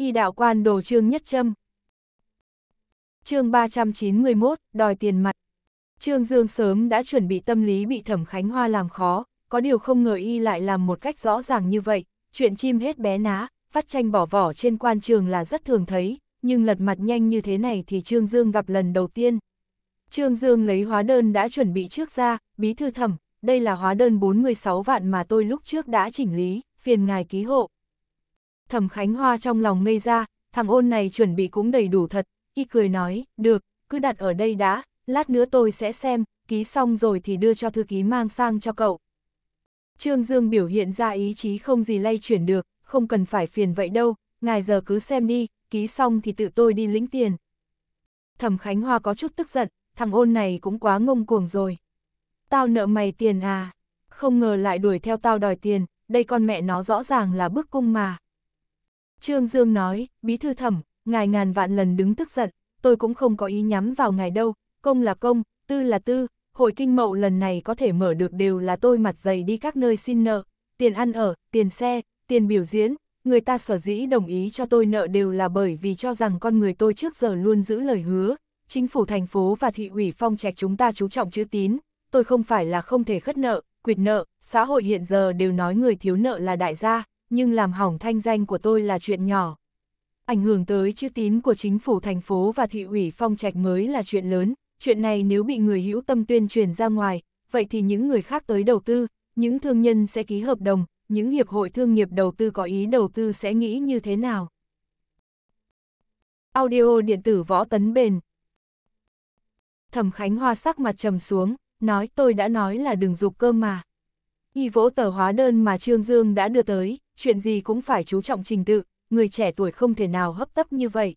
y đạo quan đồ trương nhất châm. chương 391, đòi tiền mặt. Trương Dương sớm đã chuẩn bị tâm lý bị Thẩm Khánh Hoa làm khó, có điều không ngờ y lại làm một cách rõ ràng như vậy, chuyện chim hết bé ná, phát tranh bỏ vỏ trên quan trường là rất thường thấy, nhưng lật mặt nhanh như thế này thì Trương Dương gặp lần đầu tiên. Trương Dương lấy hóa đơn đã chuẩn bị trước ra, bí thư thẩm, đây là hóa đơn 46 vạn mà tôi lúc trước đã chỉnh lý, phiền ngài ký hộ thẩm Khánh Hoa trong lòng ngây ra, thằng ôn này chuẩn bị cũng đầy đủ thật, y cười nói, được, cứ đặt ở đây đã, lát nữa tôi sẽ xem, ký xong rồi thì đưa cho thư ký mang sang cho cậu. Trương Dương biểu hiện ra ý chí không gì lay chuyển được, không cần phải phiền vậy đâu, ngài giờ cứ xem đi, ký xong thì tự tôi đi lĩnh tiền. Thẩm Khánh Hoa có chút tức giận, thằng ôn này cũng quá ngông cuồng rồi. Tao nợ mày tiền à, không ngờ lại đuổi theo tao đòi tiền, đây con mẹ nó rõ ràng là bức cung mà. Trương Dương nói, bí thư thẩm, ngài ngàn vạn lần đứng tức giận, tôi cũng không có ý nhắm vào ngài đâu, công là công, tư là tư, hội kinh mậu lần này có thể mở được đều là tôi mặt dày đi các nơi xin nợ, tiền ăn ở, tiền xe, tiền biểu diễn, người ta sở dĩ đồng ý cho tôi nợ đều là bởi vì cho rằng con người tôi trước giờ luôn giữ lời hứa, chính phủ thành phố và thị ủy phong trạch chúng ta chú trọng chữ tín, tôi không phải là không thể khất nợ, quyệt nợ, xã hội hiện giờ đều nói người thiếu nợ là đại gia, nhưng làm hỏng thanh danh của tôi là chuyện nhỏ. Ảnh hưởng tới chữ tín của chính phủ thành phố và thị ủy phong trạch mới là chuyện lớn, chuyện này nếu bị người hữu tâm tuyên truyền ra ngoài, vậy thì những người khác tới đầu tư, những thương nhân sẽ ký hợp đồng, những hiệp hội thương nghiệp đầu tư có ý đầu tư sẽ nghĩ như thế nào. Audio điện tử võ tấn bền Thẩm Khánh Hoa sắc mặt trầm xuống, nói tôi đã nói là đừng dục cơm mà. Y vỗ tờ hóa đơn mà Trương Dương đã đưa tới, chuyện gì cũng phải chú trọng trình tự, người trẻ tuổi không thể nào hấp tấp như vậy.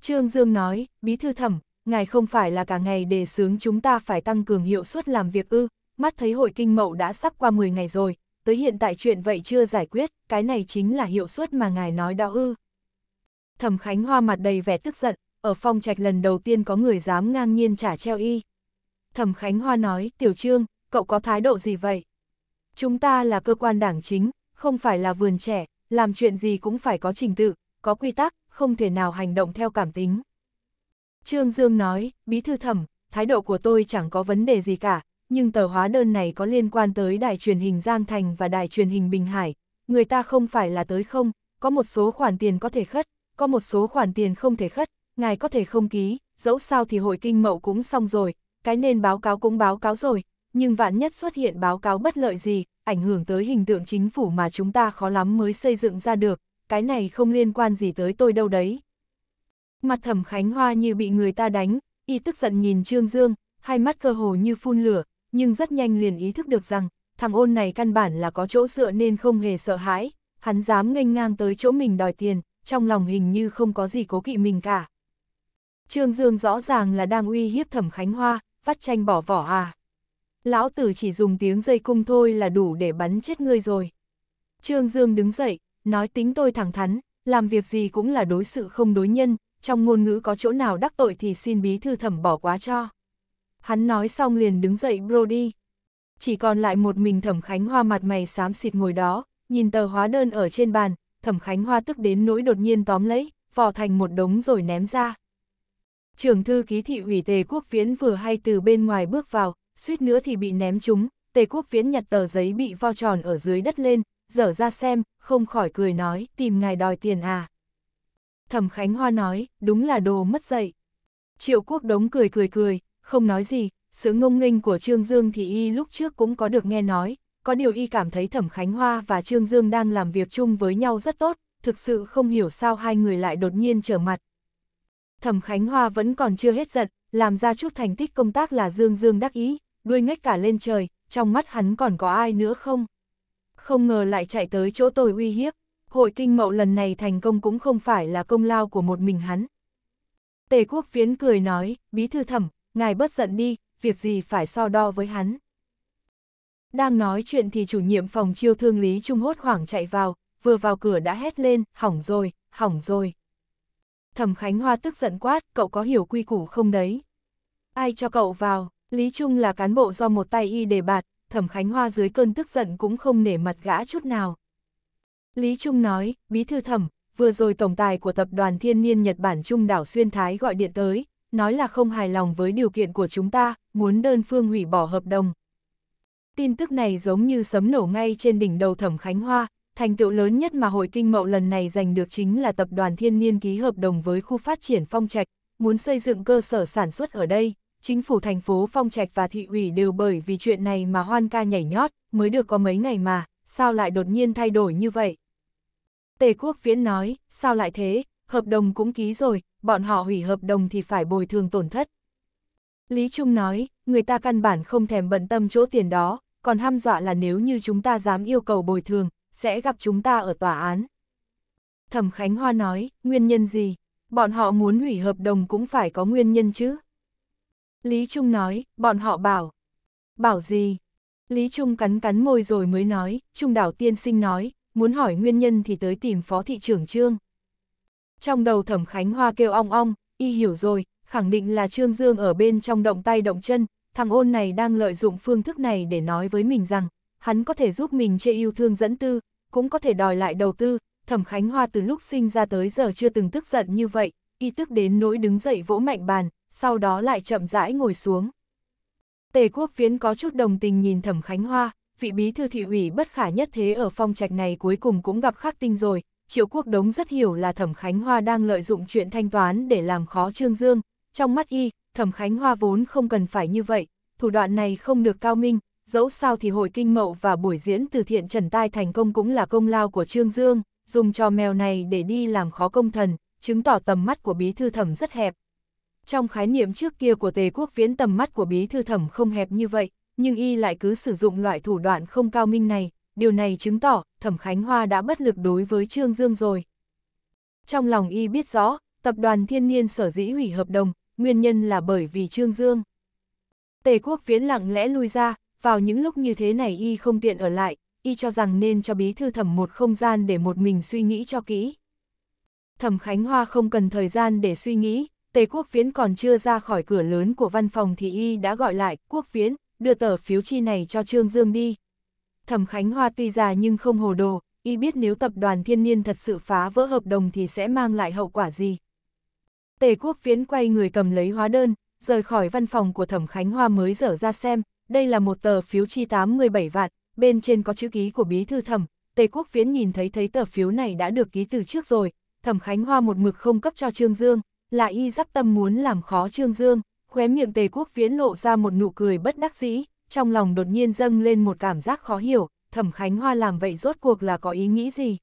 Trương Dương nói, bí thư thẩm, ngài không phải là cả ngày đề xướng chúng ta phải tăng cường hiệu suất làm việc ư, mắt thấy hội kinh mậu đã sắp qua 10 ngày rồi, tới hiện tại chuyện vậy chưa giải quyết, cái này chính là hiệu suất mà ngài nói đó ư. Thẩm Khánh Hoa mặt đầy vẻ tức giận, ở phong trạch lần đầu tiên có người dám ngang nhiên trả treo y. Thẩm Khánh Hoa nói, tiểu trương, cậu có thái độ gì vậy? Chúng ta là cơ quan đảng chính, không phải là vườn trẻ, làm chuyện gì cũng phải có trình tự, có quy tắc, không thể nào hành động theo cảm tính. Trương Dương nói, bí thư thẩm, thái độ của tôi chẳng có vấn đề gì cả, nhưng tờ hóa đơn này có liên quan tới đài truyền hình Giang Thành và đài truyền hình Bình Hải, người ta không phải là tới không, có một số khoản tiền có thể khất, có một số khoản tiền không thể khất, ngài có thể không ký, dẫu sao thì hội kinh mậu cũng xong rồi, cái nên báo cáo cũng báo cáo rồi, nhưng vạn nhất xuất hiện báo cáo bất lợi gì, ảnh hưởng tới hình tượng chính phủ mà chúng ta khó lắm mới xây dựng ra được, cái này không liên quan gì tới tôi đâu đấy. Mặt thẩm Khánh Hoa như bị người ta đánh, y tức giận nhìn Trương Dương, hai mắt cơ hồ như phun lửa, nhưng rất nhanh liền ý thức được rằng, thằng ôn này căn bản là có chỗ dựa nên không hề sợ hãi, hắn dám nghênh ngang tới chỗ mình đòi tiền, trong lòng hình như không có gì cố kỵ mình cả. Trương Dương rõ ràng là đang uy hiếp thẩm Khánh Hoa, vắt tranh bỏ vỏ à lão tử chỉ dùng tiếng dây cung thôi là đủ để bắn chết ngươi rồi. Trương Dương đứng dậy, nói tính tôi thẳng thắn, làm việc gì cũng là đối sự không đối nhân, trong ngôn ngữ có chỗ nào đắc tội thì xin bí thư thẩm bỏ quá cho. Hắn nói xong liền đứng dậy đi Chỉ còn lại một mình thẩm khánh hoa mặt mày xám xịt ngồi đó, nhìn tờ hóa đơn ở trên bàn, thẩm khánh hoa tức đến nỗi đột nhiên tóm lấy, vò thành một đống rồi ném ra. Trưởng thư ký thị ủy tề quốc viễn vừa hay từ bên ngoài bước vào, suýt nữa thì bị ném trúng, Tề Quốc Viễn nhặt tờ giấy bị vo tròn ở dưới đất lên, dở ra xem, không khỏi cười nói, tìm ngài đòi tiền à. Thẩm Khánh Hoa nói, đúng là đồ mất dạy. Triệu Quốc Đống cười cười cười, không nói gì, sự ngông nghênh của Trương Dương thì y lúc trước cũng có được nghe nói, có điều y cảm thấy Thẩm Khánh Hoa và Trương Dương đang làm việc chung với nhau rất tốt, thực sự không hiểu sao hai người lại đột nhiên trở mặt. Thẩm Khánh Hoa vẫn còn chưa hết giận, làm ra chút thành tích công tác là Dương Dương đắc ý, đuôi ngách cả lên trời, trong mắt hắn còn có ai nữa không? Không ngờ lại chạy tới chỗ tôi uy hiếp, hội kinh mậu lần này thành công cũng không phải là công lao của một mình hắn. Tề quốc viễn cười nói, bí thư thẩm, ngài bất giận đi, việc gì phải so đo với hắn. Đang nói chuyện thì chủ nhiệm phòng chiêu thương Lý Trung hốt hoảng chạy vào, vừa vào cửa đã hét lên, hỏng rồi, hỏng rồi. Thẩm Khánh Hoa tức giận quát, cậu có hiểu quy củ không đấy? Ai cho cậu vào? Lý Trung là cán bộ do một tay y đề bạt, Thẩm Khánh Hoa dưới cơn tức giận cũng không nể mặt gã chút nào. Lý Trung nói, bí thư thẩm, vừa rồi tổng tài của tập đoàn thiên niên Nhật Bản Trung đảo Xuyên Thái gọi điện tới, nói là không hài lòng với điều kiện của chúng ta, muốn đơn phương hủy bỏ hợp đồng. Tin tức này giống như sấm nổ ngay trên đỉnh đầu Thẩm Khánh Hoa, thành tựu lớn nhất mà hội kinh mậu lần này giành được chính là tập đoàn thiên niên ký hợp đồng với khu phát triển phong trạch, muốn xây dựng cơ sở sản xuất ở đây chính phủ thành phố Phong Trạch và thị ủy đều bởi vì chuyện này mà hoan ca nhảy nhót, mới được có mấy ngày mà, sao lại đột nhiên thay đổi như vậy? Tề Quốc Viễn nói, sao lại thế, hợp đồng cũng ký rồi, bọn họ hủy hợp đồng thì phải bồi thường tổn thất. Lý Trung nói, người ta căn bản không thèm bận tâm chỗ tiền đó, còn ham dọa là nếu như chúng ta dám yêu cầu bồi thường, sẽ gặp chúng ta ở tòa án. Thẩm Khánh Hoa nói, nguyên nhân gì? Bọn họ muốn hủy hợp đồng cũng phải có nguyên nhân chứ. Lý Trung nói, bọn họ bảo. Bảo gì? Lý Trung cắn cắn môi rồi mới nói, Trung đảo tiên sinh nói, muốn hỏi nguyên nhân thì tới tìm phó thị trưởng Trương. Trong đầu thẩm Khánh Hoa kêu ong ong, y hiểu rồi, khẳng định là Trương Dương ở bên trong động tay động chân, thằng ôn này đang lợi dụng phương thức này để nói với mình rằng, hắn có thể giúp mình chê yêu thương dẫn tư, cũng có thể đòi lại đầu tư, thẩm Khánh Hoa từ lúc sinh ra tới giờ chưa từng tức giận như vậy, y tức đến nỗi đứng dậy vỗ mạnh bàn, sau đó lại chậm rãi ngồi xuống. Tề quốc phiến có chút đồng tình nhìn Thẩm Khánh Hoa, vị bí thư thị ủy bất khả nhất thế ở phong trạch này cuối cùng cũng gặp khắc tinh rồi, triệu quốc đống rất hiểu là Thẩm Khánh Hoa đang lợi dụng chuyện thanh toán để làm khó Trương Dương, trong mắt y, Thẩm Khánh Hoa vốn không cần phải như vậy, thủ đoạn này không được cao minh, dẫu sao thì hội kinh mậu và buổi diễn từ thiện trần tai thành công cũng là công lao của Trương Dương, dùng cho mèo này để đi làm khó công thần, chứng tỏ tầm mắt của bí thư thẩm rất hẹp, trong khái niệm trước kia của Tề Quốc Viễn tầm mắt của bí thư thẩm không hẹp như vậy, nhưng y lại cứ sử dụng loại thủ đoạn không cao minh này, điều này chứng tỏ thẩm Khánh Hoa đã bất lực đối với Trương Dương rồi. Trong lòng y biết rõ, tập đoàn thiên niên sở dĩ hủy hợp đồng, nguyên nhân là bởi vì Trương Dương. Tề Quốc Viễn lặng lẽ lui ra, vào những lúc như thế này y không tiện ở lại, y cho rằng nên cho bí thư thẩm một không gian để một mình suy nghĩ cho kỹ. Thẩm Khánh Hoa không cần thời gian để suy nghĩ, Tề Quốc Viễn còn chưa ra khỏi cửa lớn của văn phòng thì y đã gọi lại, Quốc Viễn, đưa tờ phiếu chi này cho Trương Dương đi. Thẩm Khánh Hoa tuy già nhưng không hồ đồ, y biết nếu tập đoàn thiên niên thật sự phá vỡ hợp đồng thì sẽ mang lại hậu quả gì. Tề Quốc Viễn quay người cầm lấy hóa đơn, rời khỏi văn phòng của Thẩm Khánh Hoa mới dở ra xem, đây là một tờ phiếu chi 87 vạn, bên trên có chữ ký của bí thư thẩm. Tề Quốc Viễn nhìn thấy thấy tờ phiếu này đã được ký từ trước rồi, Thẩm Khánh Hoa một mực không cấp cho Trương Dương, là y dắp tâm muốn làm khó Trương Dương, khóe miệng Tề Quốc Viễn lộ ra một nụ cười bất đắc dĩ, trong lòng đột nhiên dâng lên một cảm giác khó hiểu, Thẩm Khánh Hoa làm vậy rốt cuộc là có ý nghĩ gì?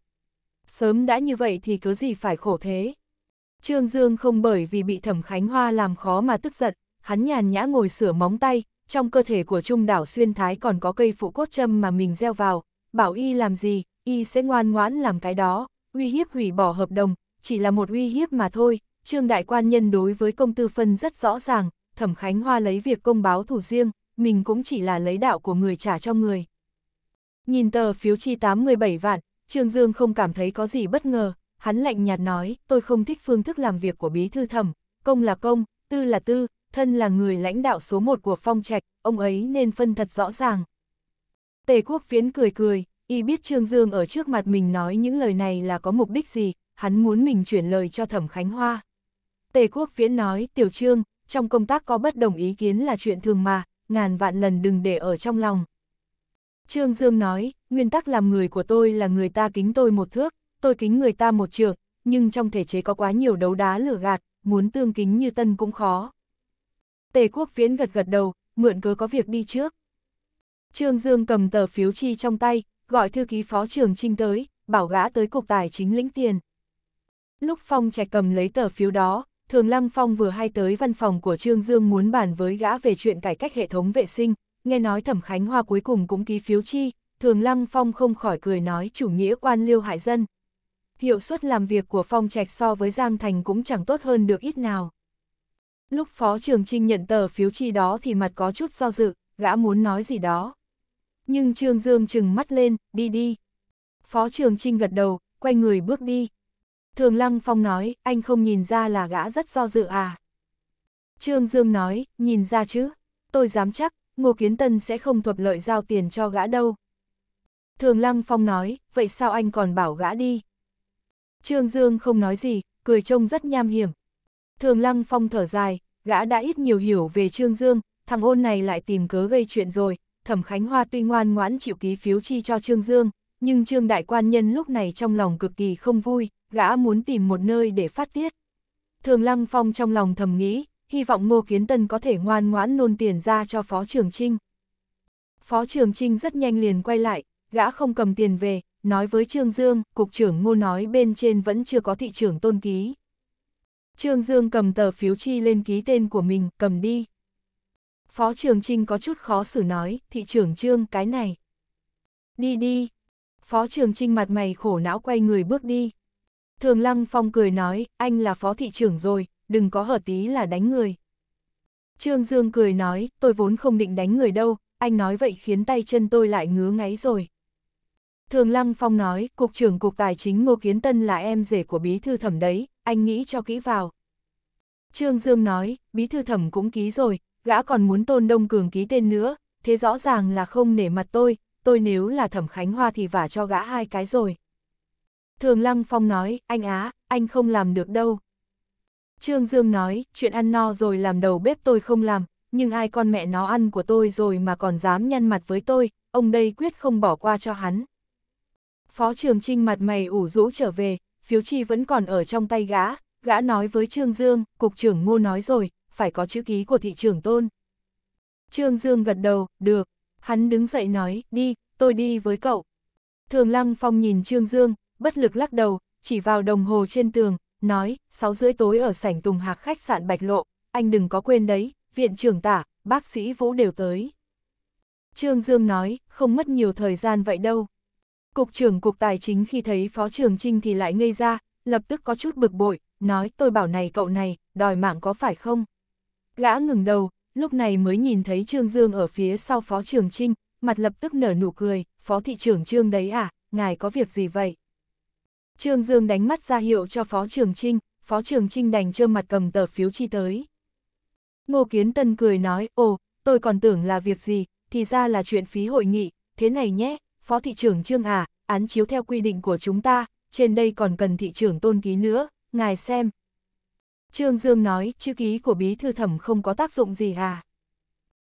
Sớm đã như vậy thì cứ gì phải khổ thế? Trương Dương không bởi vì bị Thẩm Khánh Hoa làm khó mà tức giận, hắn nhàn nhã ngồi sửa móng tay, trong cơ thể của Trung đảo Xuyên Thái còn có cây phụ cốt châm mà mình gieo vào, bảo y làm gì, y sẽ ngoan ngoãn làm cái đó, uy hiếp hủy bỏ hợp đồng, chỉ là một uy hiếp mà thôi, Trương Đại Quan Nhân đối với công tư phân rất rõ ràng, Thẩm Khánh Hoa lấy việc công báo thủ riêng, mình cũng chỉ là lấy đạo của người trả cho người. Nhìn tờ phiếu chi 87 vạn, Trương Dương không cảm thấy có gì bất ngờ, hắn lạnh nhạt nói, tôi không thích phương thức làm việc của bí thư thẩm, công là công, tư là tư, thân là người lãnh đạo số một của phong trạch, ông ấy nên phân thật rõ ràng. Tề quốc viễn cười cười, y biết Trương Dương ở trước mặt mình nói những lời này là có mục đích gì, hắn muốn mình chuyển lời cho thẩm Khánh Hoa. Tề Quốc Viễn nói, Tiểu Trương, trong công tác có bất đồng ý kiến là chuyện thường mà, ngàn vạn lần đừng để ở trong lòng. Trương Dương nói, nguyên tắc làm người của tôi là người ta kính tôi một thước, tôi kính người ta một trường. nhưng trong thể chế có quá nhiều đấu đá lửa gạt, muốn tương kính như tân cũng khó. Tề Quốc Viễn gật gật đầu, mượn cớ có việc đi trước. Trương Dương cầm tờ phiếu chi trong tay, gọi thư ký phó trường trinh tới, bảo gã tới cục tài chính lĩnh tiền. Lúc Phong Trạch cầm lấy tờ phiếu đó, Thường Lăng Phong vừa hay tới văn phòng của Trương Dương muốn bàn với gã về chuyện cải cách hệ thống vệ sinh, nghe nói Thẩm Khánh Hoa cuối cùng cũng ký phiếu chi, Thường Lăng Phong không khỏi cười nói chủ nghĩa quan liêu hại dân. Hiệu suất làm việc của Phong Trạch so với Giang Thành cũng chẳng tốt hơn được ít nào. Lúc Phó Trường Trinh nhận tờ phiếu chi đó thì mặt có chút do dự, gã muốn nói gì đó. Nhưng Trương Dương chừng mắt lên, đi đi. Phó Trường Trinh gật đầu, quay người bước đi, Thường Lăng Phong nói, anh không nhìn ra là gã rất do dự à. Trương Dương nói, nhìn ra chứ, tôi dám chắc, Ngô Kiến Tân sẽ không thuận lợi giao tiền cho gã đâu. Thường Lăng Phong nói, vậy sao anh còn bảo gã đi? Trương Dương không nói gì, cười trông rất nham hiểm. Thường Lăng Phong thở dài, gã đã ít nhiều hiểu về Trương Dương, thằng ôn này lại tìm cớ gây chuyện rồi, Thẩm Khánh Hoa tuy ngoan ngoãn chịu ký phiếu chi cho Trương Dương, nhưng Trương Đại Quan Nhân lúc này trong lòng cực kỳ không vui, gã muốn tìm một nơi để phát tiết. Thường Lăng Phong trong lòng thầm nghĩ, hy vọng Ngô Kiến Tân có thể ngoan ngoãn nôn tiền ra cho Phó Trường Trinh. Phó Trường Trinh rất nhanh liền quay lại, gã không cầm tiền về, nói với Trương Dương, Cục trưởng Ngô nói bên trên vẫn chưa có thị trưởng tôn ký. Trương Dương cầm tờ phiếu chi lên ký tên của mình, cầm đi. Phó Trường Trinh có chút khó xử nói, thị trưởng Trương, cái này. Đi đi, Phó Trường Trinh mặt mày khổ não quay người bước đi. Thường Lăng Phong cười nói, anh là phó thị trưởng rồi, đừng có hở tí là đánh người. Trương Dương cười nói, tôi vốn không định đánh người đâu, anh nói vậy khiến tay chân tôi lại ngứa ngáy rồi. Thường Lăng Phong nói, Cục trưởng Cục Tài chính Ngô Kiến Tân là em rể của Bí Thư Thẩm đấy, anh nghĩ cho kỹ vào. Trương Dương nói, Bí Thư Thẩm cũng ký rồi, gã còn muốn Tôn Đông Cường ký tên nữa, thế rõ ràng là không nể mặt tôi, tôi nếu là thẩm khánh hoa thì vả cho gã hai cái rồi. Thường Lăng Phong nói, anh á, anh không làm được đâu. Trương Dương nói, chuyện ăn no rồi làm đầu bếp tôi không làm, nhưng ai con mẹ nó ăn của tôi rồi mà còn dám nhăn mặt với tôi, ông đây quyết không bỏ qua cho hắn. Phó Trường Trinh mặt mày ủ rũ trở về, phiếu chi vẫn còn ở trong tay gã, gã nói với Trương Dương, cục trưởng ngô nói rồi, phải có chữ ký của thị trưởng tôn. Trương Dương gật đầu, được, Hắn đứng dậy nói, đi, tôi đi với cậu. Thường Lăng Phong nhìn Trương Dương, bất lực lắc đầu, chỉ vào đồng hồ trên tường, nói, 6 rưỡi tối ở sảnh Tùng Hạc khách sạn Bạch Lộ, anh đừng có quên đấy, viện trưởng tả, bác sĩ Vũ đều tới. Trương Dương nói, không mất nhiều thời gian vậy đâu. Cục trưởng Cục Tài chính khi thấy Phó trưởng Trinh thì lại ngây ra, lập tức có chút bực bội, nói tôi bảo này cậu này, đòi mạng có phải không? Gã ngừng đầu, lúc này mới nhìn thấy Trương Dương ở phía sau Phó Trường Trinh, mặt lập tức nở nụ cười, Phó Thị trưởng Trương đấy à, ngài có việc gì vậy? Trương Dương đánh mắt ra hiệu cho Phó Trường Trinh, Phó Trường Trinh đành trơ mặt cầm tờ phiếu chi tới. Ngô Kiến Tân cười nói, ồ, tôi còn tưởng là việc gì, thì ra là chuyện phí hội nghị, thế này nhé, Phó Thị trưởng Trương à, án chiếu theo quy định của chúng ta, trên đây còn cần thị trưởng tôn ký nữa, ngài xem, Trương Dương nói, chữ ký của bí thư thẩm không có tác dụng gì à?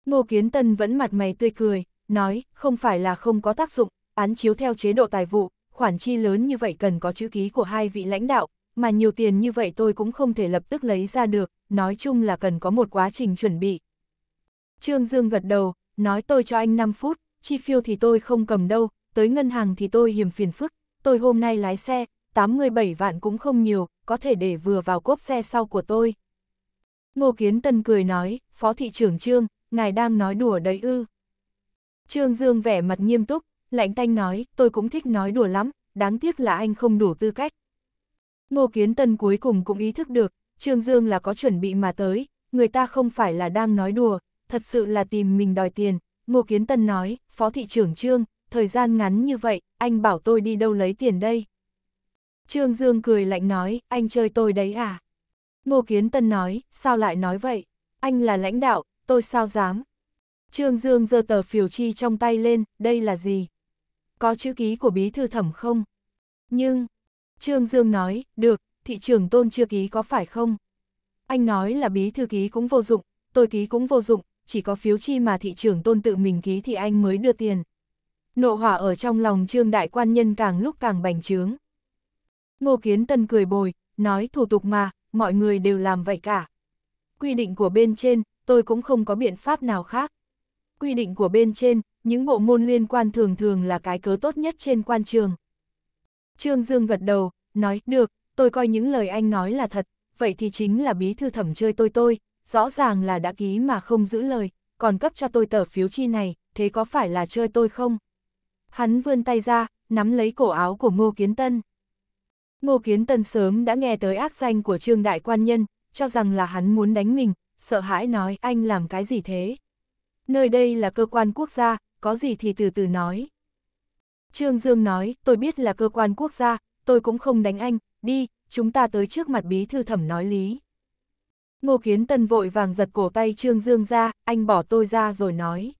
Ngô Kiến Tân vẫn mặt mày tươi cười, nói, không phải là không có tác dụng, án chiếu theo chế độ tài vụ, khoản chi lớn như vậy cần có chữ ký của hai vị lãnh đạo, mà nhiều tiền như vậy tôi cũng không thể lập tức lấy ra được, nói chung là cần có một quá trình chuẩn bị. Trương Dương gật đầu, nói tôi cho anh 5 phút, chi phiêu thì tôi không cầm đâu, tới ngân hàng thì tôi hiểm phiền phức, tôi hôm nay lái xe, 87 vạn cũng không nhiều, có thể để vừa vào cốp xe sau của tôi. Ngô Kiến Tân cười nói, Phó Thị trưởng Trương, ngài đang nói đùa đấy ư. Trương Dương vẻ mặt nghiêm túc, lạnh tanh nói, tôi cũng thích nói đùa lắm, đáng tiếc là anh không đủ tư cách. Ngô Kiến Tân cuối cùng cũng ý thức được, Trương Dương là có chuẩn bị mà tới, người ta không phải là đang nói đùa, thật sự là tìm mình đòi tiền. Ngô Kiến Tân nói, Phó Thị trưởng Trương, thời gian ngắn như vậy, anh bảo tôi đi đâu lấy tiền đây. Trương Dương cười lạnh nói, anh chơi tôi đấy à? Ngô Kiến Tân nói, sao lại nói vậy? Anh là lãnh đạo, tôi sao dám? Trương Dương giơ tờ phiếu chi trong tay lên, đây là gì? Có chữ ký của bí thư thẩm không? Nhưng, Trương Dương nói, được, thị trường tôn chưa ký có phải không? Anh nói là bí thư ký cũng vô dụng, tôi ký cũng vô dụng, chỉ có phiếu chi mà thị trường tôn tự mình ký thì anh mới đưa tiền. Nộ hỏa ở trong lòng Trương Đại Quan Nhân càng lúc càng bành trướng. Ngô Kiến Tân cười bồi, nói thủ tục mà, mọi người đều làm vậy cả. Quy định của bên trên, tôi cũng không có biện pháp nào khác. Quy định của bên trên, những bộ môn liên quan thường thường là cái cớ tốt nhất trên quan trường. Trương Dương gật đầu, nói, được, tôi coi những lời anh nói là thật, vậy thì chính là bí thư thẩm chơi tôi tôi, rõ ràng là đã ký mà không giữ lời, còn cấp cho tôi tờ phiếu chi này, thế có phải là chơi tôi không? Hắn vươn tay ra, nắm lấy cổ áo của Ngô Kiến Tân. Ngô Kiến Tân sớm đã nghe tới ác danh của Trương Đại Quan Nhân, cho rằng là hắn muốn đánh mình, sợ hãi nói anh làm cái gì thế. Nơi đây là cơ quan quốc gia, có gì thì từ từ nói. Trương Dương nói, tôi biết là cơ quan quốc gia, tôi cũng không đánh anh, đi, chúng ta tới trước mặt bí thư thẩm nói lý. Ngô Kiến Tân vội vàng giật cổ tay Trương Dương ra, anh bỏ tôi ra rồi nói.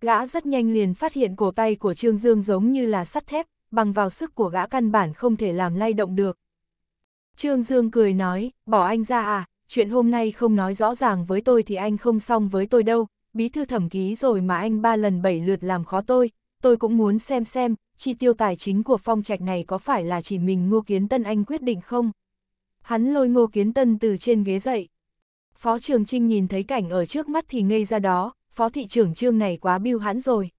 Gã rất nhanh liền phát hiện cổ tay của Trương Dương giống như là sắt thép, bằng vào sức của gã căn bản không thể làm lay động được. Trương Dương cười nói, bỏ anh ra à, chuyện hôm nay không nói rõ ràng với tôi thì anh không xong với tôi đâu, bí thư thẩm ký rồi mà anh ba lần bảy lượt làm khó tôi, tôi cũng muốn xem xem, chi tiêu tài chính của phong trạch này có phải là chỉ mình Ngô Kiến Tân anh quyết định không? Hắn lôi Ngô Kiến Tân từ trên ghế dậy. Phó Trường Trinh nhìn thấy cảnh ở trước mắt thì ngây ra đó, phó thị trưởng trương này quá biêu hắn rồi.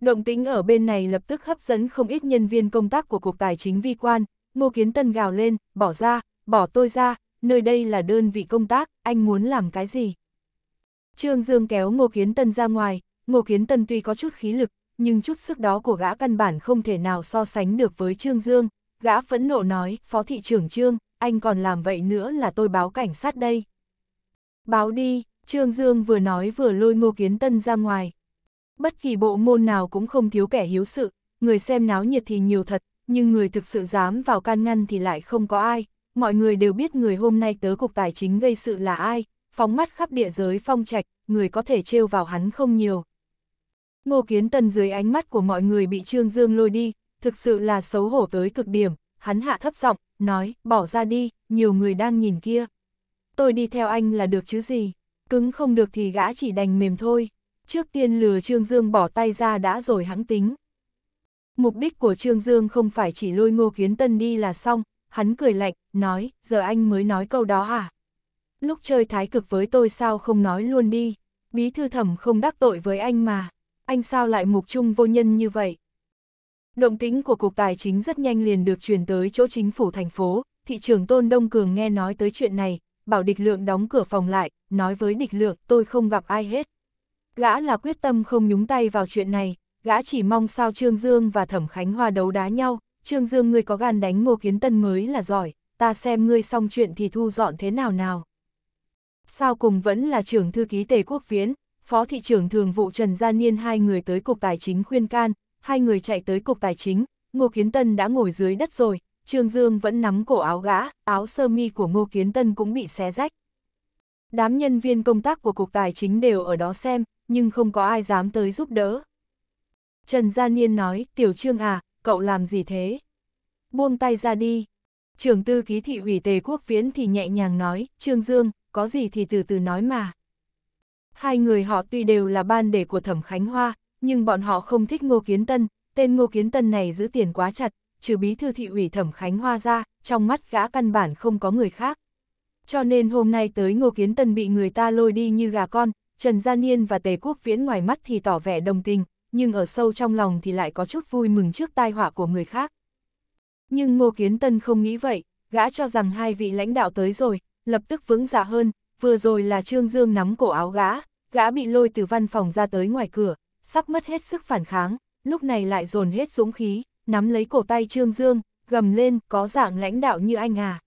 Động tính ở bên này lập tức hấp dẫn không ít nhân viên công tác của Cục Tài chính Vi quan, Ngô Kiến Tân gào lên, bỏ ra, bỏ tôi ra, nơi đây là đơn vị công tác, anh muốn làm cái gì? Trương Dương kéo Ngô Kiến Tân ra ngoài, Ngô Kiến Tân tuy có chút khí lực, nhưng chút sức đó của gã căn bản không thể nào so sánh được với Trương Dương. Gã phẫn nộ nói, Phó Thị trưởng Trương, anh còn làm vậy nữa là tôi báo cảnh sát đây. Báo đi, Trương Dương vừa nói vừa lôi Ngô Kiến Tân ra ngoài, bất kỳ bộ môn nào cũng không thiếu kẻ hiếu sự, người xem náo nhiệt thì nhiều thật, nhưng người thực sự dám vào can ngăn thì lại không có ai, mọi người đều biết người hôm nay tớ cục tài chính gây sự là ai, phóng mắt khắp địa giới phong trạch, người có thể trêu vào hắn không nhiều. Ngô Kiến Tân dưới ánh mắt của mọi người bị Trương Dương lôi đi, thực sự là xấu hổ tới cực điểm, hắn hạ thấp giọng, nói, bỏ ra đi, nhiều người đang nhìn kia. Tôi đi theo anh là được chứ gì, cứng không được thì gã chỉ đành mềm thôi trước tiên lừa Trương Dương bỏ tay ra đã rồi hắn tính. Mục đích của Trương Dương không phải chỉ lôi ngô kiến tân đi là xong, hắn cười lạnh, nói, giờ anh mới nói câu đó à? Lúc chơi thái cực với tôi sao không nói luôn đi, bí thư thẩm không đắc tội với anh mà, anh sao lại mục trung vô nhân như vậy? Động tính của Cục Tài chính rất nhanh liền được truyền tới chỗ chính phủ thành phố, thị trưởng Tôn Đông Cường nghe nói tới chuyện này, bảo địch lượng đóng cửa phòng lại, nói với địch lượng tôi không gặp ai hết. Gã là quyết tâm không nhúng tay vào chuyện này, gã chỉ mong sao Trương Dương và Thẩm Khánh Hoa đấu đá nhau, Trương Dương ngươi có gan đánh Ngô Kiến Tân mới là giỏi, ta xem ngươi xong chuyện thì thu dọn thế nào nào. Sao cùng vẫn là trưởng thư ký Tề Quốc Viễn, Phó Thị trưởng Thường vụ Trần Gia Niên hai người tới Cục Tài chính khuyên can, hai người chạy tới Cục Tài chính, Ngô Kiến Tân đã ngồi dưới đất rồi, Trương Dương vẫn nắm cổ áo gã, áo sơ mi của Ngô Kiến Tân cũng bị xé rách. Đám nhân viên công tác của Cục Tài chính đều ở đó xem, nhưng không có ai dám tới giúp đỡ. Trần Gia Niên nói, Tiểu Trương à, cậu làm gì thế? Buông tay ra đi. Trường tư ký thị ủy tề quốc phiến thì nhẹ nhàng nói, Trương Dương, có gì thì từ từ nói mà. Hai người họ tuy đều là ban đề của Thẩm Khánh Hoa, nhưng bọn họ không thích Ngô Kiến Tân, tên Ngô Kiến Tân này giữ tiền quá chặt, trừ bí thư thị ủy Thẩm Khánh Hoa ra, trong mắt gã căn bản không có người khác. Cho nên hôm nay tới Ngô Kiến Tân bị người ta lôi đi như gà con, Trần Gia Niên và Tề Quốc Viễn ngoài mắt thì tỏ vẻ đồng tình, nhưng ở sâu trong lòng thì lại có chút vui mừng trước tai họa của người khác. Nhưng Ngô Kiến Tân không nghĩ vậy, gã cho rằng hai vị lãnh đạo tới rồi, lập tức vững dạ hơn, vừa rồi là Trương Dương nắm cổ áo gã, gã bị lôi từ văn phòng ra tới ngoài cửa, sắp mất hết sức phản kháng, lúc này lại dồn hết dũng khí, nắm lấy cổ tay Trương Dương, gầm lên, có dạng lãnh đạo như anh à.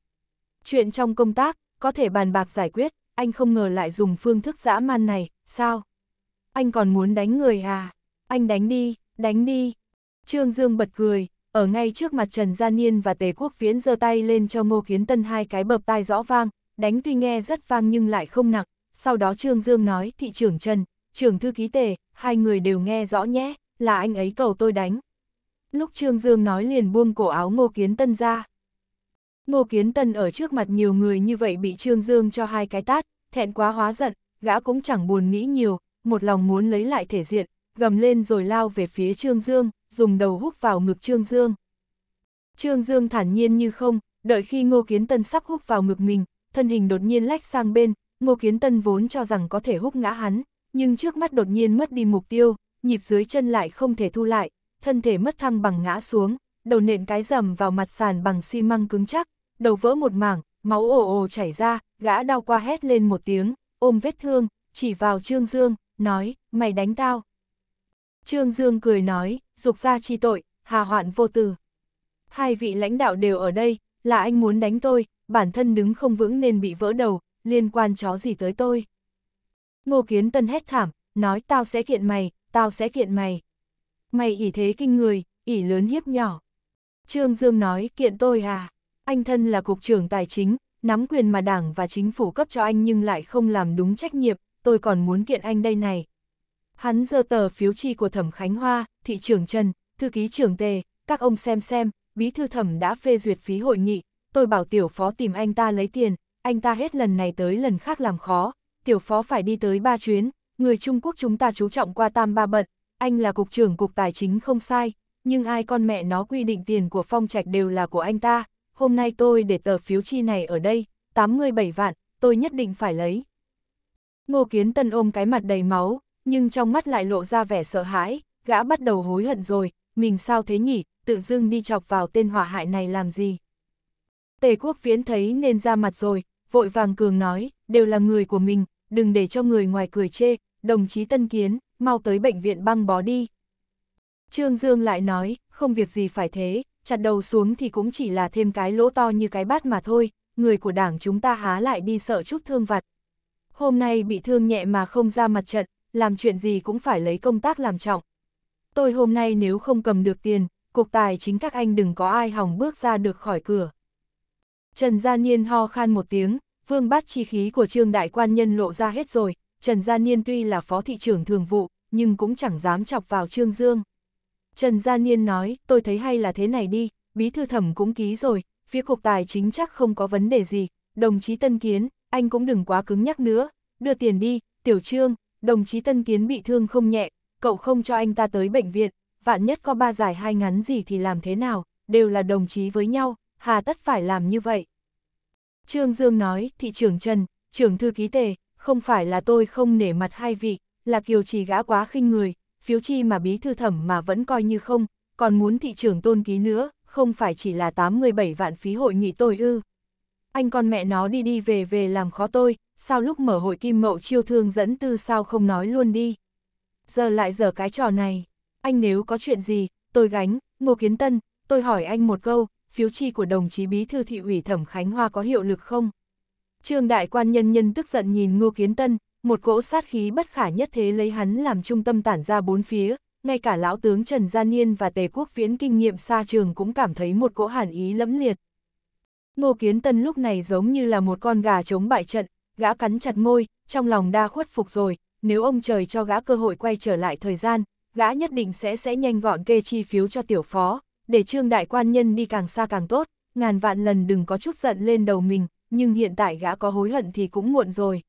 Chuyện trong công tác, có thể bàn bạc giải quyết, anh không ngờ lại dùng phương thức dã man này, sao? Anh còn muốn đánh người à? Anh đánh đi, đánh đi. Trương Dương bật cười, ở ngay trước mặt Trần Gia Niên và Tề Quốc Viễn giơ tay lên cho Ngô Kiến Tân hai cái bập tai rõ vang, đánh tuy nghe rất vang nhưng lại không nặng. Sau đó Trương Dương nói thị trưởng Trần, trưởng thư ký Tề, hai người đều nghe rõ nhé, là anh ấy cầu tôi đánh. Lúc Trương Dương nói liền buông cổ áo Ngô Kiến Tân ra. Ngô Kiến Tân ở trước mặt nhiều người như vậy bị Trương Dương cho hai cái tát, thẹn quá hóa giận, gã cũng chẳng buồn nghĩ nhiều, một lòng muốn lấy lại thể diện, gầm lên rồi lao về phía Trương Dương, dùng đầu húc vào ngực Trương Dương. Trương Dương thản nhiên như không, đợi khi Ngô Kiến Tân sắp húc vào ngực mình, thân hình đột nhiên lách sang bên, Ngô Kiến Tân vốn cho rằng có thể húc ngã hắn, nhưng trước mắt đột nhiên mất đi mục tiêu, nhịp dưới chân lại không thể thu lại, thân thể mất thăng bằng ngã xuống, đầu nện cái rầm vào mặt sàn bằng xi măng cứng chắc, đầu vỡ một mảng, máu ồ ồ chảy ra, gã đau qua hét lên một tiếng, ôm vết thương, chỉ vào Trương Dương, nói, mày đánh tao. Trương Dương cười nói, dục ra chi tội, hà hoạn vô tư. Hai vị lãnh đạo đều ở đây, là anh muốn đánh tôi, bản thân đứng không vững nên bị vỡ đầu, liên quan chó gì tới tôi. Ngô Kiến Tân hét thảm, nói tao sẽ kiện mày, tao sẽ kiện mày. Mày ỉ thế kinh người, ỉ lớn hiếp nhỏ. Trương Dương nói kiện tôi à. Anh thân là cục trưởng tài chính, nắm quyền mà đảng và chính phủ cấp cho anh nhưng lại không làm đúng trách nhiệm, tôi còn muốn kiện anh đây này. Hắn giơ tờ phiếu chi của Thẩm Khánh Hoa, thị trưởng Trần, thư ký trưởng Tề, các ông xem xem, bí thư thẩm đã phê duyệt phí hội nghị, tôi bảo tiểu phó tìm anh ta lấy tiền, anh ta hết lần này tới lần khác làm khó, tiểu phó phải đi tới ba chuyến, người Trung Quốc chúng ta chú trọng qua tam ba bận, anh là cục trưởng cục tài chính không sai, nhưng ai con mẹ nó quy định tiền của phong trạch đều là của anh ta, hôm nay tôi để tờ phiếu chi này ở đây, 87 vạn, tôi nhất định phải lấy. Ngô Kiến Tân ôm cái mặt đầy máu, nhưng trong mắt lại lộ ra vẻ sợ hãi, gã bắt đầu hối hận rồi, mình sao thế nhỉ, tự dưng đi chọc vào tên hỏa hại này làm gì. Tề quốc viễn thấy nên ra mặt rồi, vội vàng cường nói, đều là người của mình, đừng để cho người ngoài cười chê, đồng chí Tân Kiến, mau tới bệnh viện băng bó đi. Trương Dương lại nói, không việc gì phải thế, chặt đầu xuống thì cũng chỉ là thêm cái lỗ to như cái bát mà thôi, người của đảng chúng ta há lại đi sợ chút thương vặt. Hôm nay bị thương nhẹ mà không ra mặt trận, làm chuyện gì cũng phải lấy công tác làm trọng. Tôi hôm nay nếu không cầm được tiền, cuộc tài chính các anh đừng có ai hỏng bước ra được khỏi cửa. Trần Gia Niên ho khan một tiếng, vương bát chi khí của trương đại quan nhân lộ ra hết rồi, Trần Gia Niên tuy là phó thị trưởng thường vụ, nhưng cũng chẳng dám chọc vào Trương Dương. Trần Gia Niên nói, tôi thấy hay là thế này đi, bí thư thẩm cũng ký rồi, phía cục tài chính chắc không có vấn đề gì, đồng chí Tân Kiến, anh cũng đừng quá cứng nhắc nữa, đưa tiền đi, tiểu trương, đồng chí Tân Kiến bị thương không nhẹ, cậu không cho anh ta tới bệnh viện, vạn nhất có ba giải hai ngắn gì thì làm thế nào, đều là đồng chí với nhau, hà tất phải làm như vậy. Trương Dương nói, thị trưởng Trần, trưởng thư ký tề, không phải là tôi không nể mặt hai vị, là kiều trì gã quá khinh người, phiếu chi mà bí thư thẩm mà vẫn coi như không, còn muốn thị trường tôn ký nữa, không phải chỉ là 87 vạn phí hội nghị tôi ư. Anh con mẹ nó đi đi về về làm khó tôi, sao lúc mở hội kim mậu chiêu thương dẫn tư sao không nói luôn đi. Giờ lại giờ cái trò này, anh nếu có chuyện gì, tôi gánh, Ngô Kiến Tân, tôi hỏi anh một câu, phiếu chi của đồng chí bí thư thị ủy thẩm Khánh Hoa có hiệu lực không? Trương đại quan nhân nhân tức giận nhìn Ngô Kiến Tân, một cỗ sát khí bất khả nhất thế lấy hắn làm trung tâm tản ra bốn phía, ngay cả lão tướng Trần Gia Niên và Tề Quốc Viễn kinh nghiệm xa trường cũng cảm thấy một cỗ hàn ý lẫm liệt. Ngô Kiến Tân lúc này giống như là một con gà chống bại trận, gã cắn chặt môi, trong lòng đa khuất phục rồi, nếu ông trời cho gã cơ hội quay trở lại thời gian, gã nhất định sẽ sẽ nhanh gọn kê chi phiếu cho tiểu phó, để trương đại quan nhân đi càng xa càng tốt, ngàn vạn lần đừng có chút giận lên đầu mình, nhưng hiện tại gã có hối hận thì cũng muộn rồi.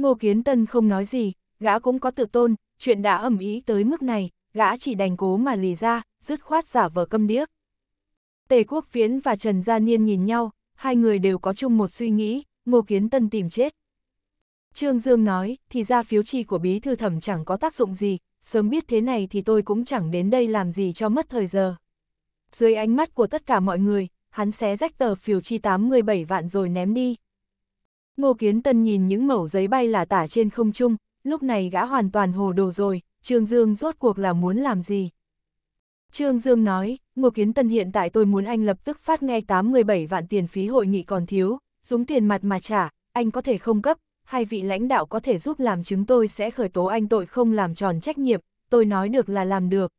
Ngô Kiến Tân không nói gì, gã cũng có tự tôn, chuyện đã ẩm ý tới mức này, gã chỉ đành cố mà lì ra, dứt khoát giả vờ câm điếc. Tề Quốc Viễn và Trần Gia Niên nhìn nhau, hai người đều có chung một suy nghĩ, Ngô Kiến Tân tìm chết. Trương Dương nói, thì ra phiếu chi của bí thư thẩm chẳng có tác dụng gì, sớm biết thế này thì tôi cũng chẳng đến đây làm gì cho mất thời giờ. Dưới ánh mắt của tất cả mọi người, hắn xé rách tờ phiếu chi 87 vạn rồi ném đi. Ngô Kiến Tân nhìn những mẩu giấy bay là tả trên không trung, lúc này gã hoàn toàn hồ đồ rồi, Trương Dương rốt cuộc là muốn làm gì? Trương Dương nói, Ngô Kiến Tân hiện tại tôi muốn anh lập tức phát ngay 87 vạn tiền phí hội nghị còn thiếu, dùng tiền mặt mà trả, anh có thể không cấp, hai vị lãnh đạo có thể giúp làm chứng tôi sẽ khởi tố anh tội không làm tròn trách nhiệm, tôi nói được là làm được.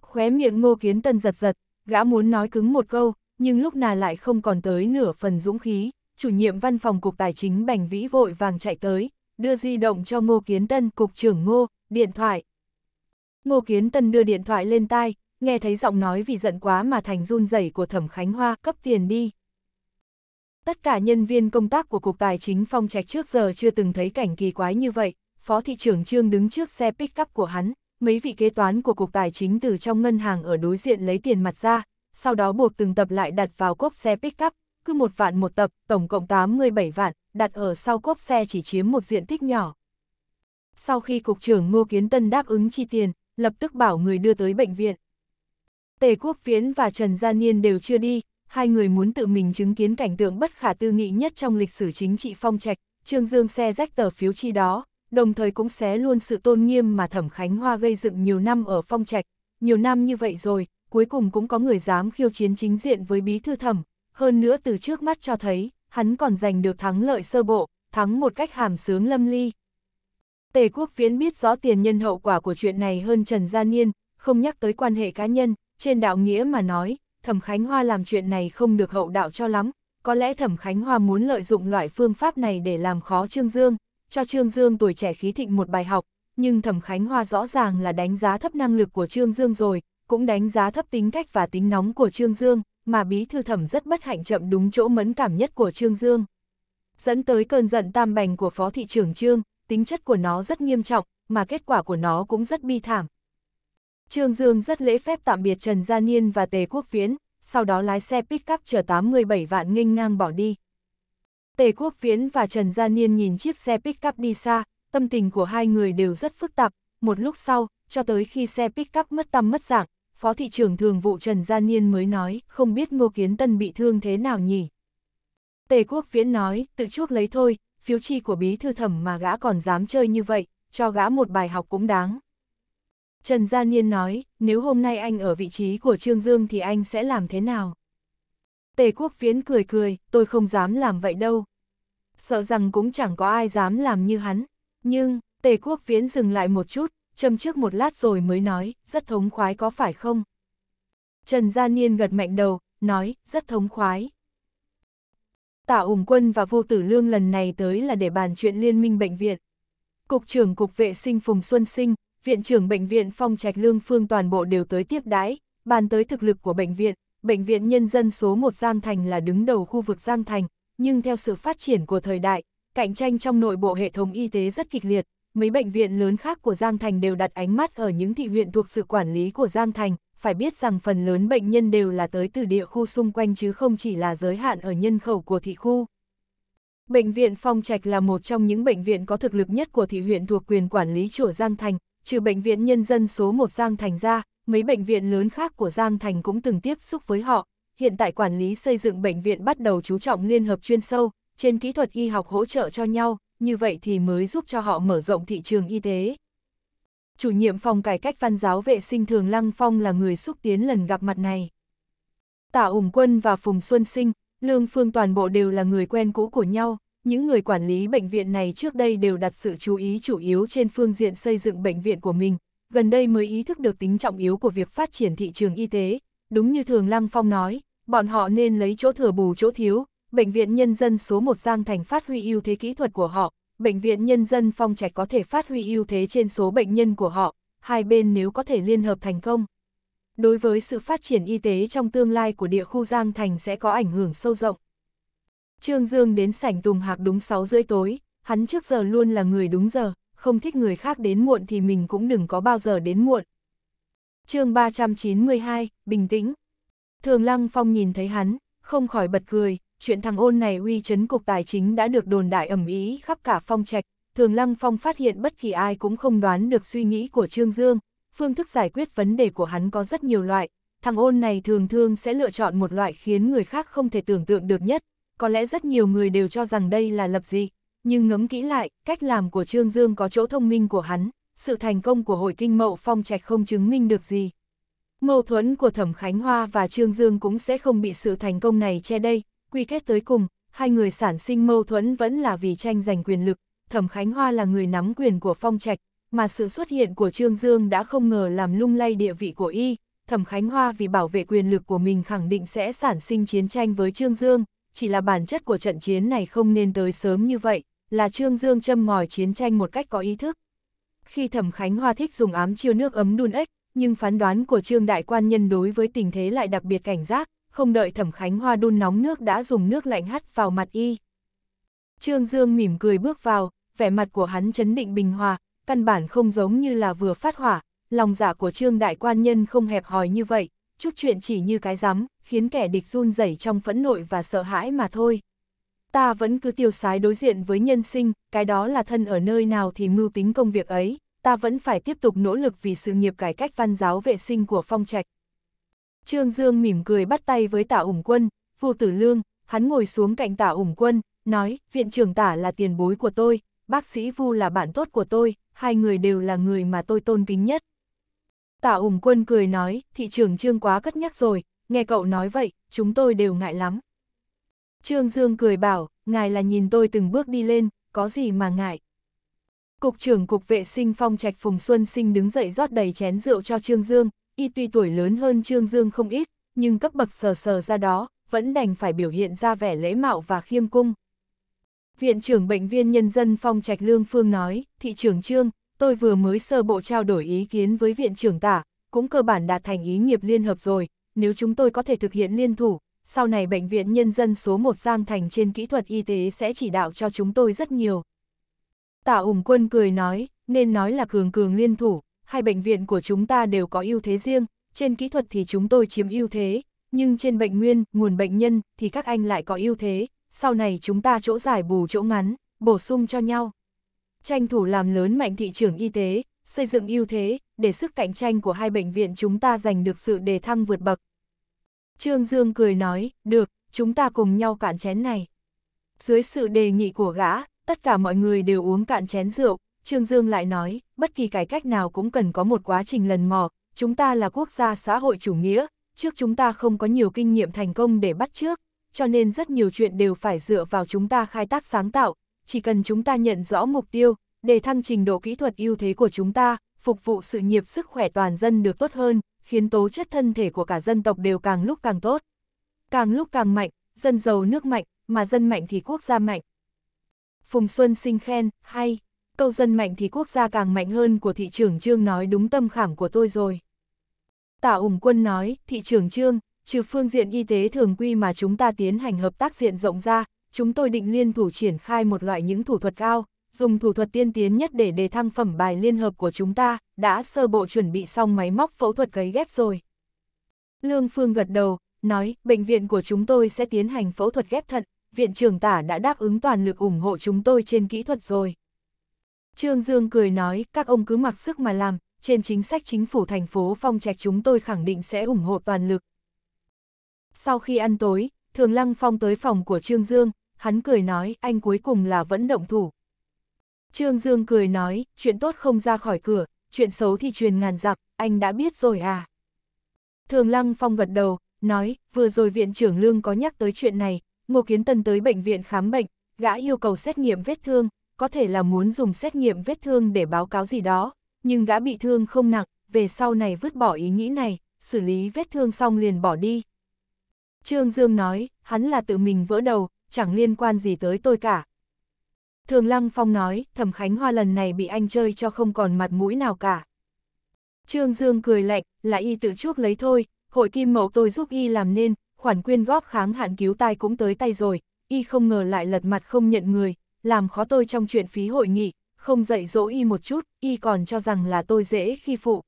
Khóe miệng Ngô Kiến Tân giật giật, gã muốn nói cứng một câu, nhưng lúc nào lại không còn tới nửa phần dũng khí chủ nhiệm văn phòng Cục Tài chính Bành Vĩ vội vàng chạy tới, đưa di động cho Ngô Kiến Tân, Cục trưởng Ngô, điện thoại. Ngô Kiến Tân đưa điện thoại lên tai, nghe thấy giọng nói vì giận quá mà thành run rẩy của Thẩm Khánh Hoa cấp tiền đi. Tất cả nhân viên công tác của Cục Tài chính Phong Trạch trước giờ chưa từng thấy cảnh kỳ quái như vậy, Phó Thị trưởng Trương đứng trước xe pick-up của hắn, mấy vị kế toán của Cục Tài chính từ trong ngân hàng ở đối diện lấy tiền mặt ra, sau đó buộc từng tập lại đặt vào cốp xe pick-up, cứ một vạn một tập, tổng cộng 87 vạn, đặt ở sau cốp xe chỉ chiếm một diện tích nhỏ. Sau khi Cục trưởng Ngô Kiến Tân đáp ứng chi tiền, lập tức bảo người đưa tới bệnh viện. Tề Quốc Viễn và Trần Gia Niên đều chưa đi, hai người muốn tự mình chứng kiến cảnh tượng bất khả tư nghị nhất trong lịch sử chính trị phong trạch, Trương Dương xe rách tờ phiếu chi đó, đồng thời cũng xé luôn sự tôn nghiêm mà Thẩm Khánh Hoa gây dựng nhiều năm ở phong trạch, nhiều năm như vậy rồi, cuối cùng cũng có người dám khiêu chiến chính diện với bí thư thẩm, hơn nữa từ trước mắt cho thấy, hắn còn giành được thắng lợi sơ bộ, thắng một cách hàm sướng lâm ly. Tề quốc viễn biết rõ tiền nhân hậu quả của chuyện này hơn Trần Gia Niên, không nhắc tới quan hệ cá nhân, trên đạo nghĩa mà nói, Thẩm Khánh Hoa làm chuyện này không được hậu đạo cho lắm, có lẽ Thẩm Khánh Hoa muốn lợi dụng loại phương pháp này để làm khó Trương Dương, cho Trương Dương tuổi trẻ khí thịnh một bài học, nhưng Thẩm Khánh Hoa rõ ràng là đánh giá thấp năng lực của Trương Dương rồi, cũng đánh giá thấp tính cách và tính nóng của Trương Dương, mà bí thư thẩm rất bất hạnh chậm đúng chỗ mẫn cảm nhất của Trương Dương. Dẫn tới cơn giận tam bành của phó thị trưởng Trương, tính chất của nó rất nghiêm trọng, mà kết quả của nó cũng rất bi thảm. Trương Dương rất lễ phép tạm biệt Trần Gia Niên và Tề Quốc Viễn, sau đó lái xe pick-up chở 87 vạn nghênh ngang bỏ đi. Tề Quốc Viễn và Trần Gia Niên nhìn chiếc xe pick-up đi xa, tâm tình của hai người đều rất phức tạp, một lúc sau, cho tới khi xe pick-up mất tâm mất dạng, Phó Thị trưởng Thường vụ Trần Gia Niên mới nói, không biết Ngô Kiến Tân bị thương thế nào nhỉ? Tề Quốc Viễn nói, tự chuốc lấy thôi, phiếu chi của bí thư thẩm mà gã còn dám chơi như vậy, cho gã một bài học cũng đáng. Trần Gia Niên nói, nếu hôm nay anh ở vị trí của Trương Dương thì anh sẽ làm thế nào? Tề Quốc Viễn cười cười, tôi không dám làm vậy đâu. Sợ rằng cũng chẳng có ai dám làm như hắn. Nhưng, Tề Quốc Viễn dừng lại một chút, châm trước một lát rồi mới nói, rất thống khoái có phải không? Trần Gia Niên gật mạnh đầu, nói, rất thống khoái. Tạ ủng quân và vô tử lương lần này tới là để bàn chuyện liên minh bệnh viện. Cục trưởng Cục Vệ sinh Phùng Xuân Sinh, Viện trưởng Bệnh viện Phong Trạch Lương Phương toàn bộ đều tới tiếp đái, bàn tới thực lực của bệnh viện. Bệnh viện nhân dân số 1 Giang Thành là đứng đầu khu vực Giang Thành, nhưng theo sự phát triển của thời đại, cạnh tranh trong nội bộ hệ thống y tế rất kịch liệt, mấy bệnh viện lớn khác của Giang Thành đều đặt ánh mắt ở những thị huyện thuộc sự quản lý của Giang Thành, phải biết rằng phần lớn bệnh nhân đều là tới từ địa khu xung quanh chứ không chỉ là giới hạn ở nhân khẩu của thị khu. Bệnh viện Phong Trạch là một trong những bệnh viện có thực lực nhất của thị huyện thuộc quyền quản lý chùa Giang Thành, trừ bệnh viện nhân dân số 1 Giang Thành ra, mấy bệnh viện lớn khác của Giang Thành cũng từng tiếp xúc với họ. Hiện tại quản lý xây dựng bệnh viện bắt đầu chú trọng liên hợp chuyên sâu, trên kỹ thuật y học hỗ trợ cho nhau, như vậy thì mới giúp cho họ mở rộng thị trường y tế. Chủ nhiệm phòng cải cách văn giáo vệ sinh Thường Lăng Phong là người xúc tiến lần gặp mặt này. Tả Ủng Quân và Phùng Xuân Sinh, Lương Phương toàn bộ đều là người quen cũ của nhau, những người quản lý bệnh viện này trước đây đều đặt sự chú ý chủ yếu trên phương diện xây dựng bệnh viện của mình, gần đây mới ý thức được tính trọng yếu của việc phát triển thị trường y tế. Đúng như Thường Lăng Phong nói, bọn họ nên lấy chỗ thừa bù chỗ thiếu, Bệnh viện Nhân dân số 1 Giang Thành phát huy ưu thế kỹ thuật của họ, Bệnh viện Nhân dân Phong Trạch có thể phát huy ưu thế trên số bệnh nhân của họ, hai bên nếu có thể liên hợp thành công. Đối với sự phát triển y tế trong tương lai của địa khu Giang Thành sẽ có ảnh hưởng sâu rộng. Trương Dương đến sảnh Tùng Hạc đúng 6 rưỡi tối, hắn trước giờ luôn là người đúng giờ, không thích người khác đến muộn thì mình cũng đừng có bao giờ đến muộn. chương 392, bình tĩnh. Thường Lăng Phong nhìn thấy hắn, không khỏi bật cười, chuyện thằng ôn này uy chấn cục tài chính đã được đồn đại ẩm ý khắp cả phong trạch, thường lăng phong phát hiện bất kỳ ai cũng không đoán được suy nghĩ của Trương Dương, phương thức giải quyết vấn đề của hắn có rất nhiều loại, thằng ôn này thường thường sẽ lựa chọn một loại khiến người khác không thể tưởng tượng được nhất, có lẽ rất nhiều người đều cho rằng đây là lập dị, nhưng ngấm kỹ lại, cách làm của Trương Dương có chỗ thông minh của hắn, sự thành công của hội kinh mậu phong trạch không chứng minh được gì. Mâu thuẫn của Thẩm Khánh Hoa và Trương Dương cũng sẽ không bị sự thành công này che đây, quy kết tới cùng, hai người sản sinh mâu thuẫn vẫn là vì tranh giành quyền lực, Thẩm Khánh Hoa là người nắm quyền của Phong Trạch, mà sự xuất hiện của Trương Dương đã không ngờ làm lung lay địa vị của y, Thẩm Khánh Hoa vì bảo vệ quyền lực của mình khẳng định sẽ sản sinh chiến tranh với Trương Dương, chỉ là bản chất của trận chiến này không nên tới sớm như vậy, là Trương Dương châm ngòi chiến tranh một cách có ý thức. Khi Thẩm Khánh Hoa thích dùng ám chiêu nước ấm đun ếch, nhưng phán đoán của Trương Đại Quan Nhân đối với tình thế lại đặc biệt cảnh giác, không đợi Thẩm Khánh Hoa đun nóng nước đã dùng nước lạnh hắt vào mặt y. Trương Dương mỉm cười bước vào, vẻ mặt của hắn chấn định bình hòa, căn bản không giống như là vừa phát hỏa, lòng dạ của Trương Đại Quan Nhân không hẹp hòi như vậy, chút chuyện chỉ như cái rắm khiến kẻ địch run rẩy trong phẫn nội và sợ hãi mà thôi. Ta vẫn cứ tiêu sái đối diện với nhân sinh, cái đó là thân ở nơi nào thì mưu tính công việc ấy, ta vẫn phải tiếp tục nỗ lực vì sự nghiệp cải cách văn giáo vệ sinh của phong trạch, Trương Dương mỉm cười bắt tay với tả ủng quân, vô tử lương, hắn ngồi xuống cạnh tả ủng quân, nói, viện trưởng tả là tiền bối của tôi, bác sĩ vu là bạn tốt của tôi, hai người đều là người mà tôi tôn kính nhất. Tả ủng quân cười nói, thị trường trương quá cất nhắc rồi, nghe cậu nói vậy, chúng tôi đều ngại lắm. Trương Dương cười bảo, ngài là nhìn tôi từng bước đi lên, có gì mà ngại. Cục trưởng Cục Vệ sinh Phong Trạch Phùng Xuân Sinh đứng dậy rót đầy chén rượu cho Trương Dương, y tuy tuổi lớn hơn Trương Dương không ít, nhưng cấp bậc sờ sờ ra đó, vẫn đành phải biểu hiện ra vẻ lễ mạo và khiêm cung. Viện trưởng Bệnh viên Nhân dân Phong Trạch Lương Phương nói, thị trưởng Trương, tôi vừa mới sơ bộ trao đổi ý kiến với viện trưởng tả, cũng cơ bản đạt thành ý nghiệp liên hợp rồi, nếu chúng tôi có thể thực hiện liên thủ, sau này Bệnh viện Nhân dân số 1 Giang Thành trên kỹ thuật y tế sẽ chỉ đạo cho chúng tôi rất nhiều. Tạ ủng quân cười nói, nên nói là cường cường liên thủ, hai bệnh viện của chúng ta đều có ưu thế riêng, trên kỹ thuật thì chúng tôi chiếm ưu thế, nhưng trên bệnh nguyên, nguồn bệnh nhân thì các anh lại có ưu thế, sau này chúng ta chỗ giải bù chỗ ngắn, bổ sung cho nhau. Tranh thủ làm lớn mạnh thị trường y tế, xây dựng ưu thế, để sức cạnh tranh của hai bệnh viện chúng ta giành được sự đề thăng vượt bậc. Trương Dương cười nói, được, chúng ta cùng nhau cạn chén này. Dưới sự đề nghị của gã, tất cả mọi người đều uống cạn chén rượu, Trương Dương lại nói, bất kỳ cải cách nào cũng cần có một quá trình lần mò, chúng ta là quốc gia xã hội chủ nghĩa, trước chúng ta không có nhiều kinh nghiệm thành công để bắt trước, cho nên rất nhiều chuyện đều phải dựa vào chúng ta khai thác sáng tạo, chỉ cần chúng ta nhận rõ mục tiêu, để thăng trình độ kỹ thuật ưu thế của chúng ta, phục vụ sự nghiệp sức khỏe toàn dân được tốt hơn, khiến tố chất thân thể của cả dân tộc đều càng lúc càng tốt. Càng lúc càng mạnh, dân giàu nước mạnh, mà dân mạnh thì quốc gia mạnh. Phùng Xuân sinh khen, hay câu dân mạnh thì quốc gia càng mạnh hơn của thị trưởng trương nói đúng tâm khảm của tôi rồi. Tả ủng quân nói, thị trưởng trương, trừ phương diện y tế thường quy mà chúng ta tiến hành hợp tác diện rộng ra, chúng tôi định liên thủ triển khai một loại những thủ thuật cao, dùng thủ thuật tiên tiến nhất để đề thăng phẩm bài liên hợp của chúng ta, đã sơ bộ chuẩn bị xong máy móc phẫu thuật cấy ghép rồi. Lương Phương gật đầu, nói, bệnh viện của chúng tôi sẽ tiến hành phẫu thuật ghép thận, viện trưởng tả đã đáp ứng toàn lực ủng hộ chúng tôi trên kỹ thuật rồi. Trương Dương cười nói, các ông cứ mặc sức mà làm, trên chính sách chính phủ thành phố Phong Trạch chúng tôi khẳng định sẽ ủng hộ toàn lực. Sau khi ăn tối, Thường Lăng Phong tới phòng của Trương Dương, hắn cười nói, anh cuối cùng là vẫn động thủ. Trương Dương cười nói, chuyện tốt không ra khỏi cửa, chuyện xấu thì truyền ngàn dặm, anh đã biết rồi à. Thường Lăng Phong gật đầu, nói, vừa rồi viện trưởng Lương có nhắc tới chuyện này, Ngô Kiến Tân tới bệnh viện khám bệnh, gã yêu cầu xét nghiệm vết thương, có thể là muốn dùng xét nghiệm vết thương để báo cáo gì đó, nhưng gã bị thương không nặng, về sau này vứt bỏ ý nghĩ này, xử lý vết thương xong liền bỏ đi. Trương Dương nói, hắn là tự mình vỡ đầu, chẳng liên quan gì tới tôi cả. Thường Lăng Phong nói, Thẩm Khánh Hoa lần này bị anh chơi cho không còn mặt mũi nào cả. Trương Dương cười lạnh, là y tự chuốc lấy thôi, hội kim mẫu tôi giúp y làm nên, khoản quyên góp kháng hạn cứu tai cũng tới tay rồi, y không ngờ lại lật mặt không nhận người, làm khó tôi trong chuyện phí hội nghị, không dạy dỗ y một chút, y còn cho rằng là tôi dễ khi phụ.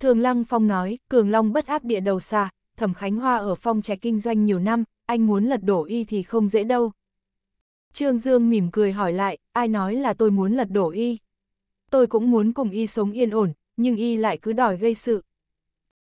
Thường Lăng Phong nói, Cường Long bất áp địa đầu xa, Thẩm Khánh Hoa ở phong trái kinh doanh nhiều năm, anh muốn lật đổ y thì không dễ đâu. Trương Dương mỉm cười hỏi lại, ai nói là tôi muốn lật đổ y? Tôi cũng muốn cùng y sống yên ổn, nhưng y lại cứ đòi gây sự.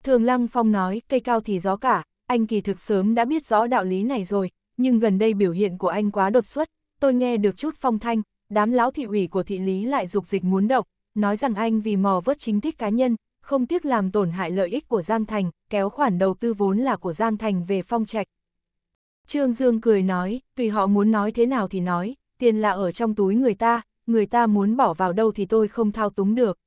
Thường Lăng Phong nói, cây cao thì gió cả, anh kỳ thực sớm đã biết rõ đạo lý này rồi, nhưng gần đây biểu hiện của anh quá đột xuất, tôi nghe được chút phong thanh, đám lão thị ủy của thị lý lại dục dịch muốn động, nói rằng anh vì mò vớt chính thích cá nhân, không tiếc làm tổn hại lợi ích của Giang Thành, kéo khoản đầu tư vốn là của Giang Thành về phong trạch. Trương Dương cười nói, tùy họ muốn nói thế nào thì nói, tiền là ở trong túi người ta, người ta muốn bỏ vào đâu thì tôi không thao túng được.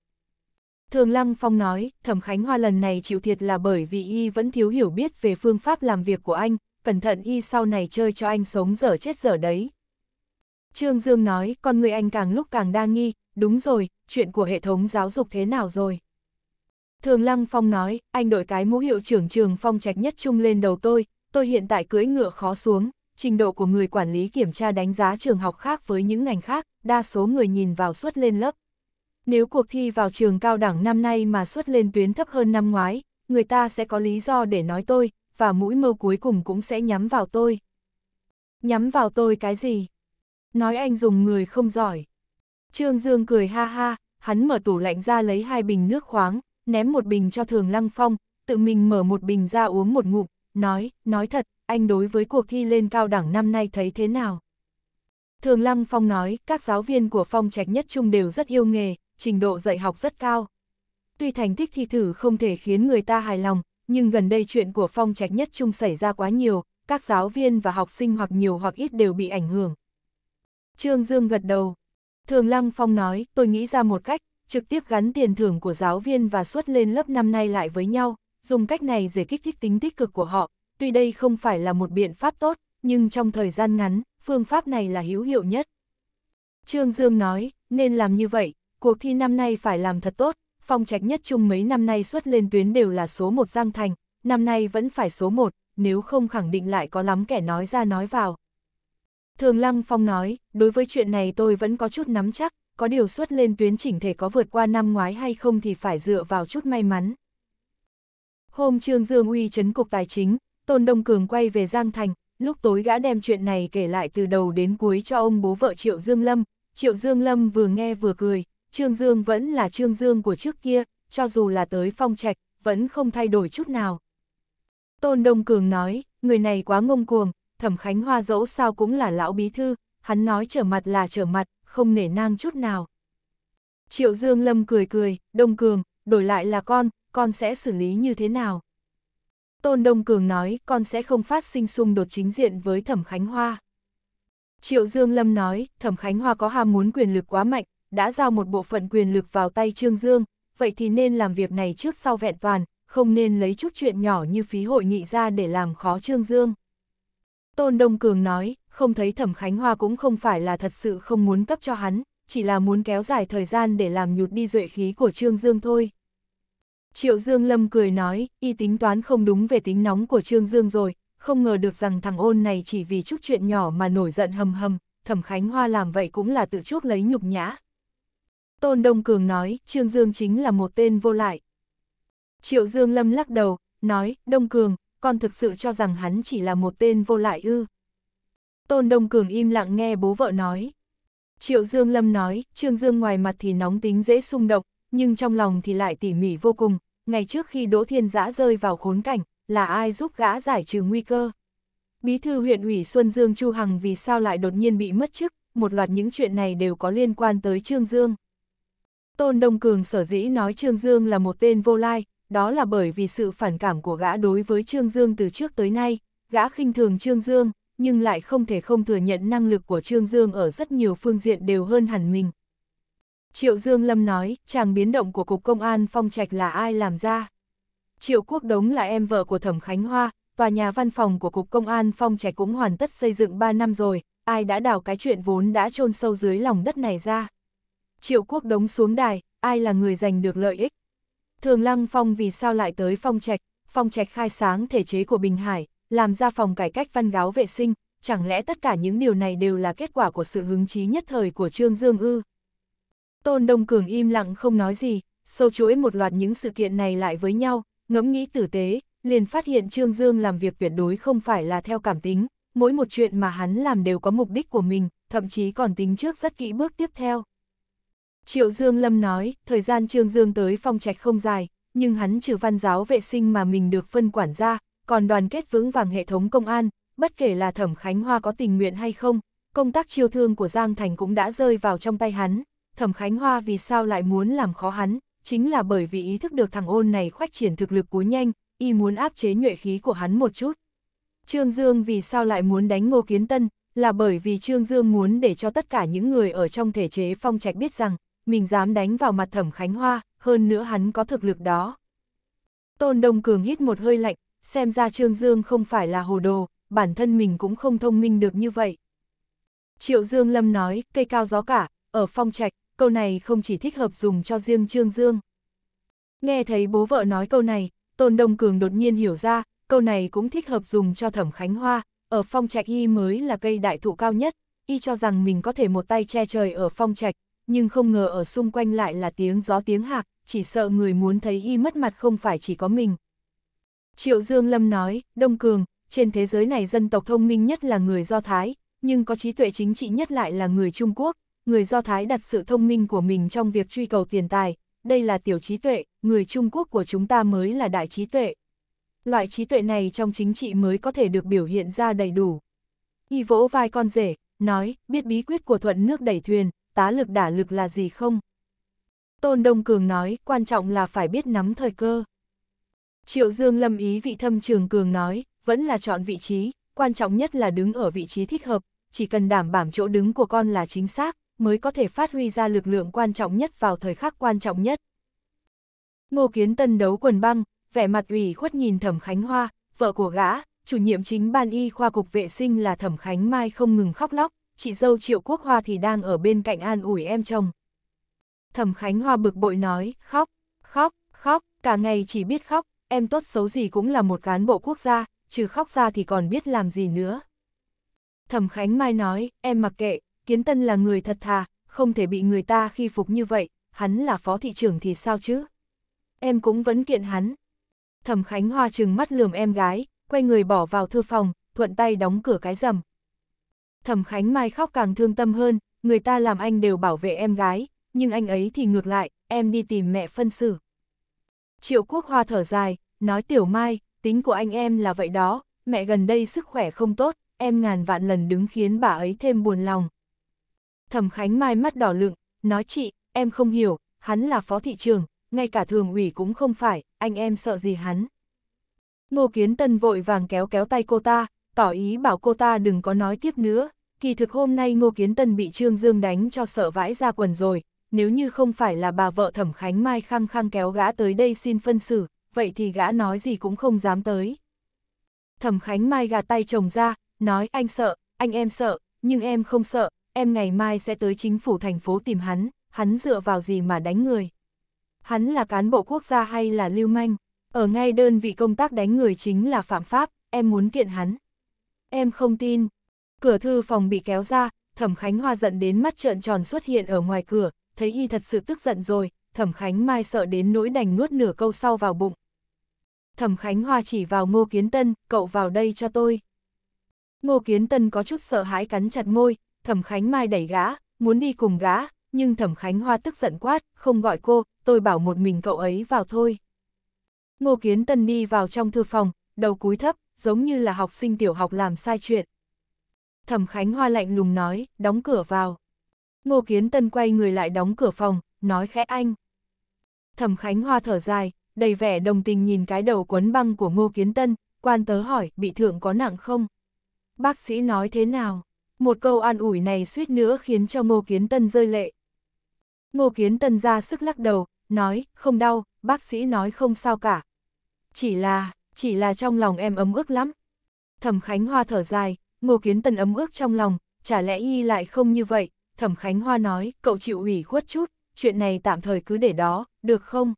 Thường Lăng Phong nói, Thẩm Khánh Hoa lần này chịu thiệt là bởi vì y vẫn thiếu hiểu biết về phương pháp làm việc của anh, cẩn thận y sau này chơi cho anh sống dở chết dở đấy. Trương Dương nói, con người anh càng lúc càng đa nghi, đúng rồi, chuyện của hệ thống giáo dục thế nào rồi? Thường Lăng Phong nói, anh đội cái mũ hiệu trưởng trường phong trạch nhất trung lên đầu tôi, tôi hiện tại cưỡi ngựa khó xuống, trình độ của người quản lý kiểm tra đánh giá trường học khác với những ngành khác, đa số người nhìn vào suất lên lớp. Nếu cuộc thi vào trường cao đẳng năm nay mà suất lên tuyến thấp hơn năm ngoái, người ta sẽ có lý do để nói tôi, và mũi mâu cuối cùng cũng sẽ nhắm vào tôi. Nhắm vào tôi cái gì? Nói anh dùng người không giỏi. Trương Dương cười ha ha, hắn mở tủ lạnh ra lấy hai bình nước khoáng, ném một bình cho Thường Lăng Phong, tự mình mở một bình ra uống một ngụm, nói, nói thật, anh đối với cuộc thi lên cao đẳng năm nay thấy thế nào? Thường Lăng Phong nói, các giáo viên của Phong Trạch Nhất Trung đều rất yêu nghề, trình độ dạy học rất cao. Tuy thành tích thi thử không thể khiến người ta hài lòng, nhưng gần đây chuyện của Phong Trạch Nhất Trung xảy ra quá nhiều, các giáo viên và học sinh hoặc nhiều hoặc ít đều bị ảnh hưởng. Trương Dương gật đầu. Thường Lăng Phong nói, tôi nghĩ ra một cách, trực tiếp gắn tiền thưởng của giáo viên và suất lên lớp năm nay lại với nhau, dùng cách này để kích thích tính tích cực của họ. Tuy đây không phải là một biện pháp tốt, nhưng trong thời gian ngắn, phương pháp này là hữu hiệu nhất. Trương Dương nói, nên làm như vậy, cuộc thi năm nay phải làm thật tốt, phong trạch nhất chung mấy năm nay xuất lên tuyến đều là số 1 Giang Thành, năm nay vẫn phải số 1, nếu không khẳng định lại có lắm kẻ nói ra nói vào. Thường Lăng Phong nói, đối với chuyện này tôi vẫn có chút nắm chắc, có điều xuất lên tuyến chỉnh thể có vượt qua năm ngoái hay không thì phải dựa vào chút may mắn. Hôm Trương Dương Uy chấn cục tài chính, Tôn Đông Cường quay về Giang Thành, lúc tối gã đem chuyện này kể lại từ đầu đến cuối cho ông bố vợ Triệu Dương Lâm. Triệu Dương Lâm vừa nghe vừa cười, Trương Dương vẫn là Trương Dương của trước kia, cho dù là tới phong trạch, vẫn không thay đổi chút nào. Tôn Đông Cường nói, người này quá ngông cuồng, thẩm Khánh Hoa dẫu sao cũng là lão bí thư, hắn nói trở mặt là trở mặt, không nể nang chút nào. Triệu Dương Lâm cười cười, Đông Cường, đổi lại là con, con sẽ xử lý như thế nào? Tôn Đông Cường nói, con sẽ không phát sinh xung đột chính diện với Thẩm Khánh Hoa. Triệu Dương Lâm nói, Thẩm Khánh Hoa có ham muốn quyền lực quá mạnh, đã giao một bộ phận quyền lực vào tay Trương Dương, vậy thì nên làm việc này trước sau vẹn toàn, không nên lấy chút chuyện nhỏ như phí hội nghị ra để làm khó Trương Dương. Tôn Đông Cường nói, không thấy Thẩm Khánh Hoa cũng không phải là thật sự không muốn cấp cho hắn, chỉ là muốn kéo dài thời gian để làm nhụt đi duệ khí của Trương Dương thôi. Triệu Dương Lâm cười nói, y tính toán không đúng về tính nóng của Trương Dương rồi, không ngờ được rằng thằng ôn này chỉ vì chút chuyện nhỏ mà nổi giận hầm hầm, Thẩm Khánh Hoa làm vậy cũng là tự chuốc lấy nhục nhã. Tôn Đông Cường nói, Trương Dương chính là một tên vô lại. Triệu Dương Lâm lắc đầu, nói, Đông Cường, con thực sự cho rằng hắn chỉ là một tên vô lại ư. Tôn Đông Cường im lặng nghe bố vợ nói. Triệu Dương Lâm nói, Trương Dương ngoài mặt thì nóng tính dễ xung động, nhưng trong lòng thì lại tỉ mỉ vô cùng, ngày trước khi Đỗ Thiên Giã rơi vào khốn cảnh, là ai giúp gã giải trừ nguy cơ. Bí thư huyện ủy Xuân Dương Chu Hằng vì sao lại đột nhiên bị mất chức, một loạt những chuyện này đều có liên quan tới Trương Dương. Tôn Đông Cường sở dĩ nói Trương Dương là một tên vô lai, đó là bởi vì sự phản cảm của gã đối với Trương Dương từ trước tới nay, gã khinh thường Trương Dương, nhưng lại không thể không thừa nhận năng lực của Trương Dương ở rất nhiều phương diện đều hơn hẳn mình. Triệu Dương Lâm nói, chàng biến động của Cục Công an Phong Trạch là ai làm ra? Triệu Quốc Đống là em vợ của Thẩm Khánh Hoa, tòa nhà văn phòng của Cục Công an Phong Trạch cũng hoàn tất xây dựng 3 năm rồi, ai đã đào cái chuyện vốn đã chôn sâu dưới lòng đất này ra? Triệu Quốc Đống xuống đài, ai là người giành được lợi ích? Thường Lăng Phong vì sao lại tới Phong Trạch, Phong Trạch khai sáng thể chế của Bình Hải, làm ra phòng cải cách văn gáo vệ sinh, chẳng lẽ tất cả những điều này đều là kết quả của sự hứng chí nhất thời của Trương Dương ư? Tôn Đông Cường im lặng không nói gì, sâu chuỗi một loạt những sự kiện này lại với nhau, ngẫm nghĩ tử tế, liền phát hiện Trương Dương làm việc tuyệt đối không phải là theo cảm tính, mỗi một chuyện mà hắn làm đều có mục đích của mình, thậm chí còn tính trước rất kỹ bước tiếp theo. Triệu Dương Lâm nói, thời gian Trương Dương tới phong trạch không dài, nhưng hắn trừ văn giáo vệ sinh mà mình được phân quản ra, còn đoàn kết vững vàng hệ thống công an, bất kể là Thẩm Khánh Hoa có tình nguyện hay không, công tác chiêu thương của Giang Thành cũng đã rơi vào trong tay hắn. Thẩm Khánh Hoa vì sao lại muốn làm khó hắn, chính là bởi vì ý thức được thằng ôn này khoách triển thực lực cố nhanh, y muốn áp chế nhuệ khí của hắn một chút. Trương Dương vì sao lại muốn đánh Ngô Kiến Tân, là bởi vì Trương Dương muốn để cho tất cả những người ở trong thể chế phong trạch biết rằng, mình dám đánh vào mặt thẩm Khánh Hoa, hơn nữa hắn có thực lực đó. Tôn Đông Cường hít một hơi lạnh, xem ra Trương Dương không phải là hồ đồ, bản thân mình cũng không thông minh được như vậy. Triệu Dương Lâm nói, cây cao gió cả, ở phong trạch, câu này không chỉ thích hợp dùng cho riêng Trương Dương. Nghe thấy bố vợ nói câu này, Tôn Đông Cường đột nhiên hiểu ra, câu này cũng thích hợp dùng cho Thẩm Khánh Hoa, ở phong trạch y mới là cây đại thụ cao nhất, y cho rằng mình có thể một tay che trời ở phong trạch, nhưng không ngờ ở xung quanh lại là tiếng gió tiếng hạc, chỉ sợ người muốn thấy y mất mặt không phải chỉ có mình. Triệu Dương Lâm nói, Đông Cường, trên thế giới này dân tộc thông minh nhất là người Do Thái, nhưng có trí tuệ chính trị nhất lại là người Trung Quốc, người Do Thái đặt sự thông minh của mình trong việc truy cầu tiền tài, đây là tiểu trí tuệ, người Trung Quốc của chúng ta mới là đại trí tuệ. Loại trí tuệ này trong chính trị mới có thể được biểu hiện ra đầy đủ. Y vỗ vai con rể, nói, biết bí quyết của thuận nước đẩy thuyền, tá lực đả lực là gì không? Tôn Đông Cường nói, quan trọng là phải biết nắm thời cơ. Triệu Dương Lâm ý vị thâm trường cường nói, vẫn là chọn vị trí, quan trọng nhất là đứng ở vị trí thích hợp, chỉ cần đảm bảo chỗ đứng của con là chính xác, mới có thể phát huy ra lực lượng quan trọng nhất vào thời khắc quan trọng nhất. Ngô Kiến Tân đấu quần băng, vẻ mặt ủy khuất nhìn Thẩm Khánh Hoa, vợ của gã, chủ nhiệm chính ban y khoa cục vệ sinh là Thẩm Khánh Mai không ngừng khóc lóc, chị dâu Triệu Quốc Hoa thì đang ở bên cạnh an ủi em chồng. Thẩm Khánh Hoa bực bội nói, khóc, khóc, khóc, cả ngày chỉ biết khóc, em tốt xấu gì cũng là một cán bộ quốc gia, trừ khóc ra thì còn biết làm gì nữa. Thẩm Khánh Mai nói, em mặc kệ, Kiến Tân là người thật thà, không thể bị người ta khi phục như vậy, hắn là phó thị trưởng thì sao chứ? Em cũng vẫn kiện hắn. Thẩm Khánh Hoa trừng mắt lườm em gái, quay người bỏ vào thư phòng, thuận tay đóng cửa cái rầm, Thẩm Khánh Mai khóc càng thương tâm hơn, người ta làm anh đều bảo vệ em gái, nhưng anh ấy thì ngược lại, em đi tìm mẹ phân xử. Triệu Quốc Hoa thở dài, nói Tiểu Mai, tính của anh em là vậy đó, mẹ gần đây sức khỏe không tốt, em ngàn vạn lần đứng khiến bà ấy thêm buồn lòng. Thẩm Khánh Mai mắt đỏ lựng, nói chị, em không hiểu, hắn là phó thị trường, ngay cả thường ủy cũng không phải, anh em sợ gì hắn. Ngô Kiến Tân vội vàng kéo kéo tay cô ta, tỏ ý bảo cô ta đừng có nói tiếp nữa, Kỳ thực hôm nay Ngô Kiến Tân bị Trương Dương đánh cho sợ vãi ra quần rồi, nếu như không phải là bà vợ Thẩm Khánh Mai khăng khăng kéo gã tới đây xin phân xử, vậy thì gã nói gì cũng không dám tới. Thẩm Khánh Mai gạt tay chồng ra, nói anh sợ, anh em sợ, nhưng em không sợ, em ngày mai sẽ tới chính phủ thành phố tìm hắn, hắn dựa vào gì mà đánh người. Hắn là cán bộ quốc gia hay là lưu manh, ở ngay đơn vị công tác đánh người chính là phạm pháp, em muốn kiện hắn. Em không tin, Cửa thư phòng bị kéo ra, Thẩm Khánh Hoa giận đến mắt trợn tròn xuất hiện ở ngoài cửa, thấy y thật sự tức giận rồi, Thẩm Khánh Mai sợ đến nỗi đành nuốt nửa câu sau vào bụng. Thẩm Khánh Hoa chỉ vào Ngô Kiến Tân, cậu vào đây cho tôi. Ngô Kiến Tân có chút sợ hãi cắn chặt môi, Thẩm Khánh Mai đẩy gã, muốn đi cùng gã, nhưng Thẩm Khánh Hoa tức giận quát, không gọi cô, tôi bảo một mình cậu ấy vào thôi. Ngô Kiến Tân đi vào trong thư phòng, đầu cúi thấp, giống như là học sinh tiểu học làm sai chuyện, Thẩm Khánh Hoa lạnh lùng nói, đóng cửa vào. Ngô Kiến Tân quay người lại đóng cửa phòng, nói khẽ anh. Thẩm Khánh Hoa thở dài, đầy vẻ đồng tình nhìn cái đầu quấn băng của Ngô Kiến Tân, quan tớ hỏi, bị thượng có nặng không? Bác sĩ nói thế nào? Một câu an ủi này suýt nữa khiến cho Ngô Kiến Tân rơi lệ. Ngô Kiến Tân ra sức lắc đầu, nói, không đau, bác sĩ nói không sao cả. Chỉ là, chỉ là trong lòng em ấm ức lắm. Thẩm Khánh Hoa thở dài, Ngô Kiến Tân ấm ước trong lòng, chả lẽ y lại không như vậy, Thẩm Khánh Hoa nói, cậu chịu ủy khuất chút, chuyện này tạm thời cứ để đó, được không?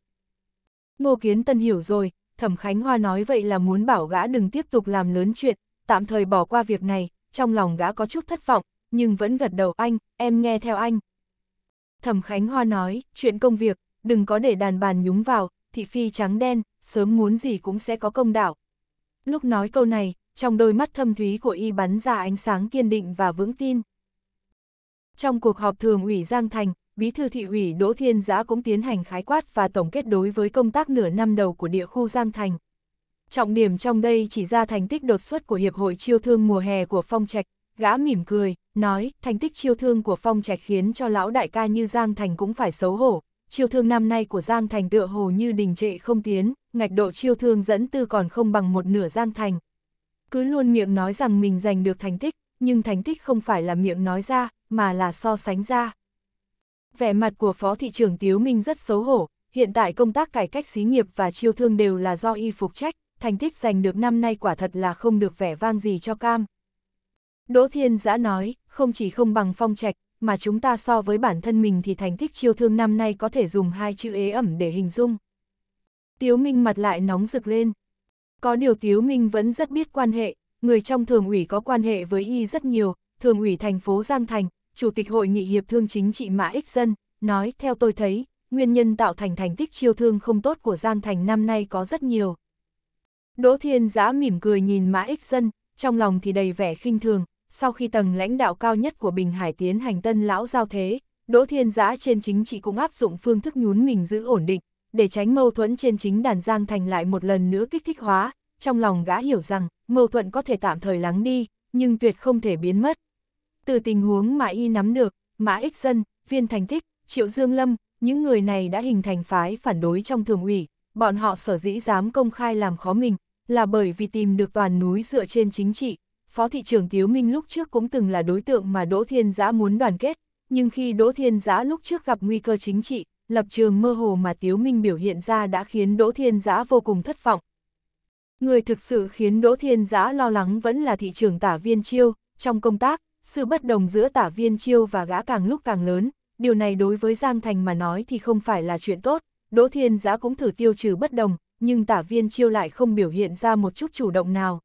Ngô Kiến Tân hiểu rồi, Thẩm Khánh Hoa nói vậy là muốn bảo gã đừng tiếp tục làm lớn chuyện, tạm thời bỏ qua việc này, trong lòng gã có chút thất vọng, nhưng vẫn gật đầu anh, em nghe theo anh. Thẩm Khánh Hoa nói, chuyện công việc, đừng có để đàn bàn nhúng vào, thị phi trắng đen, sớm muốn gì cũng sẽ có công đạo. Lúc nói câu này, trong đôi mắt thâm thúy của y bắn ra ánh sáng kiên định và vững tin. Trong cuộc họp thường ủy Giang Thành, Bí thư thị ủy Đỗ Thiên Giã cũng tiến hành khái quát và tổng kết đối với công tác nửa năm đầu của địa khu Giang Thành. Trọng điểm trong đây chỉ ra thành tích đột xuất của Hiệp hội chiêu thương mùa hè của Phong Trạch, gã mỉm cười, nói, thành tích chiêu thương của Phong Trạch khiến cho lão đại ca như Giang Thành cũng phải xấu hổ. Chiêu thương năm nay của Giang Thành tựa hồ như đình trệ không tiến, ngạch độ chiêu thương dẫn tư còn không bằng một nửa Giang Thành, cứ luôn miệng nói rằng mình giành được thành tích, nhưng thành tích không phải là miệng nói ra, mà là so sánh ra. Vẻ mặt của Phó Thị trưởng Tiếu Minh rất xấu hổ, hiện tại công tác cải cách xí nghiệp và chiêu thương đều là do y phục trách, thành tích giành được năm nay quả thật là không được vẻ vang gì cho cam. Đỗ Thiên Giã nói, không chỉ không bằng phong trạch, mà chúng ta so với bản thân mình thì thành tích chiêu thương năm nay có thể dùng hai chữ ế ẩm để hình dung. Tiếu Minh mặt lại nóng rực lên, có điều Tiếu Minh vẫn rất biết quan hệ, người trong thường ủy có quan hệ với y rất nhiều, thường ủy thành phố Giang Thành, Chủ tịch Hội nghị Hiệp thương Chính trị Mã Ích Dân, nói theo tôi thấy, nguyên nhân tạo thành thành tích chiêu thương không tốt của Giang Thành năm nay có rất nhiều. Đỗ Thiên Giã mỉm cười nhìn Mã Ích Dân, trong lòng thì đầy vẻ khinh thường, sau khi tầng lãnh đạo cao nhất của Bình Hải tiến hành tân lão giao thế, Đỗ Thiên Giã trên chính trị cũng áp dụng phương thức nhún mình giữ ổn định, để tránh mâu thuẫn trên chính đàn Giang Thành lại một lần nữa kích thích hóa, trong lòng gã hiểu rằng mâu thuẫn có thể tạm thời lắng đi, nhưng tuyệt không thể biến mất. Từ tình huống mà y nắm được, Mã Ích Dân, Viên Thành Thích, Triệu Dương Lâm, những người này đã hình thành phái phản đối trong thường ủy, bọn họ sở dĩ dám công khai làm khó mình, là bởi vì tìm được toàn núi dựa trên chính trị. Phó thị trưởng Tiếu Minh lúc trước cũng từng là đối tượng mà Đỗ Thiên Giã muốn đoàn kết, nhưng khi Đỗ Thiên Giã lúc trước gặp nguy cơ chính trị, lập trường mơ hồ mà Tiếu Minh biểu hiện ra đã khiến Đỗ Thiên Giã vô cùng thất vọng. Người thực sự khiến Đỗ Thiên Giã lo lắng vẫn là thị trường tả viên chiêu, trong công tác, sự bất đồng giữa tả viên chiêu và gã càng lúc càng lớn, điều này đối với Giang Thành mà nói thì không phải là chuyện tốt, Đỗ Thiên Giã cũng thử tiêu trừ bất đồng, nhưng tả viên chiêu lại không biểu hiện ra một chút chủ động nào.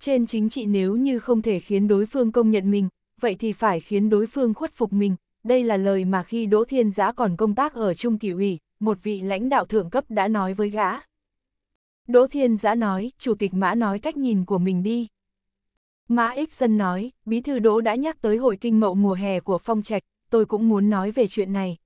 Trên chính trị nếu như không thể khiến đối phương công nhận mình, vậy thì phải khiến đối phương khuất phục mình, đây là lời mà khi Đỗ Thiên Giã còn công tác ở Trung Kỳ ủy, một vị lãnh đạo thượng cấp đã nói với gã. Đỗ Thiên Giã nói, Chủ tịch Mã nói cách nhìn của mình đi. Mã Ích Dân nói, Bí thư Đỗ đã nhắc tới hội kinh mậu mùa hè của Phong Trạch, tôi cũng muốn nói về chuyện này.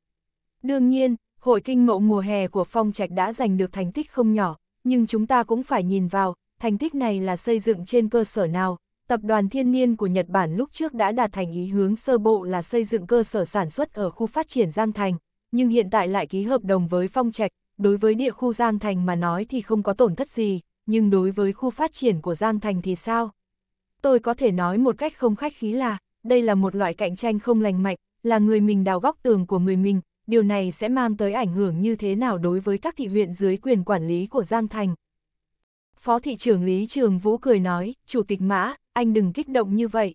Đương nhiên, hội kinh mậu mùa hè của Phong Trạch đã giành được thành tích không nhỏ, nhưng chúng ta cũng phải nhìn vào, thành tích này là xây dựng trên cơ sở nào, Tập đoàn Thiên Niên của Nhật Bản lúc trước đã đạt thành ý hướng sơ bộ là xây dựng cơ sở sản xuất ở khu phát triển Giang Thành, nhưng hiện tại lại ký hợp đồng với Phong Trạch, đối với địa khu Giang Thành mà nói thì không có tổn thất gì, nhưng đối với khu phát triển của Giang Thành thì sao? Tôi có thể nói một cách không khách khí là, đây là một loại cạnh tranh không lành mạnh, là người mình đào góc tường của người mình, điều này sẽ mang tới ảnh hưởng như thế nào đối với các thị huyện dưới quyền quản lý của Giang Thành, Phó thị trưởng Lý Trường Vũ cười nói, Chủ tịch Mã, anh đừng kích động như vậy.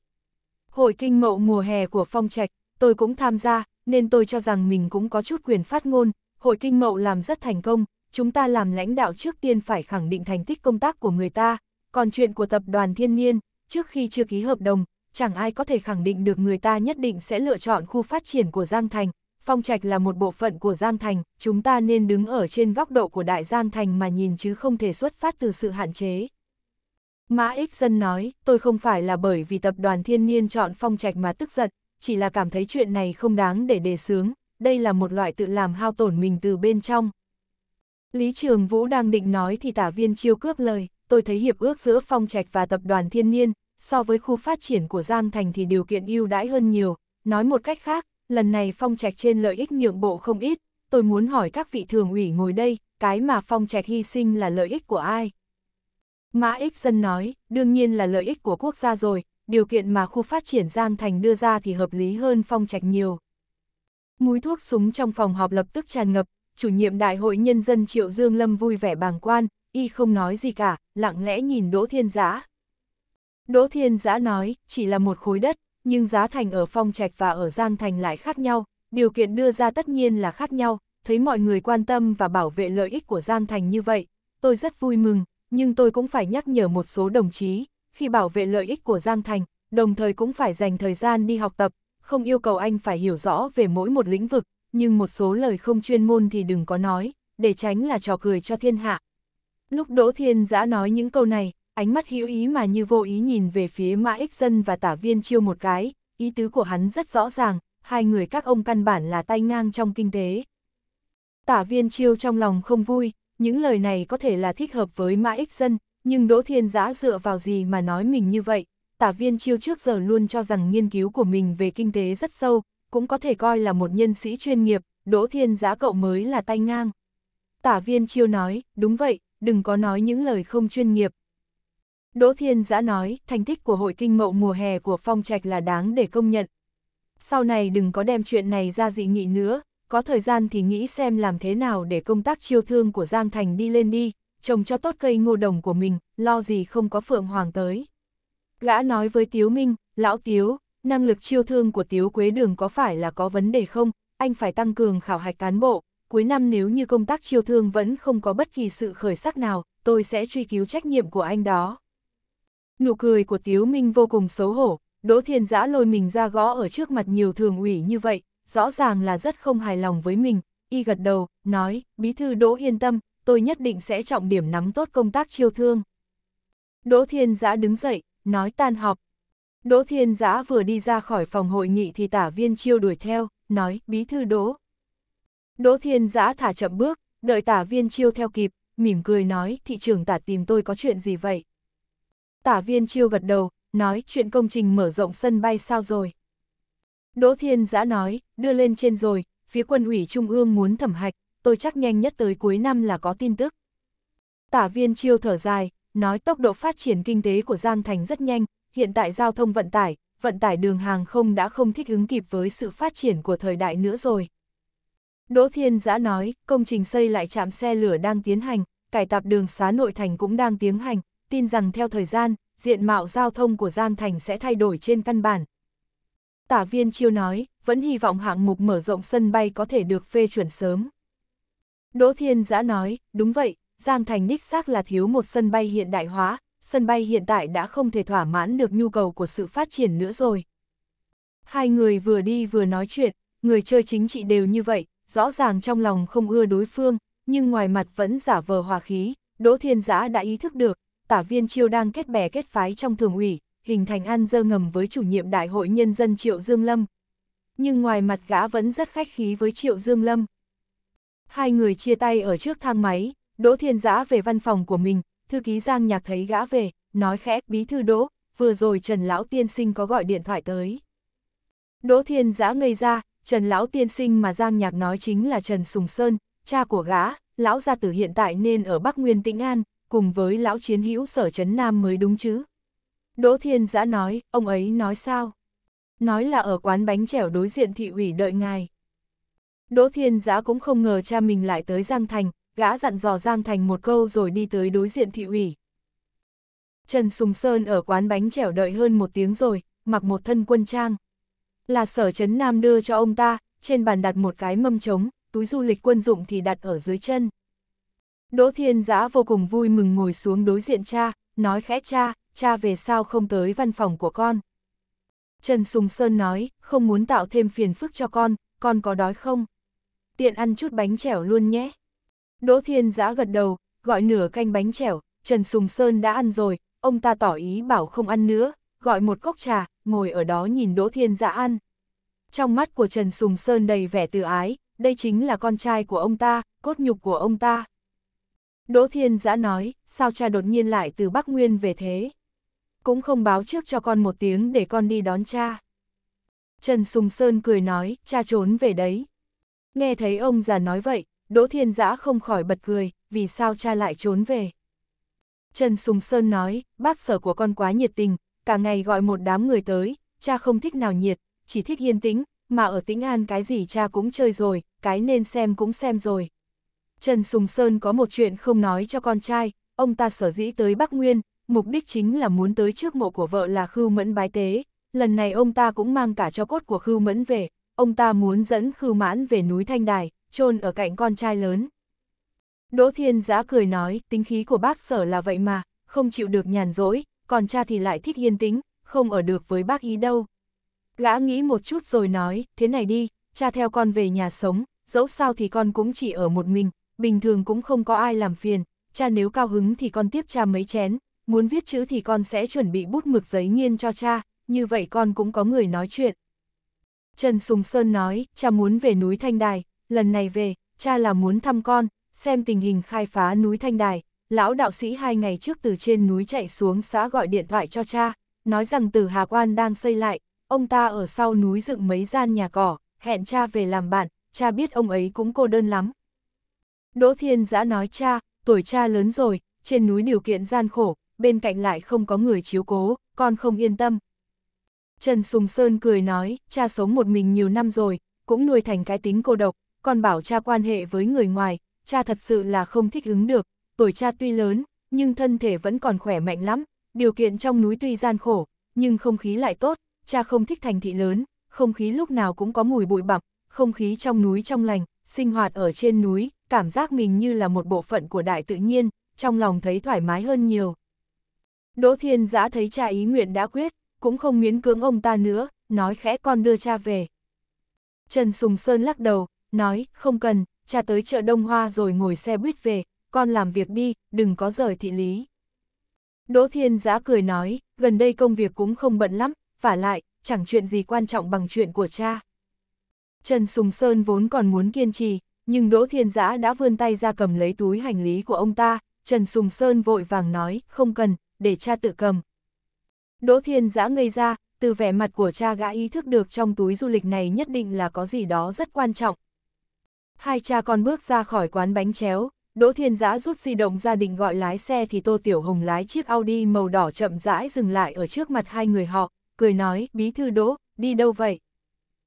Hội kinh mậu mùa hè của Phong Trạch, tôi cũng tham gia, nên tôi cho rằng mình cũng có chút quyền phát ngôn. Hội kinh mậu làm rất thành công, chúng ta làm lãnh đạo trước tiên phải khẳng định thành tích công tác của người ta. Còn chuyện của tập đoàn thiên niên, trước khi chưa ký hợp đồng, chẳng ai có thể khẳng định được người ta nhất định sẽ lựa chọn khu phát triển của Giang Thành, Phong Trạch là một bộ phận của Giang Thành, chúng ta nên đứng ở trên góc độ của Đại Giang Thành mà nhìn chứ không thể xuất phát từ sự hạn chế. Mã Ích Dân nói, tôi không phải là bởi vì tập đoàn thiên niên chọn Phong Trạch mà tức giận, chỉ là cảm thấy chuyện này không đáng để đề sướng, đây là một loại tự làm hao tổn mình từ bên trong. Lý Trường Vũ đang định nói thì tả viên chiêu cướp lời, tôi thấy hiệp ước giữa Phong Trạch và tập đoàn thiên niên, so với khu phát triển của Giang Thành thì điều kiện ưu đãi hơn nhiều, nói một cách khác, lần này phong trạch trên lợi ích nhượng bộ không ít, tôi muốn hỏi các vị thường ủy ngồi đây, cái mà phong trạch hy sinh là lợi ích của ai? Mã Ích Dân nói, đương nhiên là lợi ích của quốc gia rồi, điều kiện mà khu phát triển Giang Thành đưa ra thì hợp lý hơn phong trạch nhiều. Múi thuốc súng trong phòng họp lập tức tràn ngập, chủ nhiệm Đại hội Nhân dân Triệu Dương Lâm vui vẻ bàng quan, y không nói gì cả, lặng lẽ nhìn Đỗ Thiên Giã. Đỗ Thiên Giã nói, chỉ là một khối đất, nhưng giá thành ở Phong Trạch và ở Giang Thành lại khác nhau, điều kiện đưa ra tất nhiên là khác nhau, thấy mọi người quan tâm và bảo vệ lợi ích của Giang Thành như vậy, tôi rất vui mừng, nhưng tôi cũng phải nhắc nhở một số đồng chí, khi bảo vệ lợi ích của Giang Thành, đồng thời cũng phải dành thời gian đi học tập, không yêu cầu anh phải hiểu rõ về mỗi một lĩnh vực, nhưng một số lời không chuyên môn thì đừng có nói, để tránh là trò cười cho thiên hạ. Lúc Đỗ Thiên Giã nói những câu này, ánh mắt hữu ý mà như vô ý nhìn về phía Mã Ích Dân và tả viên chiêu một cái, ý tứ của hắn rất rõ ràng, hai người các ông căn bản là tay ngang trong kinh tế. Tả viên chiêu trong lòng không vui, những lời này có thể là thích hợp với Mã Ích Dân, nhưng Đỗ Thiên Giã dựa vào gì mà nói mình như vậy, tả viên chiêu trước giờ luôn cho rằng nghiên cứu của mình về kinh tế rất sâu, cũng có thể coi là một nhân sĩ chuyên nghiệp, Đỗ Thiên Giã cậu mới là tay ngang. Tả viên chiêu nói, đúng vậy, đừng có nói những lời không chuyên nghiệp, Đỗ Thiên Giã nói, thành tích của hội kinh mậu mùa hè của Phong Trạch là đáng để công nhận. Sau này đừng có đem chuyện này ra dị nghị nữa, có thời gian thì nghĩ xem làm thế nào để công tác chiêu thương của Giang Thành đi lên đi, trồng cho tốt cây ngô đồng của mình, lo gì không có Phượng Hoàng tới. Gã nói với Tiếu Minh, lão Tiếu, năng lực chiêu thương của Tiếu Quế Đường có phải là có vấn đề không, anh phải tăng cường khảo hạch cán bộ, cuối năm nếu như công tác chiêu thương vẫn không có bất kỳ sự khởi sắc nào, tôi sẽ truy cứu trách nhiệm của anh đó. Nụ cười của Tiếu Minh vô cùng xấu hổ, Đỗ Thiên Giã lôi mình ra gõ ở trước mặt nhiều thường ủy như vậy, rõ ràng là rất không hài lòng với mình, y gật đầu, nói, bí thư Đỗ yên tâm, tôi nhất định sẽ trọng điểm nắm tốt công tác chiêu thương. Đỗ Thiên Giã đứng dậy, nói tan họp. Đỗ Thiên Giã vừa đi ra khỏi phòng hội nghị thì tả viên chiêu đuổi theo, nói, bí thư Đỗ. Đỗ Thiên Giã thả chậm bước, đợi tả viên chiêu theo kịp, mỉm cười nói, thị trường tả tìm tôi có chuyện gì vậy? Tả viên chiêu gật đầu, nói chuyện công trình mở rộng sân bay sao rồi. Đỗ Thiên Giã nói, đưa lên trên rồi, phía quân ủy Trung ương muốn thẩm hạch, tôi chắc nhanh nhất tới cuối năm là có tin tức. Tả viên chiêu thở dài, nói tốc độ phát triển kinh tế của Giang Thành rất nhanh, hiện tại giao thông vận tải, vận tải đường hàng không đã không thích ứng kịp với sự phát triển của thời đại nữa rồi. Đỗ Thiên Giã nói, công trình xây lại trạm xe lửa đang tiến hành, cải tạp đường xá nội thành cũng đang tiến hành, tin rằng theo thời gian, diện mạo giao thông của Giang Thành sẽ thay đổi trên căn bản. Tả viên chiêu nói, vẫn hy vọng hạng mục mở rộng sân bay có thể được phê chuẩn sớm. Đỗ Thiên Giã nói, đúng vậy, Giang Thành đích xác là thiếu một sân bay hiện đại hóa, sân bay hiện tại đã không thể thỏa mãn được nhu cầu của sự phát triển nữa rồi. Hai người vừa đi vừa nói chuyện, người chơi chính trị đều như vậy, rõ ràng trong lòng không ưa đối phương, nhưng ngoài mặt vẫn giả vờ hòa khí, Đỗ Thiên Giã đã ý thức được, tả viên chiêu đang kết bè kết phái trong thường ủy, hình thành ăn dơ ngầm với chủ nhiệm Đại hội Nhân dân Triệu Dương Lâm. Nhưng ngoài mặt gã vẫn rất khách khí với Triệu Dương Lâm. Hai người chia tay ở trước thang máy, Đỗ Thiên Giã về văn phòng của mình, thư ký Giang Nhạc thấy gã về, nói khẽ, bí thư Đỗ, vừa rồi Trần Lão Tiên Sinh có gọi điện thoại tới. Đỗ Thiên Giã ngây ra, Trần Lão Tiên Sinh mà Giang Nhạc nói chính là Trần Sùng Sơn, cha của gã, Lão gia tử hiện tại nên ở Bắc Nguyên Tĩnh An, cùng với lão chiến hữu sở chấn nam mới đúng chứ. Đỗ Thiên Giã nói, ông ấy nói sao? Nói là ở quán bánh chẻo đối diện thị ủy đợi ngài. Đỗ Thiên Giã cũng không ngờ cha mình lại tới Giang Thành, gã dặn dò Giang Thành một câu rồi đi tới đối diện thị ủy. Trần Sùng Sơn ở quán bánh chẻo đợi hơn một tiếng rồi, mặc một thân quân trang. Là sở chấn nam đưa cho ông ta, trên bàn đặt một cái mâm trống, túi du lịch quân dụng thì đặt ở dưới chân. Đỗ Thiên Giã vô cùng vui mừng ngồi xuống đối diện cha, nói khẽ cha, cha về sao không tới văn phòng của con. Trần Sùng Sơn nói, không muốn tạo thêm phiền phức cho con, con có đói không? Tiện ăn chút bánh chẻo luôn nhé. Đỗ Thiên Giã gật đầu, gọi nửa canh bánh chẻo, Trần Sùng Sơn đã ăn rồi, ông ta tỏ ý bảo không ăn nữa, gọi một cốc trà, ngồi ở đó nhìn Đỗ Thiên Giã ăn. Trong mắt của Trần Sùng Sơn đầy vẻ từ ái, đây chính là con trai của ông ta, cốt nhục của ông ta. Đỗ Thiên Giã nói, sao cha đột nhiên lại từ Bắc Nguyên về thế? Cũng không báo trước cho con một tiếng để con đi đón cha. Trần Sùng Sơn cười nói, cha trốn về đấy. Nghe thấy ông già nói vậy, Đỗ Thiên Giã không khỏi bật cười, vì sao cha lại trốn về? Trần Sùng Sơn nói, bác sở của con quá nhiệt tình, cả ngày gọi một đám người tới, cha không thích nào nhiệt, chỉ thích yên tĩnh, mà ở tĩnh an cái gì cha cũng chơi rồi, cái nên xem cũng xem rồi. Trần Sùng Sơn có một chuyện không nói cho con trai, ông ta sở dĩ tới Bắc Nguyên, mục đích chính là muốn tới trước mộ của vợ là Khưu Mẫn bái tế, lần này ông ta cũng mang cả cho cốt của Khưu Mẫn về, ông ta muốn dẫn Khưu Mãn về núi Thanh Đài, chôn ở cạnh con trai lớn. Đỗ Thiên Giã cười nói, tính khí của bác sở là vậy mà, không chịu được nhàn rỗi, còn cha thì lại thích yên tĩnh, không ở được với bác ý đâu. Gã nghĩ một chút rồi nói, thế này đi, cha theo con về nhà sống, dẫu sao thì con cũng chỉ ở một mình, bình thường cũng không có ai làm phiền, cha nếu cao hứng thì con tiếp cha mấy chén, muốn viết chữ thì con sẽ chuẩn bị bút mực giấy nghiên cho cha, như vậy con cũng có người nói chuyện. Trần Sùng Sơn nói, cha muốn về núi Thanh Đài, lần này về, cha là muốn thăm con, xem tình hình khai phá núi Thanh Đài. Lão đạo sĩ hai ngày trước từ trên núi chạy xuống xã gọi điện thoại cho cha, nói rằng từ Hà Quan đang xây lại, ông ta ở sau núi dựng mấy gian nhà cỏ, hẹn cha về làm bạn, cha biết ông ấy cũng cô đơn lắm, Đỗ Thiên Giã nói cha, tuổi cha lớn rồi, trên núi điều kiện gian khổ, bên cạnh lại không có người chiếu cố, con không yên tâm. Trần Sùng Sơn cười nói, cha sống một mình nhiều năm rồi, cũng nuôi thành cái tính cô độc, con bảo cha quan hệ với người ngoài, cha thật sự là không thích ứng được, tuổi cha tuy lớn, nhưng thân thể vẫn còn khỏe mạnh lắm, điều kiện trong núi tuy gian khổ, nhưng không khí lại tốt, cha không thích thành thị lớn, không khí lúc nào cũng có mùi bụi bặm, không khí trong núi trong lành, sinh hoạt ở trên núi, cảm giác mình như là một bộ phận của đại tự nhiên, trong lòng thấy thoải mái hơn nhiều. Đỗ Thiên Giã thấy cha ý nguyện đã quyết, cũng không miễn cưỡng ông ta nữa, nói khẽ con đưa cha về. Trần Sùng Sơn lắc đầu, nói, không cần, cha tới chợ Đông Hoa rồi ngồi xe buýt về, con làm việc đi, đừng có rời thị lý. Đỗ Thiên Giã cười nói, gần đây công việc cũng không bận lắm, vả lại, chẳng chuyện gì quan trọng bằng chuyện của cha. Trần Sùng Sơn vốn còn muốn kiên trì, nhưng Đỗ Thiên Giã đã vươn tay ra cầm lấy túi hành lý của ông ta, Trần Sùng Sơn vội vàng nói, không cần, để cha tự cầm. Đỗ Thiên Giã ngây ra, từ vẻ mặt của cha gã ý thức được trong túi du lịch này nhất định là có gì đó rất quan trọng. Hai cha con bước ra khỏi quán bánh chéo, Đỗ Thiên Giã rút di động ra định gọi lái xe thì Tô Tiểu Hồng lái chiếc Audi màu đỏ chậm rãi dừng lại ở trước mặt hai người họ, cười nói, bí thư Đỗ, đi đâu vậy?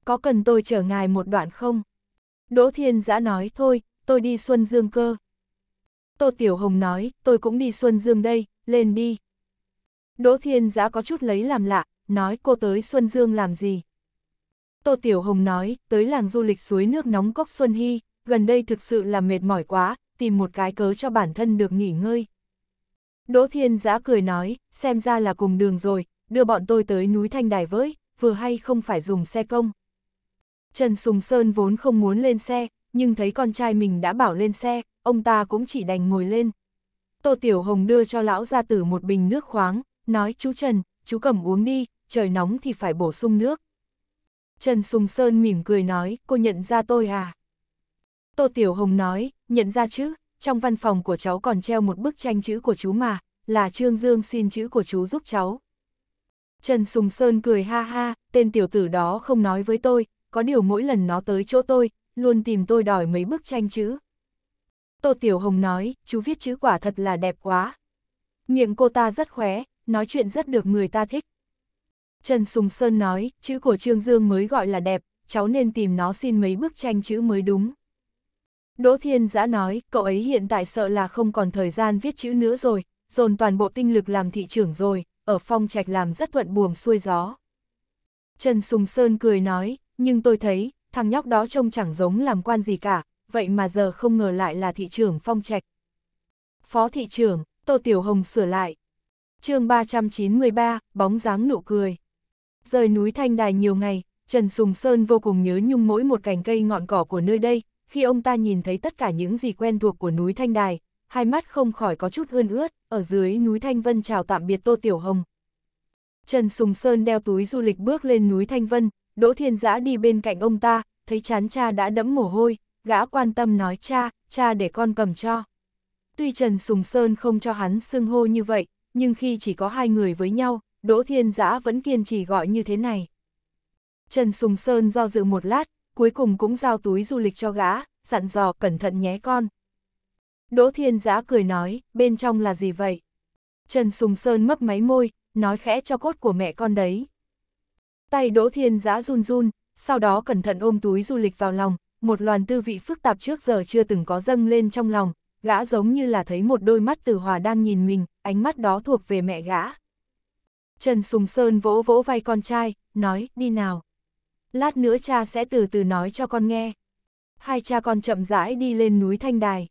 có cần tôi chở ngài một đoạn không? Đỗ Thiên Giã nói thôi, tôi đi Xuân Dương cơ. Tô Tiểu Hồng nói, tôi cũng đi Xuân Dương đây, lên đi. Đỗ Thiên Giã có chút lấy làm lạ, nói cô tới Xuân Dương làm gì? Tô Tiểu Hồng nói, tới làng du lịch suối nước nóng cốc Xuân Hy, gần đây thực sự là mệt mỏi quá, tìm một cái cớ cho bản thân được nghỉ ngơi. Đỗ Thiên Giã cười nói, xem ra là cùng đường rồi, đưa bọn tôi tới núi Thanh Đài với, vừa hay không phải dùng xe công. Trần Sùng Sơn vốn không muốn lên xe, nhưng thấy con trai mình đã bảo lên xe, ông ta cũng chỉ đành ngồi lên. Tô Tiểu Hồng đưa cho lão gia tử một bình nước khoáng, nói chú Trần, chú cầm uống đi, trời nóng thì phải bổ sung nước. Trần Sùng Sơn mỉm cười nói, cô nhận ra tôi à? Tô Tiểu Hồng nói, nhận ra chứ, trong văn phòng của cháu còn treo một bức tranh chữ của chú mà, là Trương Dương xin chữ của chú giúp cháu. Trần Sùng Sơn cười ha ha, tên tiểu tử đó không nói với tôi, có điều mỗi lần nó tới chỗ tôi, luôn tìm tôi đòi mấy bức tranh chữ. Tô Tiểu Hồng nói, chú viết chữ quả thật là đẹp quá. Miệng cô ta rất khóe, nói chuyện rất được người ta thích. Trần Sùng Sơn nói, chữ của Trương Dương mới gọi là đẹp, cháu nên tìm nó xin mấy bức tranh chữ mới đúng. Đỗ Thiên Giã nói, cậu ấy hiện tại sợ là không còn thời gian viết chữ nữa rồi, dồn toàn bộ tinh lực làm thị trưởng rồi, ở phong trạch làm rất thuận buồm xuôi gió. Trần Sùng Sơn cười nói, nhưng tôi thấy, thằng nhóc đó trông chẳng giống làm quan gì cả, vậy mà giờ không ngờ lại là thị trưởng phong trạch. Phó thị trưởng, Tô Tiểu Hồng sửa lại. chương 393, bóng dáng nụ cười. Rời núi Thanh Đài nhiều ngày, Trần Sùng Sơn vô cùng nhớ nhung mỗi một cành cây ngọn cỏ của nơi đây, khi ông ta nhìn thấy tất cả những gì quen thuộc của núi Thanh Đài, hai mắt không khỏi có chút ươn ướt, ở dưới núi Thanh Vân chào tạm biệt Tô Tiểu Hồng. Trần Sùng Sơn đeo túi du lịch bước lên núi Thanh Vân, Đỗ Thiên Giã đi bên cạnh ông ta, thấy chán cha đã đẫm mồ hôi, gã quan tâm nói cha, cha để con cầm cho. Tuy Trần Sùng Sơn không cho hắn xưng hô như vậy, nhưng khi chỉ có hai người với nhau, Đỗ Thiên Giã vẫn kiên trì gọi như thế này. Trần Sùng Sơn do dự một lát, cuối cùng cũng giao túi du lịch cho gã, dặn dò cẩn thận nhé con. Đỗ Thiên Giã cười nói, bên trong là gì vậy? Trần Sùng Sơn mấp máy môi, nói khẽ cho cốt của mẹ con đấy, Tay Đỗ Thiên Giã run run, sau đó cẩn thận ôm túi du lịch vào lòng, một loàn tư vị phức tạp trước giờ chưa từng có dâng lên trong lòng, gã giống như là thấy một đôi mắt từ hòa đang nhìn mình, ánh mắt đó thuộc về mẹ gã. Trần Sùng Sơn vỗ vỗ vai con trai, nói, đi nào. Lát nữa cha sẽ từ từ nói cho con nghe. Hai cha con chậm rãi đi lên núi Thanh Đài.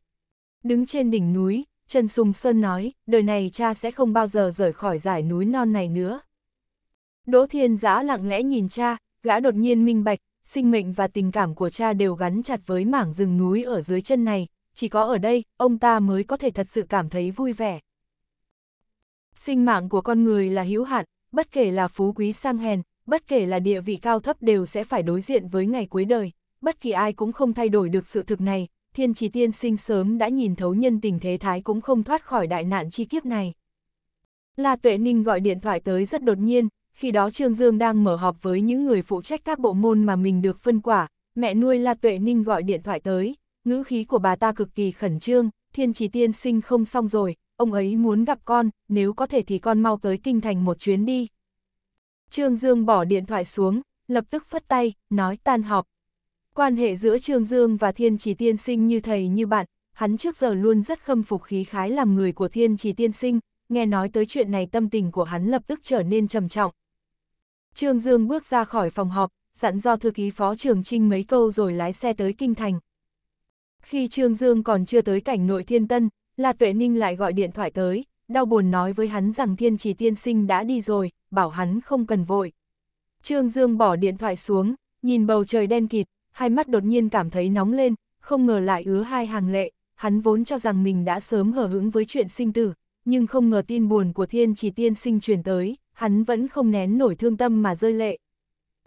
Đứng trên đỉnh núi, Trần Sùng Sơn nói, đời này cha sẽ không bao giờ rời khỏi giải núi non này nữa. Đỗ Thiên Giã lặng lẽ nhìn cha, gã đột nhiên minh bạch, sinh mệnh và tình cảm của cha đều gắn chặt với mảng rừng núi ở dưới chân này, chỉ có ở đây, ông ta mới có thể thật sự cảm thấy vui vẻ. Sinh mạng của con người là hữu hạn, bất kể là phú quý sang hèn, bất kể là địa vị cao thấp đều sẽ phải đối diện với ngày cuối đời, bất kỳ ai cũng không thay đổi được sự thực này, thiên trì tiên sinh sớm đã nhìn thấu nhân tình thế thái cũng không thoát khỏi đại nạn chi kiếp này. La Tuệ Ninh gọi điện thoại tới rất đột nhiên, khi đó Trương Dương đang mở họp với những người phụ trách các bộ môn mà mình được phân quả, mẹ nuôi La Tuệ Ninh gọi điện thoại tới, ngữ khí của bà ta cực kỳ khẩn trương, thiên trì tiên sinh không xong rồi, ông ấy muốn gặp con, nếu có thể thì con mau tới kinh thành một chuyến đi. Trương Dương bỏ điện thoại xuống, lập tức phất tay, nói tan họp. Quan hệ giữa Trương Dương và thiên trì tiên sinh như thầy như bạn, hắn trước giờ luôn rất khâm phục khí khái làm người của thiên trì tiên sinh, nghe nói tới chuyện này tâm tình của hắn lập tức trở nên trầm trọng, Trương Dương bước ra khỏi phòng họp, dặn do thư ký Phó trưởng Trinh mấy câu rồi lái xe tới Kinh Thành. Khi Trương Dương còn chưa tới cảnh nội thiên tân, La Tuệ Ninh lại gọi điện thoại tới, đau buồn nói với hắn rằng thiên chỉ tiên sinh đã đi rồi, bảo hắn không cần vội. Trương Dương bỏ điện thoại xuống, nhìn bầu trời đen kịt, hai mắt đột nhiên cảm thấy nóng lên, không ngờ lại ứa hai hàng lệ, hắn vốn cho rằng mình đã sớm hở hứng với chuyện sinh tử, nhưng không ngờ tin buồn của thiên chỉ tiên sinh truyền tới, hắn vẫn không nén nổi thương tâm mà rơi lệ.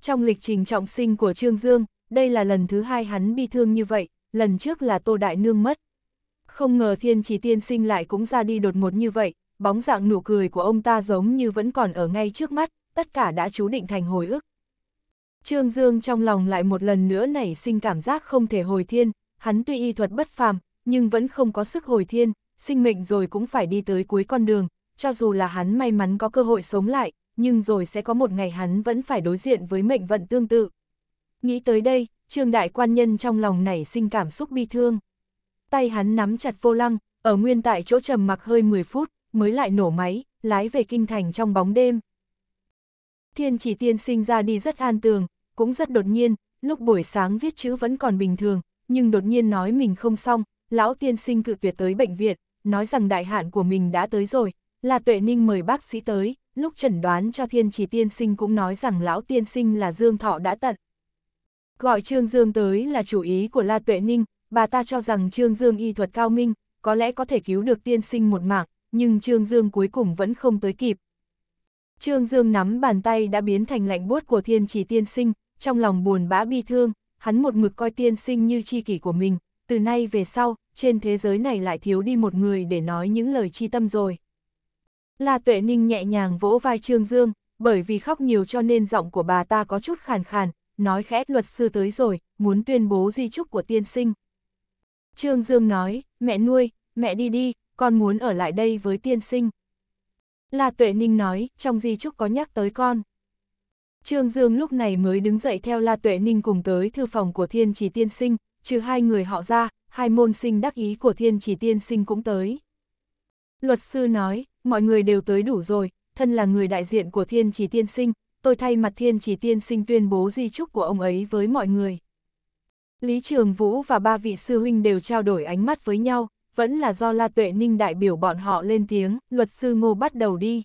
Trong lịch trình trọng sinh của Trương Dương, đây là lần thứ hai hắn bi thương như vậy, lần trước là Tô Đại Nương mất. Không ngờ thiên chỉ tiên sinh lại cũng ra đi đột ngột như vậy, bóng dạng nụ cười của ông ta giống như vẫn còn ở ngay trước mắt, tất cả đã chú định thành hồi ức. Trương Dương trong lòng lại một lần nữa nảy sinh cảm giác không thể hồi thiên, hắn tuy y thuật bất phàm, nhưng vẫn không có sức hồi thiên, sinh mệnh rồi cũng phải đi tới cuối con đường, cho dù là hắn may mắn có cơ hội sống lại, nhưng rồi sẽ có một ngày hắn vẫn phải đối diện với mệnh vận tương tự. Nghĩ tới đây, Trương Đại Quan Nhân trong lòng nảy sinh cảm xúc bi thương. Tay hắn nắm chặt vô lăng, ở nguyên tại chỗ trầm mặc hơi 10 phút, mới lại nổ máy, lái về kinh thành trong bóng đêm. Thiên chỉ tiên sinh ra đi rất an tường, cũng rất đột nhiên, lúc buổi sáng viết chữ vẫn còn bình thường, nhưng đột nhiên nói mình không xong, lão tiên sinh cự tuyệt tới bệnh viện, nói rằng đại hạn của mình đã tới rồi, là tuệ ninh mời bác sĩ tới, lúc chẩn đoán cho thiên trì tiên sinh cũng nói rằng lão tiên sinh là dương thọ đã tận. Gọi Trương Dương tới là chủ ý của La Tuệ Ninh, bà ta cho rằng Trương Dương y thuật cao minh, có lẽ có thể cứu được tiên sinh một mạng, nhưng Trương Dương cuối cùng vẫn không tới kịp. Trương Dương nắm bàn tay đã biến thành lạnh buốt của thiên chỉ tiên sinh, trong lòng buồn bã bi thương, hắn một mực coi tiên sinh như chi kỷ của mình, từ nay về sau, trên thế giới này lại thiếu đi một người để nói những lời chi tâm rồi. La Tuệ Ninh nhẹ nhàng vỗ vai Trương Dương, bởi vì khóc nhiều cho nên giọng của bà ta có chút khàn khàn, nói khẽ luật sư tới rồi, muốn tuyên bố di chúc của tiên sinh. Trương Dương nói, mẹ nuôi, mẹ đi đi, con muốn ở lại đây với tiên sinh. La Tuệ Ninh nói, trong di chúc có nhắc tới con. Trương Dương lúc này mới đứng dậy theo La Tuệ Ninh cùng tới thư phòng của thiên chỉ tiên sinh, trừ hai người họ ra, hai môn sinh đắc ý của thiên chỉ tiên sinh cũng tới. Luật sư nói, mọi người đều tới đủ rồi, thân là người đại diện của thiên chỉ tiên sinh, tôi thay mặt thiên chỉ tiên sinh tuyên bố di chúc của ông ấy với mọi người. Lý Trường Vũ và ba vị sư huynh đều trao đổi ánh mắt với nhau, vẫn là do La Tuệ Ninh đại biểu bọn họ lên tiếng, luật sư Ngô bắt đầu đi.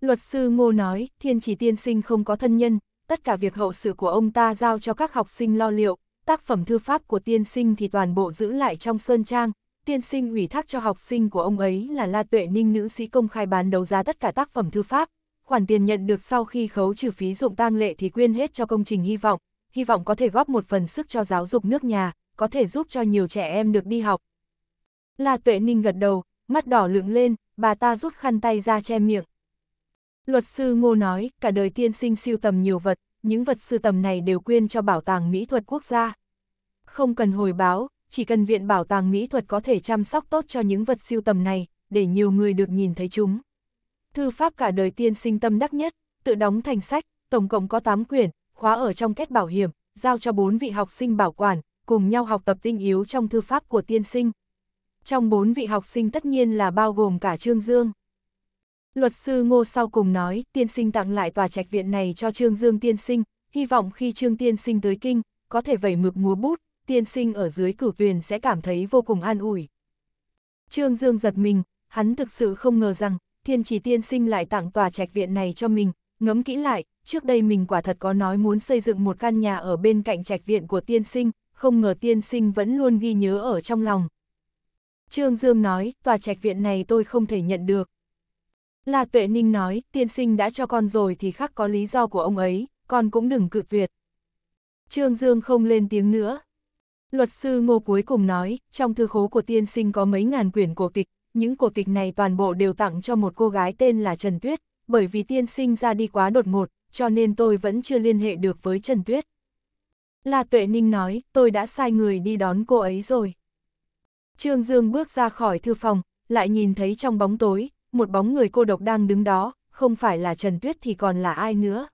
Luật sư Ngô nói, thiên chỉ tiên sinh không có thân nhân, tất cả việc hậu sự của ông ta giao cho các học sinh lo liệu, tác phẩm thư pháp của tiên sinh thì toàn bộ giữ lại trong sơn trang, tiên sinh ủy thác cho học sinh của ông ấy là La Tuệ Ninh nữ sĩ công khai bán đấu giá tất cả tác phẩm thư pháp, khoản tiền nhận được sau khi khấu trừ phí dụng tang lệ thì quyên hết cho công trình hy vọng, hy vọng có thể góp một phần sức cho giáo dục nước nhà, có thể giúp cho nhiều trẻ em được đi học. La Tuệ Ninh gật đầu, mắt đỏ lựng lên, bà ta rút khăn tay ra che miệng. Luật sư Ngô nói, cả đời tiên sinh siêu tầm nhiều vật, những vật sưu tầm này đều quyên cho bảo tàng mỹ thuật quốc gia. Không cần hồi báo, chỉ cần Viện Bảo tàng Mỹ thuật có thể chăm sóc tốt cho những vật siêu tầm này, để nhiều người được nhìn thấy chúng. Thư pháp cả đời tiên sinh tâm đắc nhất, tự đóng thành sách, tổng cộng có 8 quyển, khóa ở trong két bảo hiểm, giao cho 4 vị học sinh bảo quản, cùng nhau học tập tinh yếu trong thư pháp của tiên sinh. Trong 4 vị học sinh tất nhiên là bao gồm cả Trương Dương. Luật sư Ngô sau cùng nói, tiên sinh tặng lại tòa trạch viện này cho Trương Dương tiên sinh, hy vọng khi Trương tiên sinh tới kinh, có thể vẩy mực múa bút, tiên sinh ở dưới cửu tuyền sẽ cảm thấy vô cùng an ủi. Trương Dương giật mình, hắn thực sự không ngờ rằng, thiên chỉ tiên sinh lại tặng tòa trạch viện này cho mình, ngẫm kỹ lại, trước đây mình quả thật có nói muốn xây dựng một căn nhà ở bên cạnh trạch viện của tiên sinh, không ngờ tiên sinh vẫn luôn ghi nhớ ở trong lòng. Trương Dương nói, tòa trạch viện này tôi không thể nhận được. La Tuệ Ninh nói, tiên sinh đã cho con rồi thì khắc có lý do của ông ấy, con cũng đừng cự tuyệt. Trương Dương không lên tiếng nữa, Luật sư Ngô cuối cùng nói, trong thư khố của tiên sinh có mấy ngàn quyển cổ tịch, những cổ tịch này toàn bộ đều tặng cho một cô gái tên là Trần Tuyết, bởi vì tiên sinh ra đi quá đột ngột, cho nên tôi vẫn chưa liên hệ được với Trần Tuyết. La Tuệ Ninh nói, tôi đã sai người đi đón cô ấy rồi. Trương Dương bước ra khỏi thư phòng, lại nhìn thấy trong bóng tối, một bóng người cô độc đang đứng đó, không phải là Trần Tuyết thì còn là ai nữa.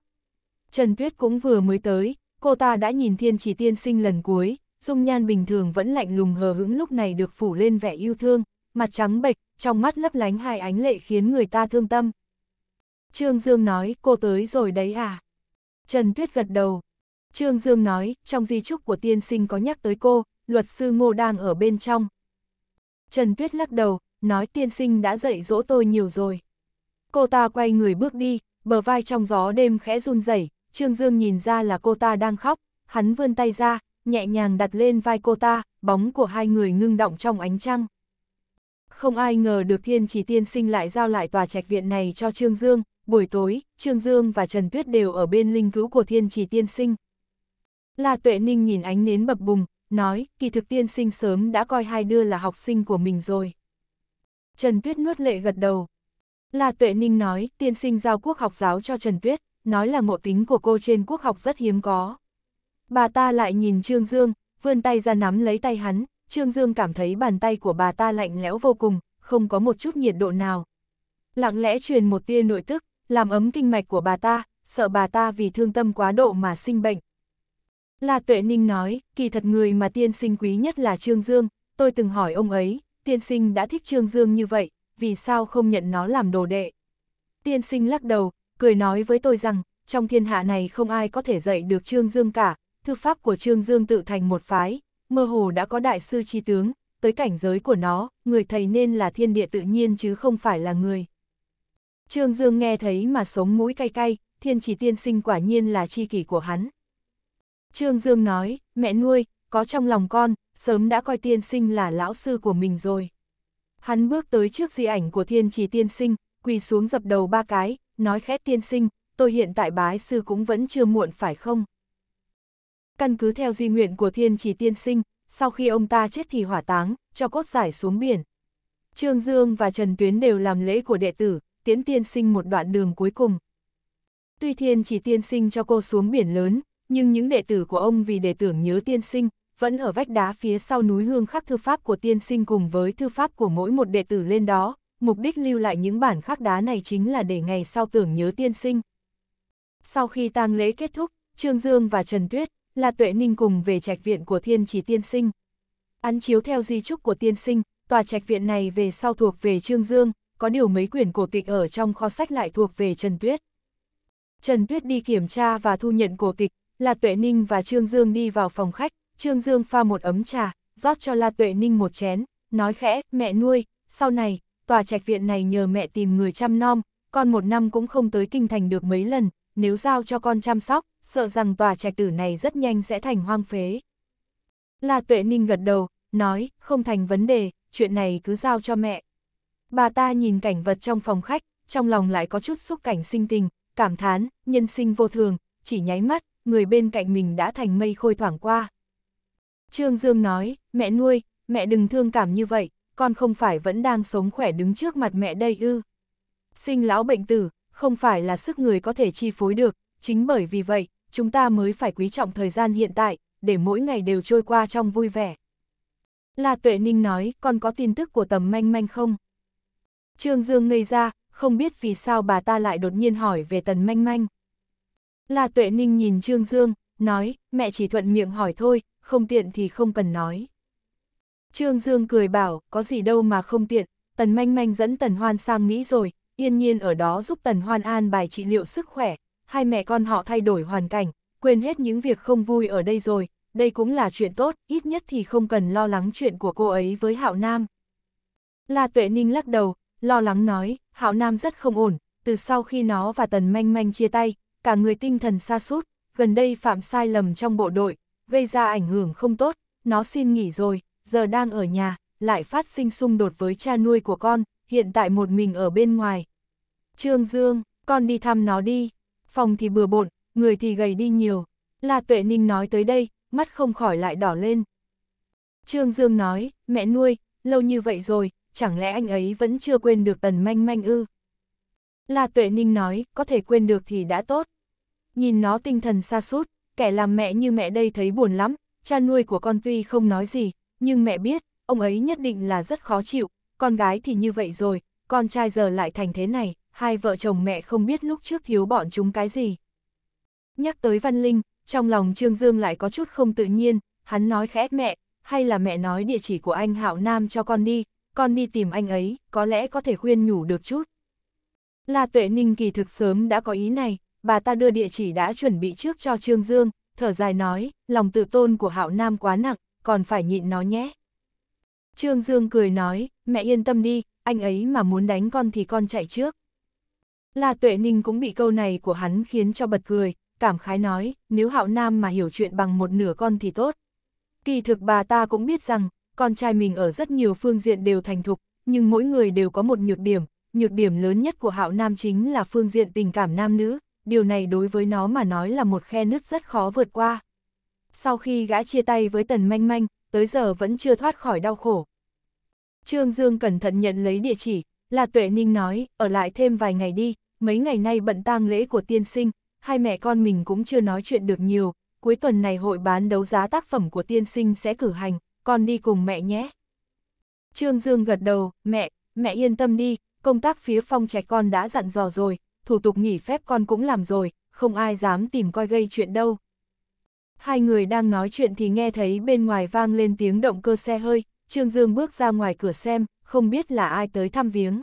Trần Tuyết cũng vừa mới tới, cô ta đã nhìn thiên chỉ tiên sinh lần cuối, dung nhan bình thường vẫn lạnh lùng hờ hững lúc này được phủ lên vẻ yêu thương, mặt trắng bệch, trong mắt lấp lánh hai ánh lệ khiến người ta thương tâm. Trương Dương nói, cô tới rồi đấy à? Trần Tuyết gật đầu. Trương Dương nói, trong di trúc của tiên sinh có nhắc tới cô, luật sư ngô đang ở bên trong. Trần Tuyết lắc đầu, nói tiên sinh đã dạy dỗ tôi nhiều rồi. Cô ta quay người bước đi, bờ vai trong gió đêm khẽ run rẩy Trương Dương nhìn ra là cô ta đang khóc, hắn vươn tay ra, nhẹ nhàng đặt lên vai cô ta, bóng của hai người ngưng động trong ánh trăng. Không ai ngờ được thiên chỉ tiên sinh lại giao lại tòa trạch viện này cho Trương Dương, buổi tối, Trương Dương và Trần Tuyết đều ở bên linh cứu của thiên chỉ tiên sinh. La Tuệ Ninh nhìn ánh nến bập bùng, nói, kỳ thực tiên sinh sớm đã coi hai đứa là học sinh của mình rồi. Trần Tuyết nuốt lệ gật đầu. La Tuệ Ninh nói, tiên sinh giao quốc học giáo cho Trần Tuyết, nói là ngộ tính của cô trên quốc học rất hiếm có. Bà ta lại nhìn Trương Dương, vươn tay ra nắm lấy tay hắn, Trương Dương cảm thấy bàn tay của bà ta lạnh lẽo vô cùng, không có một chút nhiệt độ nào. Lặng lẽ truyền một tia nội tức, làm ấm kinh mạch của bà ta, sợ bà ta vì thương tâm quá độ mà sinh bệnh. là Tuệ Ninh nói, kỳ thật người mà tiên sinh quý nhất là Trương Dương, tôi từng hỏi ông ấy, tiên sinh đã thích Trương Dương như vậy, vì sao không nhận nó làm đồ đệ? Tiên sinh lắc đầu, cười nói với tôi rằng, trong thiên hạ này không ai có thể dạy được Trương Dương cả, thư pháp của Trương Dương tự thành một phái, mơ hồ đã có đại sư chi tướng, tới cảnh giới của nó, người thầy nên là thiên địa tự nhiên chứ không phải là người. Trương Dương nghe thấy mà sống mũi cay cay, thiên chỉ tiên sinh quả nhiên là chi kỷ của hắn. Trương Dương nói, mẹ nuôi, có trong lòng con, sớm đã coi tiên sinh là lão sư của mình rồi. Hắn bước tới trước di ảnh của thiên chỉ tiên sinh, quỳ xuống dập đầu ba cái, nói khét tiên sinh, tôi hiện tại bái sư cũng vẫn chưa muộn phải không? căn cứ theo di nguyện của thiên chỉ tiên sinh, sau khi ông ta chết thì hỏa táng, cho cốt giải xuống biển. Trương Dương và Trần Tuyến đều làm lễ của đệ tử, tiến tiên sinh một đoạn đường cuối cùng. Tuy thiên chỉ tiên sinh cho cô xuống biển lớn, nhưng những đệ tử của ông vì để tưởng nhớ tiên sinh, vẫn ở vách đá phía sau núi hương khắc thư pháp của tiên sinh cùng với thư pháp của mỗi một đệ tử lên đó, mục đích lưu lại những bản khắc đá này chính là để ngày sau tưởng nhớ tiên sinh. Sau khi tang lễ kết thúc, Trương Dương và Trần Tuyết, là tuệ ninh cùng về trạch viện của thiên chỉ tiên sinh. Án chiếu theo di trúc của tiên sinh, tòa trạch viện này về sau thuộc về Trương Dương, có điều mấy quyển cổ tịch ở trong kho sách lại thuộc về Trần Tuyết. Trần Tuyết đi kiểm tra và thu nhận cổ tịch, là Tuệ Ninh và Trương Dương đi vào phòng khách, Trương Dương pha một ấm trà, rót cho La Tuệ Ninh một chén, nói khẽ, mẹ nuôi, sau này, tòa trạch viện này nhờ mẹ tìm người chăm nom, con một năm cũng không tới kinh thành được mấy lần, nếu giao cho con chăm sóc, sợ rằng tòa trạch tử này rất nhanh sẽ thành hoang phế. La Tuệ Ninh gật đầu, nói, không thành vấn đề, chuyện này cứ giao cho mẹ. Bà ta nhìn cảnh vật trong phòng khách, trong lòng lại có chút xúc cảnh sinh tình, cảm thán, nhân sinh vô thường, chỉ nháy mắt, người bên cạnh mình đã thành mây khôi thoảng qua. Trương Dương nói, mẹ nuôi, mẹ đừng thương cảm như vậy, con không phải vẫn đang sống khỏe đứng trước mặt mẹ đây ư. Sinh lão bệnh tử, không phải là sức người có thể chi phối được, chính bởi vì vậy, chúng ta mới phải quý trọng thời gian hiện tại, để mỗi ngày đều trôi qua trong vui vẻ. La Tuệ Ninh nói, còn có tin tức của tầm manh manh không? Trương Dương ngây ra, không biết vì sao bà ta lại đột nhiên hỏi về tần manh manh. La Tuệ Ninh nhìn Trương Dương, nói, mẹ chỉ thuận miệng hỏi thôi, không tiện thì không cần nói. Trương Dương cười bảo, có gì đâu mà không tiện, tần manh manh dẫn tần hoan sang Mỹ rồi, yên nhiên ở đó giúp Tần Hoan An bài trị liệu sức khỏe, hai mẹ con họ thay đổi hoàn cảnh, quên hết những việc không vui ở đây rồi, đây cũng là chuyện tốt, ít nhất thì không cần lo lắng chuyện của cô ấy với Hạo Nam. La Tuệ Ninh lắc đầu, lo lắng nói, Hạo Nam rất không ổn, từ sau khi nó và Tần Manh Manh chia tay, cả người tinh thần sa sút gần đây phạm sai lầm trong bộ đội, gây ra ảnh hưởng không tốt, nó xin nghỉ rồi, giờ đang ở nhà, lại phát sinh xung đột với cha nuôi của con, hiện tại một mình ở bên ngoài. Trương Dương, con đi thăm nó đi. Phòng thì bừa bộn, người thì gầy đi nhiều. La Tuệ Ninh nói tới đây, mắt không khỏi lại đỏ lên. Trương Dương nói, mẹ nuôi, lâu như vậy rồi, chẳng lẽ anh ấy vẫn chưa quên được tần manh manh ư? La Tuệ Ninh nói, có thể quên được thì đã tốt. Nhìn nó tinh thần xa sút kẻ làm mẹ như mẹ đây thấy buồn lắm, cha nuôi của con tuy không nói gì, nhưng mẹ biết, ông ấy nhất định là rất khó chịu, con gái thì như vậy rồi, con trai giờ lại thành thế này, hai vợ chồng mẹ không biết lúc trước hiếu bọn chúng cái gì. Nhắc tới Văn Linh, trong lòng Trương Dương lại có chút không tự nhiên, hắn nói khẽ mẹ, hay là mẹ nói địa chỉ của anh Hạo Nam cho con đi, con đi tìm anh ấy, có lẽ có thể khuyên nhủ được chút. La Tuệ Ninh kỳ thực sớm đã có ý này, bà ta đưa địa chỉ đã chuẩn bị trước cho Trương Dương, thở dài nói, lòng tự tôn của Hạo Nam quá nặng, còn phải nhịn nó nhé. Trương Dương cười nói, mẹ yên tâm đi, anh ấy mà muốn đánh con thì con chạy trước. La Tuệ Ninh cũng bị câu này của hắn khiến cho bật cười, cảm khái nói, nếu Hạo Nam mà hiểu chuyện bằng một nửa con thì tốt. Kỳ thực bà ta cũng biết rằng, con trai mình ở rất nhiều phương diện đều thành thục, nhưng mỗi người đều có một nhược điểm, nhược điểm lớn nhất của Hạo Nam chính là phương diện tình cảm nam nữ, điều này đối với nó mà nói là một khe nứt rất khó vượt qua. Sau khi gã chia tay với Tần Manh Manh, tới giờ vẫn chưa thoát khỏi đau khổ. Trương Dương cẩn thận nhận lấy địa chỉ, là Tuệ Ninh nói, ở lại thêm vài ngày đi, mấy ngày nay bận tang lễ của tiên sinh, hai mẹ con mình cũng chưa nói chuyện được nhiều, cuối tuần này hội bán đấu giá tác phẩm của tiên sinh sẽ cử hành, con đi cùng mẹ nhé. Trương Dương gật đầu, mẹ, mẹ yên tâm đi, công tác phía phong trạch con đã dặn dò rồi, thủ tục nghỉ phép con cũng làm rồi, không ai dám tìm coi gây chuyện đâu. Hai người đang nói chuyện thì nghe thấy bên ngoài vang lên tiếng động cơ xe hơi, Trương Dương bước ra ngoài cửa xem, không biết là ai tới thăm viếng.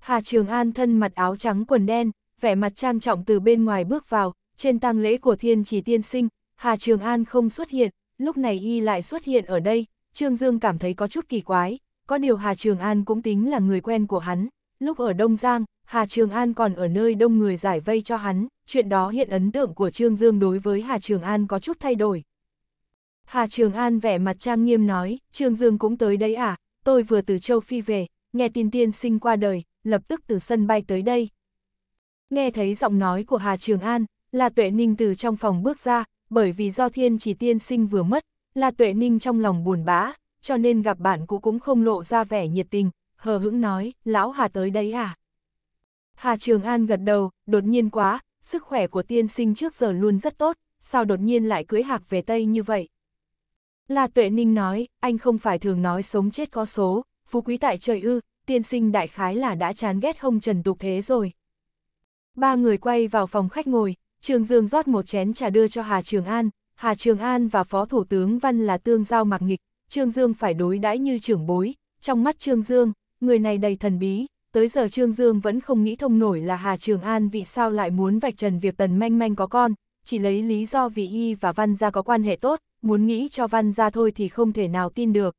Hà Trường An thân mặt áo trắng quần đen, vẻ mặt trang trọng từ bên ngoài bước vào, trên tang lễ của thiên chỉ tiên sinh, Hà Trường An không xuất hiện, lúc này y lại xuất hiện ở đây, Trương Dương cảm thấy có chút kỳ quái, có điều Hà Trường An cũng tính là người quen của hắn, lúc ở Đông Giang, Hà Trường An còn ở nơi đông người giải vây cho hắn, chuyện đó hiện ấn tượng của Trương Dương đối với Hà Trường An có chút thay đổi. Hà Trường An vẻ mặt trang nghiêm nói, Trương Dương cũng tới đây à, tôi vừa từ châu Phi về, nghe tin tiên sinh qua đời, lập tức từ sân bay tới đây. Nghe thấy giọng nói của Hà Trường An, là Tuệ Ninh từ trong phòng bước ra, bởi vì do thiên chỉ tiên sinh vừa mất, là Tuệ Ninh trong lòng buồn bã, cho nên gặp bạn cũ cũng không lộ ra vẻ nhiệt tình, hờ hững nói, lão Hà tới đây à. Hà Trường An gật đầu, đột nhiên quá, sức khỏe của tiên sinh trước giờ luôn rất tốt, sao đột nhiên lại cưới hạc về Tây như vậy? La Tuệ Ninh nói, anh không phải thường nói sống chết có số, phú quý tại trời ư, tiên sinh đại khái là đã chán ghét hông trần tục thế rồi. Ba người quay vào phòng khách ngồi, Trường Dương rót một chén trà đưa cho Hà Trường An, Hà Trường An và Phó Thủ tướng Văn là tương giao mặc nghịch, Trương Dương phải đối đãi như trưởng bối, trong mắt Trương Dương, người này đầy thần bí, tới giờ Trương Dương vẫn không nghĩ thông nổi là Hà Trường An vì sao lại muốn vạch trần việc Tần Manh Manh có con, chỉ lấy lý do vì y và Văn Gia có quan hệ tốt, muốn nghĩ cho Văn Gia thôi thì không thể nào tin được.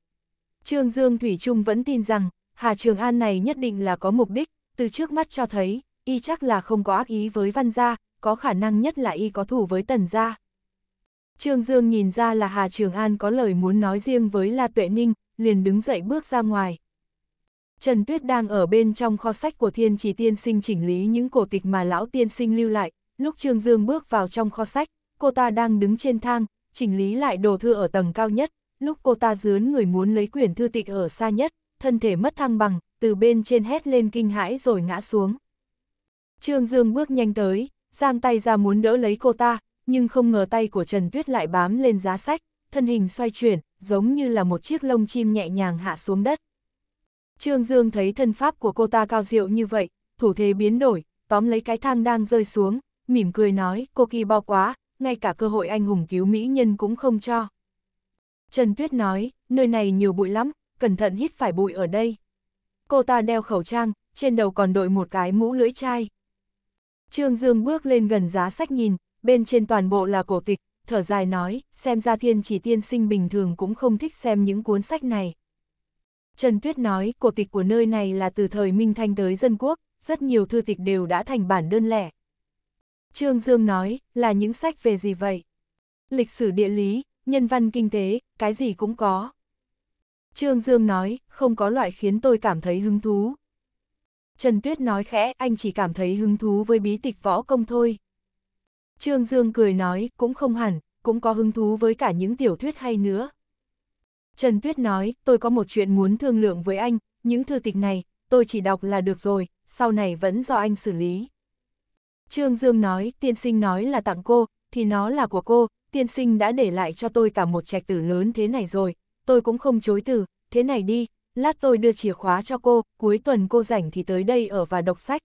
Trương Dương Thủy Trung vẫn tin rằng, Hà Trường An này nhất định là có mục đích, từ trước mắt cho thấy, y chắc là không có ác ý với Văn Gia, có khả năng nhất là y có thủ với Tần Gia. Trương Dương nhìn ra là Hà Trường An có lời muốn nói riêng với La Tuệ Ninh, liền đứng dậy bước ra ngoài. Trần Tuyết đang ở bên trong kho sách của thiên chỉ tiên sinh chỉnh lý những cổ tịch mà lão tiên sinh lưu lại, lúc Trương Dương bước vào trong kho sách, cô ta đang đứng trên thang, chỉnh lý lại đồ thư ở tầng cao nhất, lúc cô ta dướn người muốn lấy quyển thư tịch ở xa nhất, thân thể mất thăng bằng, từ bên trên hét lên kinh hãi rồi ngã xuống. Trương Dương bước nhanh tới, giang tay ra muốn đỡ lấy cô ta, nhưng không ngờ tay của Trần Tuyết lại bám lên giá sách, thân hình xoay chuyển, giống như là một chiếc lông chim nhẹ nhàng hạ xuống đất. Trương Dương thấy thân pháp của cô ta cao diệu như vậy, thủ thế biến đổi, tóm lấy cái thang đang rơi xuống, mỉm cười nói, cô kỳ bao quá, ngay cả cơ hội anh hùng cứu mỹ nhân cũng không cho. Trần Tuyết nói, nơi này nhiều bụi lắm, cẩn thận hít phải bụi ở đây. Cô ta đeo khẩu trang, trên đầu còn đội một cái mũ lưỡi chai. Trương Dương bước lên gần giá sách nhìn, bên trên toàn bộ là cổ tịch, thở dài nói, xem ra thiên chỉ tiên sinh bình thường cũng không thích xem những cuốn sách này. Trần Tuyết nói, cổ tịch của nơi này là từ thời Minh Thanh tới dân quốc, rất nhiều thư tịch đều đã thành bản đơn lẻ. Trương Dương nói, là những sách về gì vậy? Lịch sử địa lý, nhân văn kinh tế, cái gì cũng có. Trương Dương nói, không có loại khiến tôi cảm thấy hứng thú. Trần Tuyết nói khẽ, anh chỉ cảm thấy hứng thú với bí tịch võ công thôi. Trương Dương cười nói, cũng không hẳn, cũng có hứng thú với cả những tiểu thuyết hay nữa. Trần Tuyết nói, tôi có một chuyện muốn thương lượng với anh, những thư tịch này, tôi chỉ đọc là được rồi, sau này vẫn do anh xử lý. Trương Dương nói, tiên sinh nói là tặng cô, thì nó là của cô, tiên sinh đã để lại cho tôi cả một trạch tử lớn thế này rồi, tôi cũng không chối từ, thế này đi, lát tôi đưa chìa khóa cho cô, cuối tuần cô rảnh thì tới đây ở và đọc sách.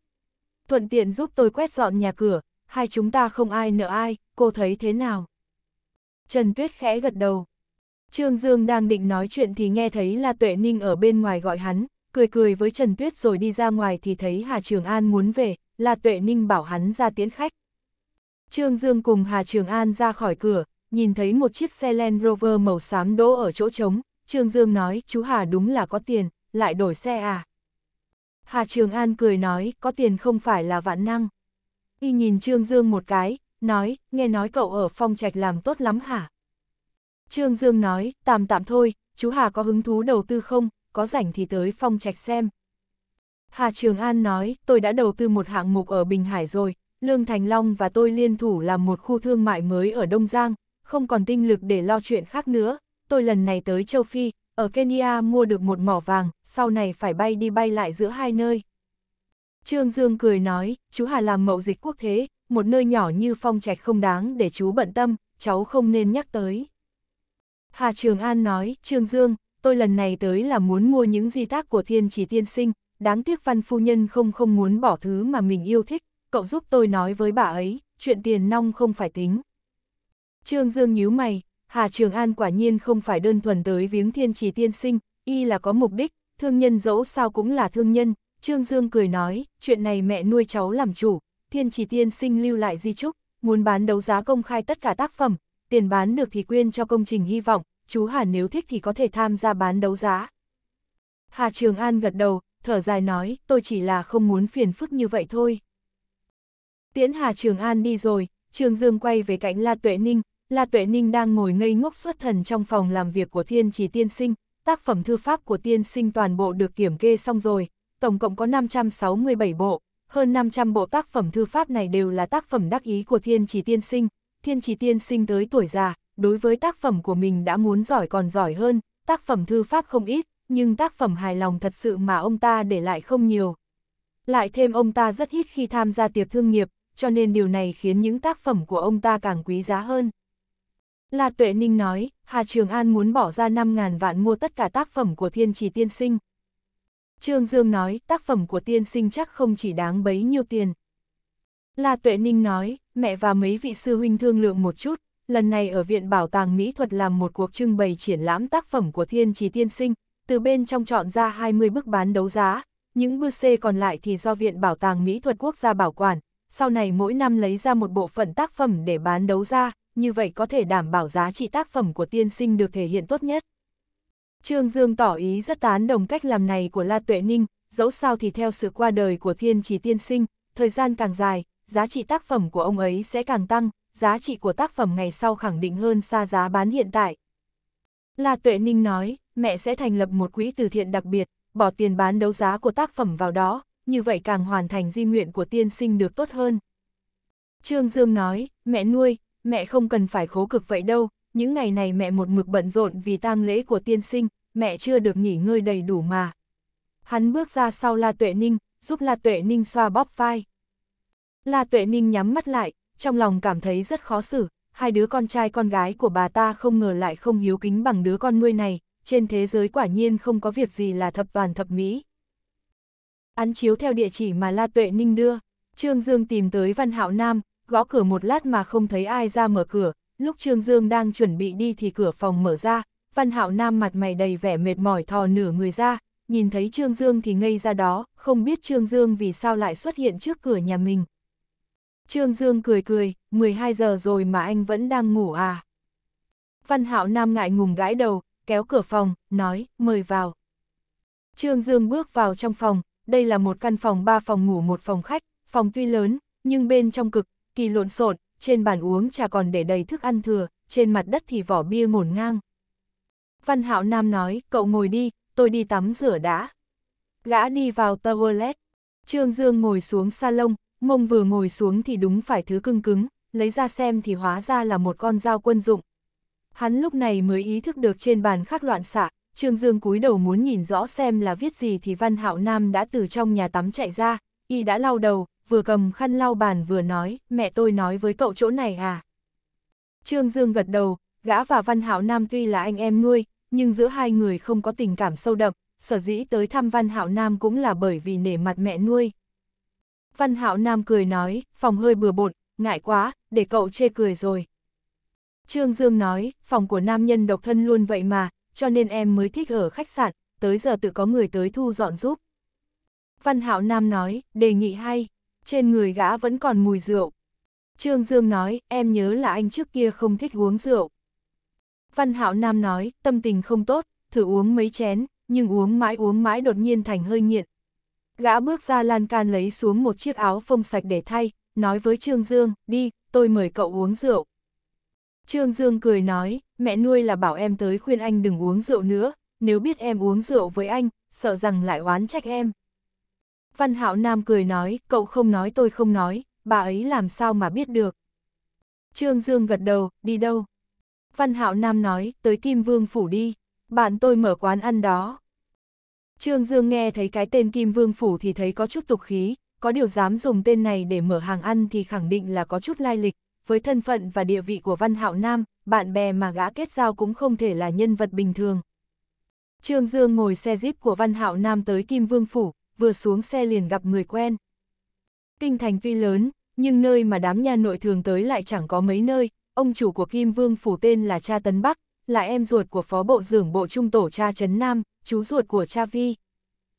Thuận tiện giúp tôi quét dọn nhà cửa, hai chúng ta không ai nợ ai, cô thấy thế nào? Trần Tuyết khẽ gật đầu. Trương Dương đang định nói chuyện thì nghe thấy La Tuệ Ninh ở bên ngoài gọi hắn, cười cười với Trần Tuyết rồi đi ra ngoài thì thấy Hà Trường An muốn về, La Tuệ Ninh bảo hắn ra tiễn khách. Trương Dương cùng Hà Trường An ra khỏi cửa, nhìn thấy một chiếc xe Land Rover màu xám đỗ ở chỗ trống, Trương Dương nói chú Hà đúng là có tiền, lại đổi xe à. Hà Trường An cười nói có tiền không phải là vạn năng. Y nhìn Trương Dương một cái, nói, nghe nói cậu ở phong trạch làm tốt lắm hả? Trương Dương nói, tạm tạm thôi, chú Hà có hứng thú đầu tư không, có rảnh thì tới phong trạch xem. Hà Trường An nói, tôi đã đầu tư một hạng mục ở Bình Hải rồi, Lương Thành Long và tôi liên thủ làm một khu thương mại mới ở Đông Giang, không còn tinh lực để lo chuyện khác nữa, tôi lần này tới châu Phi, ở Kenya mua được một mỏ vàng, sau này phải bay đi bay lại giữa hai nơi. Trương Dương cười nói, chú Hà làm mậu dịch quốc thế, một nơi nhỏ như phong trạch không đáng để chú bận tâm, cháu không nên nhắc tới. Hà Trường An nói, Trương Dương, tôi lần này tới là muốn mua những di tác của thiên chỉ tiên sinh, đáng tiếc văn phu nhân không không muốn bỏ thứ mà mình yêu thích, cậu giúp tôi nói với bà ấy, chuyện tiền nong không phải tính. Trương Dương nhíu mày, Hà Trường An quả nhiên không phải đơn thuần tới viếng thiên chỉ tiên sinh, y là có mục đích, thương nhân dẫu sao cũng là thương nhân, Trương Dương cười nói, chuyện này mẹ nuôi cháu làm chủ, thiên chỉ tiên sinh lưu lại di trúc, muốn bán đấu giá công khai tất cả tác phẩm, tiền bán được thì quyên cho công trình hy vọng, chú Hà nếu thích thì có thể tham gia bán đấu giá. Hà Trường An gật đầu, thở dài nói, tôi chỉ là không muốn phiền phức như vậy thôi. Tiễn Hà Trường An đi rồi, Trường Dương quay về cạnh La Tuệ Ninh, La Tuệ Ninh đang ngồi ngây ngốc xuất thần trong phòng làm việc của Thiên Trì Tiên Sinh, tác phẩm thư pháp của Tiên Sinh toàn bộ được kiểm kê xong rồi, tổng cộng có 567 bộ, hơn 500 bộ tác phẩm thư pháp này đều là tác phẩm đắc ý của Thiên Trì Tiên Sinh, Thiên Trì Tiên sinh tới tuổi già, đối với tác phẩm của mình đã muốn giỏi còn giỏi hơn, tác phẩm thư pháp không ít, nhưng tác phẩm hài lòng thật sự mà ông ta để lại không nhiều. Lại thêm ông ta rất ít khi tham gia tiệc thương nghiệp, cho nên điều này khiến những tác phẩm của ông ta càng quý giá hơn. La Tuệ Ninh nói, Hà Trường An muốn bỏ ra 5.000 vạn mua tất cả tác phẩm của thiên trì tiên sinh. Trương Dương nói, tác phẩm của tiên sinh chắc không chỉ đáng bấy nhiêu tiền. La Tuệ Ninh nói, mẹ và mấy vị sư huynh thương lượng một chút, lần này ở Viện Bảo tàng Mỹ thuật làm một cuộc trưng bày triển lãm tác phẩm của Thiên Trì Tiên Sinh, từ bên trong chọn ra 20 bức bán đấu giá, những bức C còn lại thì do Viện Bảo tàng Mỹ thuật quốc gia bảo quản, sau này mỗi năm lấy ra một bộ phận tác phẩm để bán đấu giá. như vậy có thể đảm bảo giá trị tác phẩm của tiên sinh được thể hiện tốt nhất. Trương Dương tỏ ý rất tán đồng cách làm này của La Tuệ Ninh, dẫu sao thì theo sự qua đời của thiên trì tiên sinh, thời gian càng dài, giá trị tác phẩm của ông ấy sẽ càng tăng, giá trị của tác phẩm ngày sau khẳng định hơn xa giá bán hiện tại. La Tuệ Ninh nói, mẹ sẽ thành lập một quỹ từ thiện đặc biệt, bỏ tiền bán đấu giá của tác phẩm vào đó, như vậy càng hoàn thành di nguyện của tiên sinh được tốt hơn. Trương Dương nói, mẹ nuôi, mẹ không cần phải khố cực vậy đâu, những ngày này mẹ một mực bận rộn vì tang lễ của tiên sinh, mẹ chưa được nghỉ ngơi đầy đủ mà. Hắn bước ra sau La Tuệ Ninh, giúp La Tuệ Ninh xoa bóp vai. La Tuệ Ninh nhắm mắt lại, trong lòng cảm thấy rất khó xử, hai đứa con trai con gái của bà ta không ngờ lại không hiếu kính bằng đứa con nuôi này, trên thế giới quả nhiên không có việc gì là thập toàn thập mỹ. Án chiếu theo địa chỉ mà La Tuệ Ninh đưa, Trương Dương tìm tới Văn Hạo Nam, gõ cửa một lát mà không thấy ai ra mở cửa, lúc Trương Dương đang chuẩn bị đi thì cửa phòng mở ra, Văn Hạo Nam mặt mày đầy vẻ mệt mỏi thò nửa người ra, nhìn thấy Trương Dương thì ngây ra đó, không biết Trương Dương vì sao lại xuất hiện trước cửa nhà mình. Trương Dương cười cười, 12 giờ rồi mà anh vẫn đang ngủ à. Văn Hạo Nam ngại ngùng gãi đầu, kéo cửa phòng, nói, mời vào. Trương Dương bước vào trong phòng, đây là một căn phòng ba phòng ngủ một phòng khách, phòng tuy lớn, nhưng bên trong cực, kỳ lộn xộn, trên bàn uống trà còn để đầy thức ăn thừa, trên mặt đất thì vỏ bia ngổn ngang. Văn Hạo Nam nói, cậu ngồi đi, tôi đi tắm rửa đã. Gã đi vào toilet. Trương Dương ngồi xuống salon, mông vừa ngồi xuống thì đúng phải thứ cưng cứng, lấy ra xem thì hóa ra là một con dao quân dụng. Hắn lúc này mới ý thức được trên bàn khắc loạn xạ, Trương Dương cúi đầu muốn nhìn rõ xem là viết gì thì Văn Hạo Nam đã từ trong nhà tắm chạy ra, y đã lau đầu, vừa cầm khăn lau bàn vừa nói, mẹ tôi nói với cậu chỗ này à. Trương Dương gật đầu, gã và Văn Hạo Nam tuy là anh em nuôi, nhưng giữa hai người không có tình cảm sâu đậm, sở dĩ tới thăm Văn Hạo Nam cũng là bởi vì nể mặt mẹ nuôi. Văn Hạo Nam cười nói, phòng hơi bừa bộn, ngại quá, để cậu chê cười rồi. Trương Dương nói, phòng của nam nhân độc thân luôn vậy mà, cho nên em mới thích ở khách sạn, tới giờ tự có người tới thu dọn giúp. Văn Hạo Nam nói, đề nghị hay, trên người gã vẫn còn mùi rượu. Trương Dương nói, em nhớ là anh trước kia không thích uống rượu. Văn Hạo Nam nói, tâm tình không tốt, thử uống mấy chén, nhưng uống mãi uống mãi đột nhiên thành hơi nghiện, Gã bước ra lan can lấy xuống một chiếc áo phông sạch để thay, nói với Trương Dương, đi, tôi mời cậu uống rượu. Trương Dương cười nói, mẹ nuôi là bảo em tới khuyên anh đừng uống rượu nữa, nếu biết em uống rượu với anh, sợ rằng lại oán trách em. Văn Hạo Nam cười nói, cậu không nói tôi không nói, bà ấy làm sao mà biết được. Trương Dương gật đầu, đi đâu? Văn Hạo Nam nói, tới Kim Vương Phủ đi, bạn tôi mở quán ăn đó. Trương Dương nghe thấy cái tên Kim Vương Phủ thì thấy có chút tục khí, có điều dám dùng tên này để mở hàng ăn thì khẳng định là có chút lai lịch, với thân phận và địa vị của Văn Hạo Nam, bạn bè mà gã kết giao cũng không thể là nhân vật bình thường. Trương Dương ngồi xe jeep của Văn Hạo Nam tới Kim Vương Phủ, vừa xuống xe liền gặp người quen. Kinh thành tuy lớn, nhưng nơi mà đám nhà nội thường tới lại chẳng có mấy nơi, ông chủ của Kim Vương Phủ tên là Cha Tấn Bắc, là em ruột của phó bộ trưởng bộ trung tổ Cha Trấn Nam, chú ruột của cha Vi.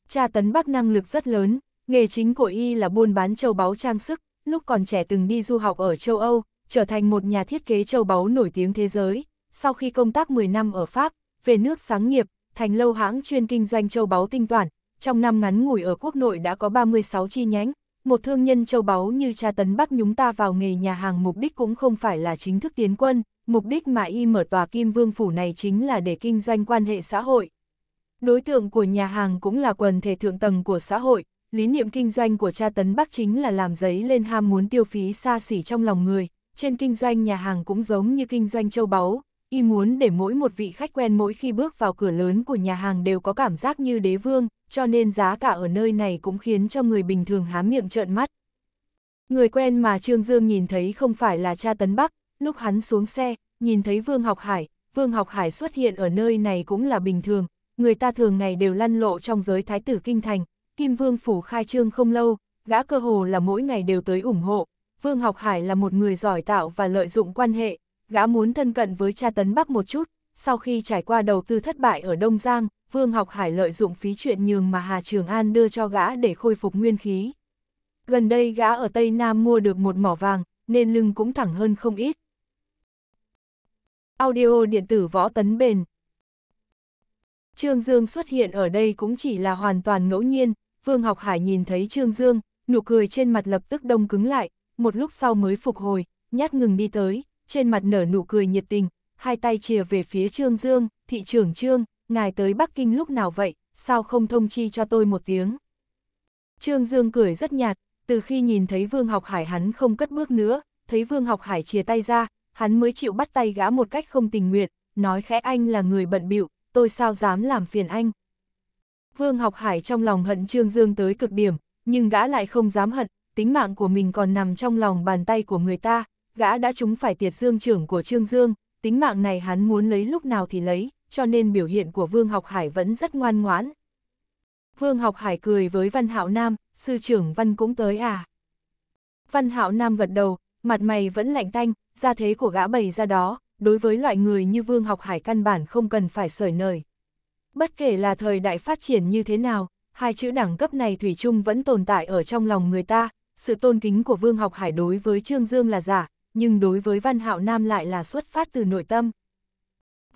Cha Tấn Bắc năng lực rất lớn, nghề chính của y là buôn bán châu báu trang sức, lúc còn trẻ từng đi du học ở châu Âu, trở thành một nhà thiết kế châu báu nổi tiếng thế giới. Sau khi công tác 10 năm ở Pháp, về nước sáng nghiệp, thành lâu hãng chuyên kinh doanh châu báu tinh toàn, trong năm ngắn ngủi ở quốc nội đã có 36 chi nhánh, một thương nhân châu báu như cha Tấn Bắc nhúng ta vào nghề nhà hàng mục đích cũng không phải là chính thức tiến quân, mục đích mà y mở tòa Kim Vương Phủ này chính là để kinh doanh quan hệ xã hội. Đối tượng của nhà hàng cũng là quần thể thượng tầng của xã hội, lý niệm kinh doanh của cha tấn Bắc chính là làm giấy lên ham muốn tiêu phí xa xỉ trong lòng người. Trên kinh doanh nhà hàng cũng giống như kinh doanh châu báu, y muốn để mỗi một vị khách quen mỗi khi bước vào cửa lớn của nhà hàng đều có cảm giác như đế vương, cho nên giá cả ở nơi này cũng khiến cho người bình thường há miệng trợn mắt. Người quen mà Trương Dương nhìn thấy không phải là cha Tấn Bắc, lúc hắn xuống xe, nhìn thấy Vương Học Hải, Vương Học Hải xuất hiện ở nơi này cũng là bình thường, người ta thường ngày đều lăn lộ trong giới thái tử kinh thành, Kim Vương Phủ khai trương không lâu, gã cơ hồ là mỗi ngày đều tới ủng hộ, Vương Học Hải là một người giỏi tạo và lợi dụng quan hệ, gã muốn thân cận với cha Tấn Bắc một chút, sau khi trải qua đầu tư thất bại ở Đông Giang, Vương Học Hải lợi dụng phí chuyện nhường mà Hà Trường An đưa cho gã để khôi phục nguyên khí. Gần đây gã ở Tây Nam mua được một mỏ vàng, nên lưng cũng thẳng hơn không ít. Audio điện tử võ tấn bền Trương Dương xuất hiện ở đây cũng chỉ là hoàn toàn ngẫu nhiên, Vương Học Hải nhìn thấy Trương Dương, nụ cười trên mặt lập tức đông cứng lại, một lúc sau mới phục hồi, nhát ngừng đi tới, trên mặt nở nụ cười nhiệt tình, hai tay chìa về phía Trương Dương, thị trưởng Trương, ngài tới Bắc Kinh lúc nào vậy, sao không thông chi cho tôi một tiếng. Trương Dương cười rất nhạt, từ khi nhìn thấy Vương Học Hải hắn không cất bước nữa, thấy Vương Học Hải chia tay ra, hắn mới chịu bắt tay gã một cách không tình nguyện, nói khẽ anh là người bận bịu tôi sao dám làm phiền anh. Vương học hải trong lòng hận Trương Dương tới cực điểm, nhưng gã lại không dám hận, tính mạng của mình còn nằm trong lòng bàn tay của người ta, gã đã trúng phải tiệt dương trưởng của Trương Dương, tính mạng này hắn muốn lấy lúc nào thì lấy, cho nên biểu hiện của Vương Học Hải vẫn rất ngoan ngoãn. Vương Học Hải cười với Văn Hạo Nam, sư trưởng Văn cũng tới à. Văn Hạo Nam gật đầu, mặt mày vẫn lạnh tanh, ra thế của gã bày ra đó, đối với loại người như Vương Học Hải căn bản không cần phải sởi nời. Bất kể là thời đại phát triển như thế nào, hai chữ đẳng cấp này Thủy chung vẫn tồn tại ở trong lòng người ta, sự tôn kính của Vương Học Hải đối với Trương Dương là giả, nhưng đối với Văn Hạo Nam lại là xuất phát từ nội tâm.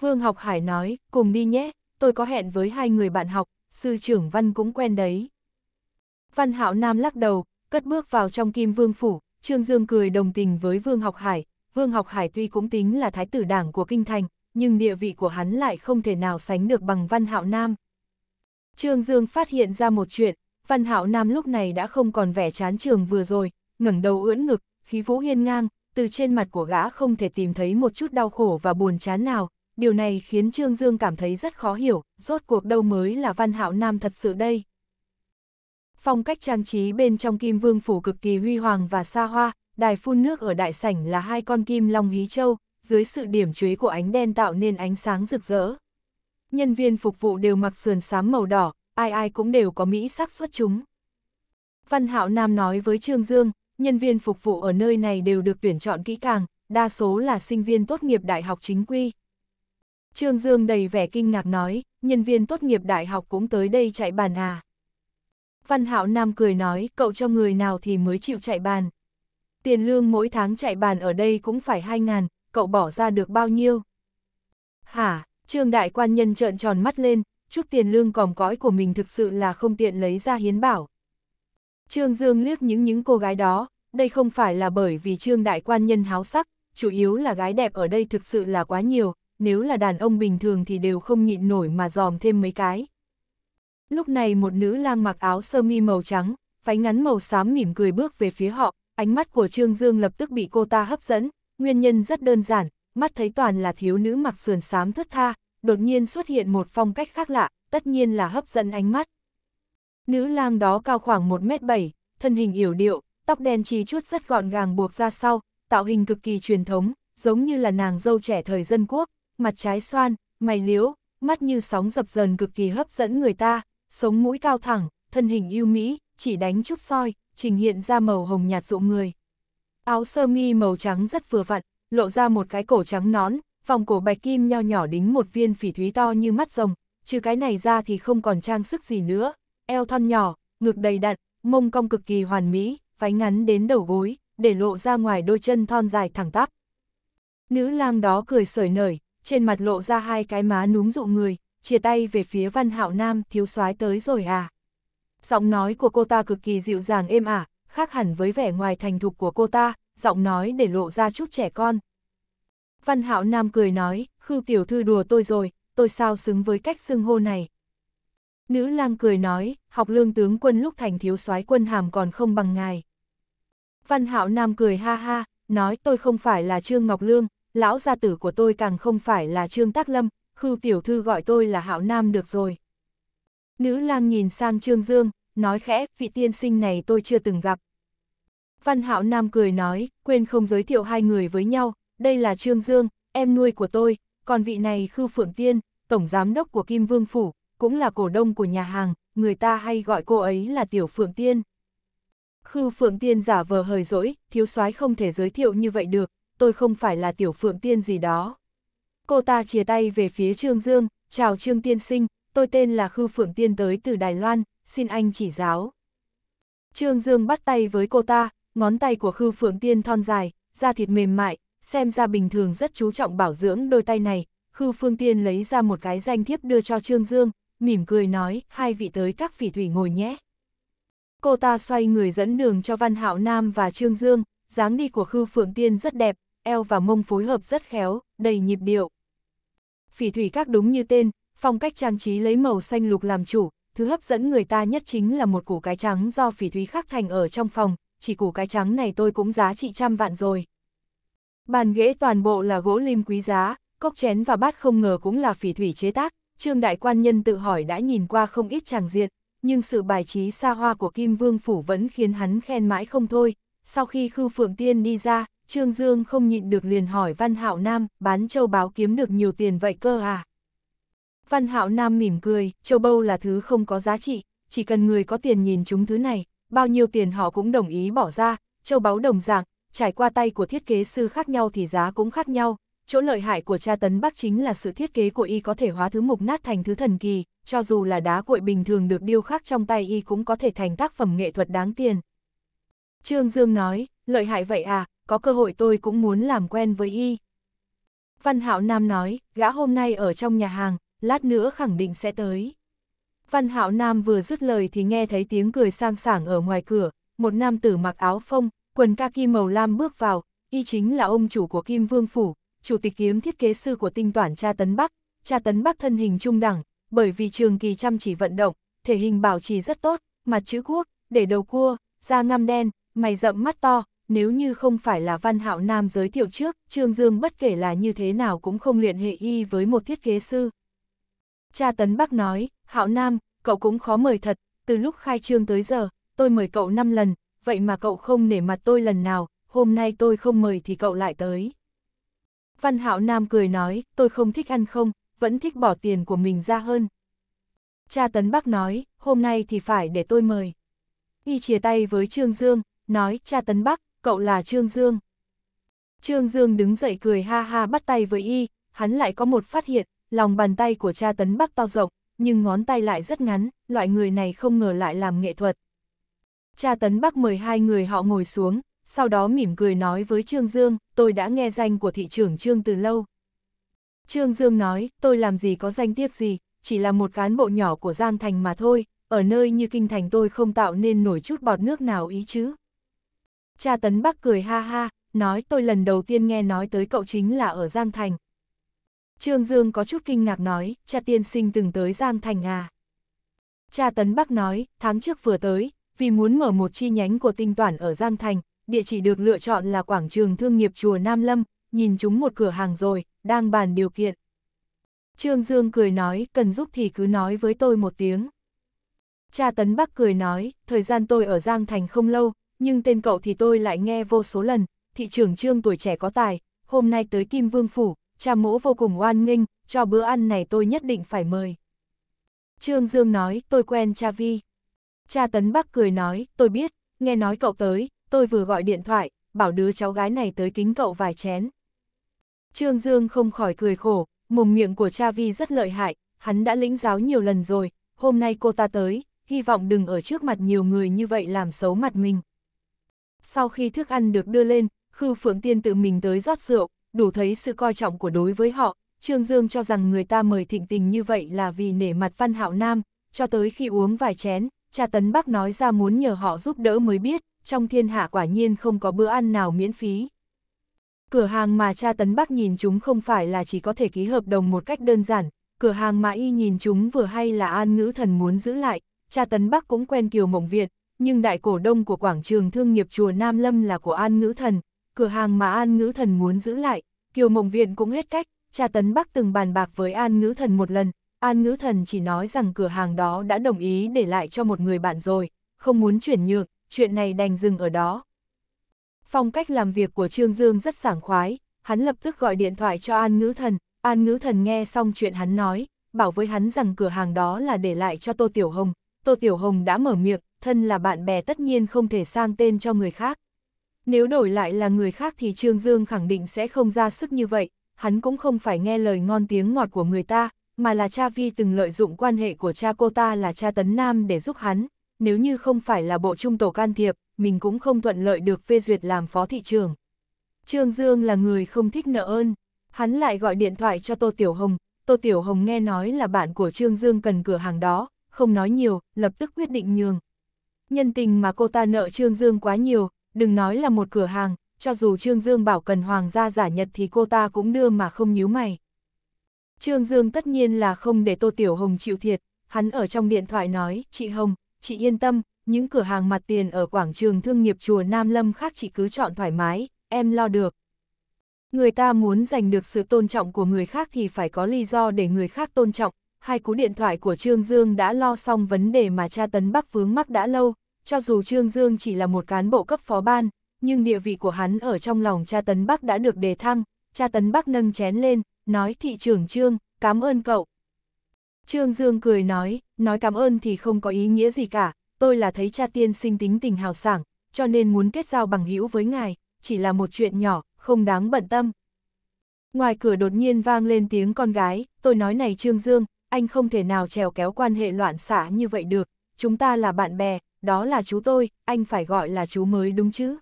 Vương Học Hải nói, cùng đi nhé, tôi có hẹn với hai người bạn học, sư trưởng Văn cũng quen đấy. Văn Hạo Nam lắc đầu, cất bước vào trong Kim Vương Phủ, Trương Dương cười đồng tình với Vương Học Hải, Vương Học Hải tuy cũng tính là thái tử đảng của Kinh Thành, nhưng địa vị của hắn lại không thể nào sánh được bằng Văn Hạo Nam. Trương Dương phát hiện ra một chuyện, Văn Hạo Nam lúc này đã không còn vẻ chán trường vừa rồi, ngẩng đầu ưỡn ngực, khí vũ hiên ngang, từ trên mặt của gã không thể tìm thấy một chút đau khổ và buồn chán nào, điều này khiến Trương Dương cảm thấy rất khó hiểu, rốt cuộc đâu mới là Văn Hạo Nam thật sự đây. Phong cách trang trí bên trong Kim Vương Phủ cực kỳ huy hoàng và xa hoa, đài phun nước ở đại sảnh là hai con kim long hí châu, dưới sự điểm chuế của ánh đen tạo nên ánh sáng rực rỡ. Nhân viên phục vụ đều mặc sườn xám màu đỏ, ai ai cũng đều có mỹ sắc xuất chúng. Văn Hạo Nam nói với Trương Dương, nhân viên phục vụ ở nơi này đều được tuyển chọn kỹ càng, đa số là sinh viên tốt nghiệp đại học chính quy. Trương Dương đầy vẻ kinh ngạc nói, nhân viên tốt nghiệp đại học cũng tới đây chạy bàn à. Văn Hạo Nam cười nói, cậu cho người nào thì mới chịu chạy bàn tiền lương mỗi tháng chạy bàn ở đây cũng phải 2.000, cậu bỏ ra được bao nhiêu? Hả, trương đại quan nhân trợn tròn mắt lên, chút tiền lương còm cõi của mình thực sự là không tiện lấy ra hiến bảo. Trương Dương liếc những những cô gái đó, đây không phải là bởi vì trương đại quan nhân háo sắc, chủ yếu là gái đẹp ở đây thực sự là quá nhiều, nếu là đàn ông bình thường thì đều không nhịn nổi mà dòm thêm mấy cái. Lúc này một nữ lang mặc áo sơ mi màu trắng, váy ngắn màu xám mỉm cười bước về phía họ, ánh mắt của Trương Dương lập tức bị cô ta hấp dẫn, nguyên nhân rất đơn giản, mắt thấy toàn là thiếu nữ mặc sườn xám thướt tha, đột nhiên xuất hiện một phong cách khác lạ, tất nhiên là hấp dẫn ánh mắt. Nữ lang đó cao khoảng 1m7, thân hình yểu điệu, tóc đen trí chút rất gọn gàng buộc ra sau, tạo hình cực kỳ truyền thống, giống như là nàng dâu trẻ thời dân quốc, mặt trái xoan, mày liếu, mắt như sóng dập dờn cực kỳ hấp dẫn người ta, sống mũi cao thẳng, thân hình ưu mỹ, chỉ đánh chút soi, trình hiện ra màu hồng nhạt rụng người. Áo sơ mi màu trắng rất vừa vặn, lộ ra một cái cổ trắng nón, vòng cổ bạch kim nho nhỏ đính một viên phỉ thúy to như mắt rồng, trừ cái này ra thì không còn trang sức gì nữa, eo thon nhỏ, ngực đầy đặn, mông cong cực kỳ hoàn mỹ, váy ngắn đến đầu gối, để lộ ra ngoài đôi chân thon dài thẳng tắp. Nữ lang đó cười sởi nởi, trên mặt lộ ra hai cái má núm dụ người, chia tay về phía văn hạo nam thiếu soái tới rồi à. Giọng nói của cô ta cực kỳ dịu dàng êm ả, khác hẳn với vẻ ngoài thành thục của cô ta, giọng nói để lộ ra chút trẻ con. Văn Hạo Nam cười nói, Khư tiểu thư đùa tôi rồi, tôi sao xứng với cách xưng hô này. Nữ lang cười nói, học lương tướng quân lúc thành thiếu soái quân hàm còn không bằng ngài. Văn Hạo Nam cười ha ha, nói tôi không phải là Trương Ngọc Lương, lão gia tử của tôi càng không phải là Trương Tác Lâm, Khư tiểu thư gọi tôi là Hạo Nam được rồi. Nữ lang nhìn sang Trương Dương, nói khẽ, vị tiên sinh này tôi chưa từng gặp. Văn Hạo Nam cười nói, quên không giới thiệu hai người với nhau, đây là Trương Dương, em nuôi của tôi, còn vị này Khư Phượng Tiên, tổng giám đốc của Kim Vương Phủ, cũng là cổ đông của nhà hàng, người ta hay gọi cô ấy là Tiểu Phượng Tiên. Khư Phượng Tiên giả vờ hời rỗi thiếu soái không thể giới thiệu như vậy được, tôi không phải là Tiểu Phượng Tiên gì đó. Cô ta chia tay về phía Trương Dương, chào Trương Tiên Sinh, tôi tên là Khư Phượng Tiên tới từ Đài Loan, xin anh chỉ giáo. Trương Dương bắt tay với cô ta, ngón tay của Khư Phượng Tiên thon dài, da thịt mềm mại, xem ra bình thường rất chú trọng bảo dưỡng đôi tay này. Khư Phương Tiên lấy ra một cái danh thiếp đưa cho Trương Dương, mỉm cười nói, hai vị tới các phỉ thủy ngồi nhé. Cô ta xoay người dẫn đường cho Văn Hạo Nam và Trương Dương, dáng đi của Khư Phượng Tiên rất đẹp, eo và mông phối hợp rất khéo, đầy nhịp điệu. Phỉ thủy các đúng như tên, phong cách trang trí lấy màu xanh lục làm chủ, thứ hấp dẫn người ta nhất chính là một củ cái trắng do phỉ thúy khắc thành ở trong phòng, chỉ củ cái trắng này tôi cũng giá trị trăm vạn rồi. Bàn ghế toàn bộ là gỗ lim quý giá, cốc chén và bát không ngờ cũng là phỉ thủy chế tác, Trương Đại Quan Nhân tự hỏi đã nhìn qua không ít tràng diện, nhưng sự bài trí xa hoa của Kim Vương Phủ vẫn khiến hắn khen mãi không thôi. Sau khi Khư Phượng Tiên đi ra, Trương Dương không nhịn được liền hỏi Văn Hạo Nam, bán châu báo kiếm được nhiều tiền vậy cơ à? Văn Hạo Nam mỉm cười, châu bâu là thứ không có giá trị, chỉ cần người có tiền nhìn chúng thứ này, bao nhiêu tiền họ cũng đồng ý bỏ ra, châu báu đồng dạng, trải qua tay của thiết kế sư khác nhau thì giá cũng khác nhau. Chỗ lợi hại của cha tấn bắc chính là sự thiết kế của y có thể hóa thứ mục nát thành thứ thần kỳ, cho dù là đá cuội bình thường được điêu khắc trong tay y cũng có thể thành tác phẩm nghệ thuật đáng tiền. Trương Dương nói, lợi hại vậy à, có cơ hội tôi cũng muốn làm quen với y. Văn Hạo Nam nói, gã hôm nay ở trong nhà hàng, lát nữa khẳng định sẽ tới. Văn Hạo Nam vừa dứt lời thì nghe thấy tiếng cười sang sảng ở ngoài cửa, một nam tử mặc áo phông, quần kaki màu lam bước vào, y chính là ông chủ của Kim Vương Phủ, chủ tịch kiếm thiết kế sư của tinh toản cha Tấn Bắc. Cha Tấn Bắc thân hình trung đẳng, bởi vì trường kỳ chăm chỉ vận động, thể hình bảo trì rất tốt, mặt chữ quốc, để đầu cua, da ngăm đen, mày rậm mắt to, nếu như không phải là văn hạo nam giới thiệu trước, Trương Dương bất kể là như thế nào cũng không liên hệ y với một thiết kế sư, cha Tấn Bắc nói, Hạo Nam, cậu cũng khó mời thật, từ lúc khai trương tới giờ, tôi mời cậu 5 lần, vậy mà cậu không nể mặt tôi lần nào, hôm nay tôi không mời thì cậu lại tới. Văn Hạo Nam cười nói, tôi không thích ăn không, vẫn thích bỏ tiền của mình ra hơn. Cha Tấn Bắc nói, hôm nay thì phải để tôi mời. Y chia tay với Trương Dương, nói, cha Tấn Bắc, cậu là Trương Dương. Trương Dương đứng dậy cười ha ha bắt tay với Y, hắn lại có một phát hiện, lòng bàn tay của cha tấn bắc to rộng, nhưng ngón tay lại rất ngắn, loại người này không ngờ lại làm nghệ thuật. Cha tấn bắc mời hai người họ ngồi xuống, sau đó mỉm cười nói với Trương Dương, tôi đã nghe danh của thị trưởng Trương từ lâu. Trương Dương nói, tôi làm gì có danh tiếc gì, chỉ là một cán bộ nhỏ của Giang Thành mà thôi, ở nơi như kinh thành tôi không tạo nên nổi chút bọt nước nào ý chứ. Cha Tấn Bắc cười ha ha, nói tôi lần đầu tiên nghe nói tới cậu chính là ở Giang Thành. Trương Dương có chút kinh ngạc nói, cha tiên sinh từng tới Giang Thành à. Cha Tấn Bắc nói, tháng trước vừa tới, vì muốn mở một chi nhánh của tinh toản ở Giang Thành, địa chỉ được lựa chọn là quảng trường thương nghiệp chùa Nam Lâm, nhìn chúng một cửa hàng rồi, đang bàn điều kiện. Trương Dương cười nói, cần giúp thì cứ nói với tôi một tiếng. Cha Tấn Bắc cười nói, thời gian tôi ở Giang Thành không lâu, nhưng tên cậu thì tôi lại nghe vô số lần, thị trường Trương tuổi trẻ có tài, hôm nay tới Kim Vương Phủ, cha mỗ vô cùng oan nghênh, cho bữa ăn này tôi nhất định phải mời. Trương Dương nói, tôi quen cha Vi. Cha Tấn Bắc cười nói, tôi biết, nghe nói cậu tới, tôi vừa gọi điện thoại, bảo đứa cháu gái này tới kính cậu vài chén. Trương Dương không khỏi cười khổ, mồm miệng của cha Vi rất lợi hại, hắn đã lĩnh giáo nhiều lần rồi, hôm nay cô ta tới, hy vọng đừng ở trước mặt nhiều người như vậy làm xấu mặt mình. Sau khi thức ăn được đưa lên, Khư Phượng Tiên tự mình tới rót rượu, đủ thấy sự coi trọng của đối với họ. Trương Dương cho rằng người ta mời thịnh tình như vậy là vì nể mặt Văn Hạo Nam, cho tới khi uống vài chén, cha Tấn Bắc nói ra muốn nhờ họ giúp đỡ mới biết, trong thiên hạ quả nhiên không có bữa ăn nào miễn phí. Cửa hàng mà cha Tấn Bắc nhìn chúng không phải là chỉ có thể ký hợp đồng một cách đơn giản, cửa hàng mà y nhìn chúng vừa hay là an ngữ thần muốn giữ lại, cha Tấn Bắc cũng quen Kiều Mộng Việt, nhưng đại cổ đông của quảng trường thương nghiệp chùa Nam Lâm là của an ngữ thần, cửa hàng mà An Ngữ Thần muốn giữ lại, Kiều Mộng Viện cũng hết cách, cha Tấn Bắc từng bàn bạc với An Ngữ Thần một lần, An Ngữ Thần chỉ nói rằng cửa hàng đó đã đồng ý để lại cho một người bạn rồi, không muốn chuyển nhượng, chuyện này đành dừng ở đó. Phong cách làm việc của Trương Dương rất sảng khoái, hắn lập tức gọi điện thoại cho An Ngữ Thần, An Ngữ Thần nghe xong chuyện hắn nói, bảo với hắn rằng cửa hàng đó là để lại cho Tô Tiểu Hồng, Tô Tiểu Hồng đã mở miệng, thân là bạn bè tất nhiên không thể sang tên cho người khác, nếu đổi lại là người khác thì Trương Dương khẳng định sẽ không ra sức như vậy, hắn cũng không phải nghe lời ngon tiếng ngọt của người ta, mà là cha Vi từng lợi dụng quan hệ của cha cô ta là cha Tấn Nam để giúp hắn, nếu như không phải là bộ trung tổ can thiệp, mình cũng không thuận lợi được phê duyệt làm phó thị trường. Trương Dương là người không thích nợ ơn, hắn lại gọi điện thoại cho Tô Tiểu Hồng, Tô Tiểu Hồng nghe nói là bạn của Trương Dương cần cửa hàng đó, không nói nhiều, lập tức quyết định nhường. Nhân tình mà cô ta nợ Trương Dương quá nhiều, đừng nói là một cửa hàng, cho dù Trương Dương bảo cần hoàng gia giả nhật thì cô ta cũng đưa mà không nhíu mày. Trương Dương tất nhiên là không để Tô Tiểu Hồng chịu thiệt, hắn ở trong điện thoại nói, chị Hồng, chị yên tâm, những cửa hàng mặt tiền ở quảng trường thương nghiệp chùa Nam Lâm khác chị cứ chọn thoải mái, em lo được. Người ta muốn giành được sự tôn trọng của người khác thì phải có lý do để người khác tôn trọng, hai cú điện thoại của Trương Dương đã lo xong vấn đề mà cha Tấn Bắc vướng mắc đã lâu, cho dù Trương Dương chỉ là một cán bộ cấp phó ban, nhưng địa vị của hắn ở trong lòng cha Tấn Bắc đã được đề thăng, cha Tấn Bắc nâng chén lên, nói thị trưởng Trương, cảm ơn cậu. Trương Dương cười nói, nói cảm ơn thì không có ý nghĩa gì cả, tôi là thấy cha tiên sinh tính tình hào sảng, cho nên muốn kết giao bằng hữu với ngài, chỉ là một chuyện nhỏ, không đáng bận tâm. Ngoài cửa đột nhiên vang lên tiếng con gái, tôi nói này Trương Dương, anh không thể nào trèo kéo quan hệ loạn xả như vậy được, chúng ta là bạn bè, đó là chú tôi, anh phải gọi là chú mới đúng chứ.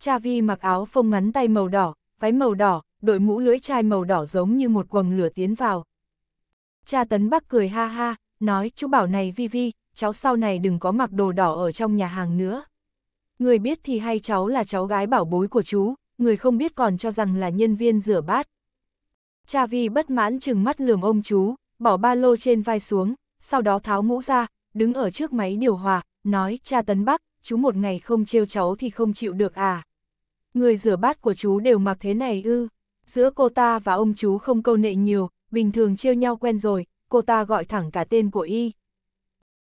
Cha Vi mặc áo phông ngắn tay màu đỏ, váy màu đỏ, đội mũ lưỡi chai màu đỏ giống như một quầng lửa tiến vào. Cha Tấn Bắc cười ha ha, nói chú bảo này Vi Vi, cháu sau này đừng có mặc đồ đỏ ở trong nhà hàng nữa. Người biết thì hay cháu là cháu gái bảo bối của chú, người không biết còn cho rằng là nhân viên rửa bát. Cha Vi bất mãn chừng mắt lườm ông chú, bỏ ba lô trên vai xuống, sau đó tháo mũ ra, đứng ở trước máy điều hòa, nói cha Tấn Bắc, chú một ngày không trêu cháu thì không chịu được à. Người rửa bát của chú đều mặc thế này ư. Giữa cô ta và ông chú không câu nệ nhiều, bình thường trêu nhau quen rồi, cô ta gọi thẳng cả tên của y.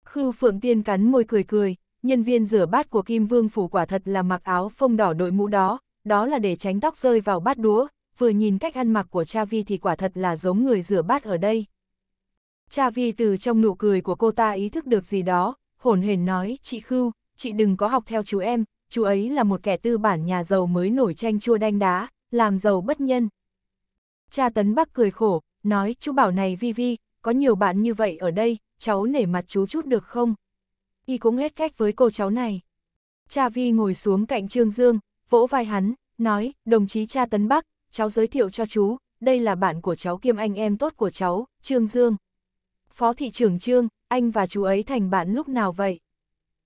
Khư Phượng Tiên cắn môi cười cười, nhân viên rửa bát của Kim Vương Phủ quả thật là mặc áo phông đỏ đội mũ đó, đó là để tránh tóc rơi vào bát đũa, vừa nhìn cách ăn mặc của cha vi thì quả thật là giống người rửa bát ở đây. Cha Vi từ trong nụ cười của cô ta ý thức được gì đó, hồn hển nói, chị Khưu, chị đừng có học theo chú em, chú ấy là một kẻ tư bản nhà giàu mới nổi tranh chua đanh đá, làm giàu bất nhân. Cha Tấn Bắc cười khổ, nói, chú bảo này Vi Vi, có nhiều bạn như vậy ở đây, cháu nể mặt chú chút được không? Y cũng hết cách với cô cháu này. Cha Vi ngồi xuống cạnh Trương Dương, vỗ vai hắn, nói, đồng chí cha Tấn Bắc, cháu giới thiệu cho chú, đây là bạn của cháu kiêm anh em tốt của cháu, Trương Dương. Phó thị trưởng Trương, anh và chú ấy thành bạn lúc nào vậy?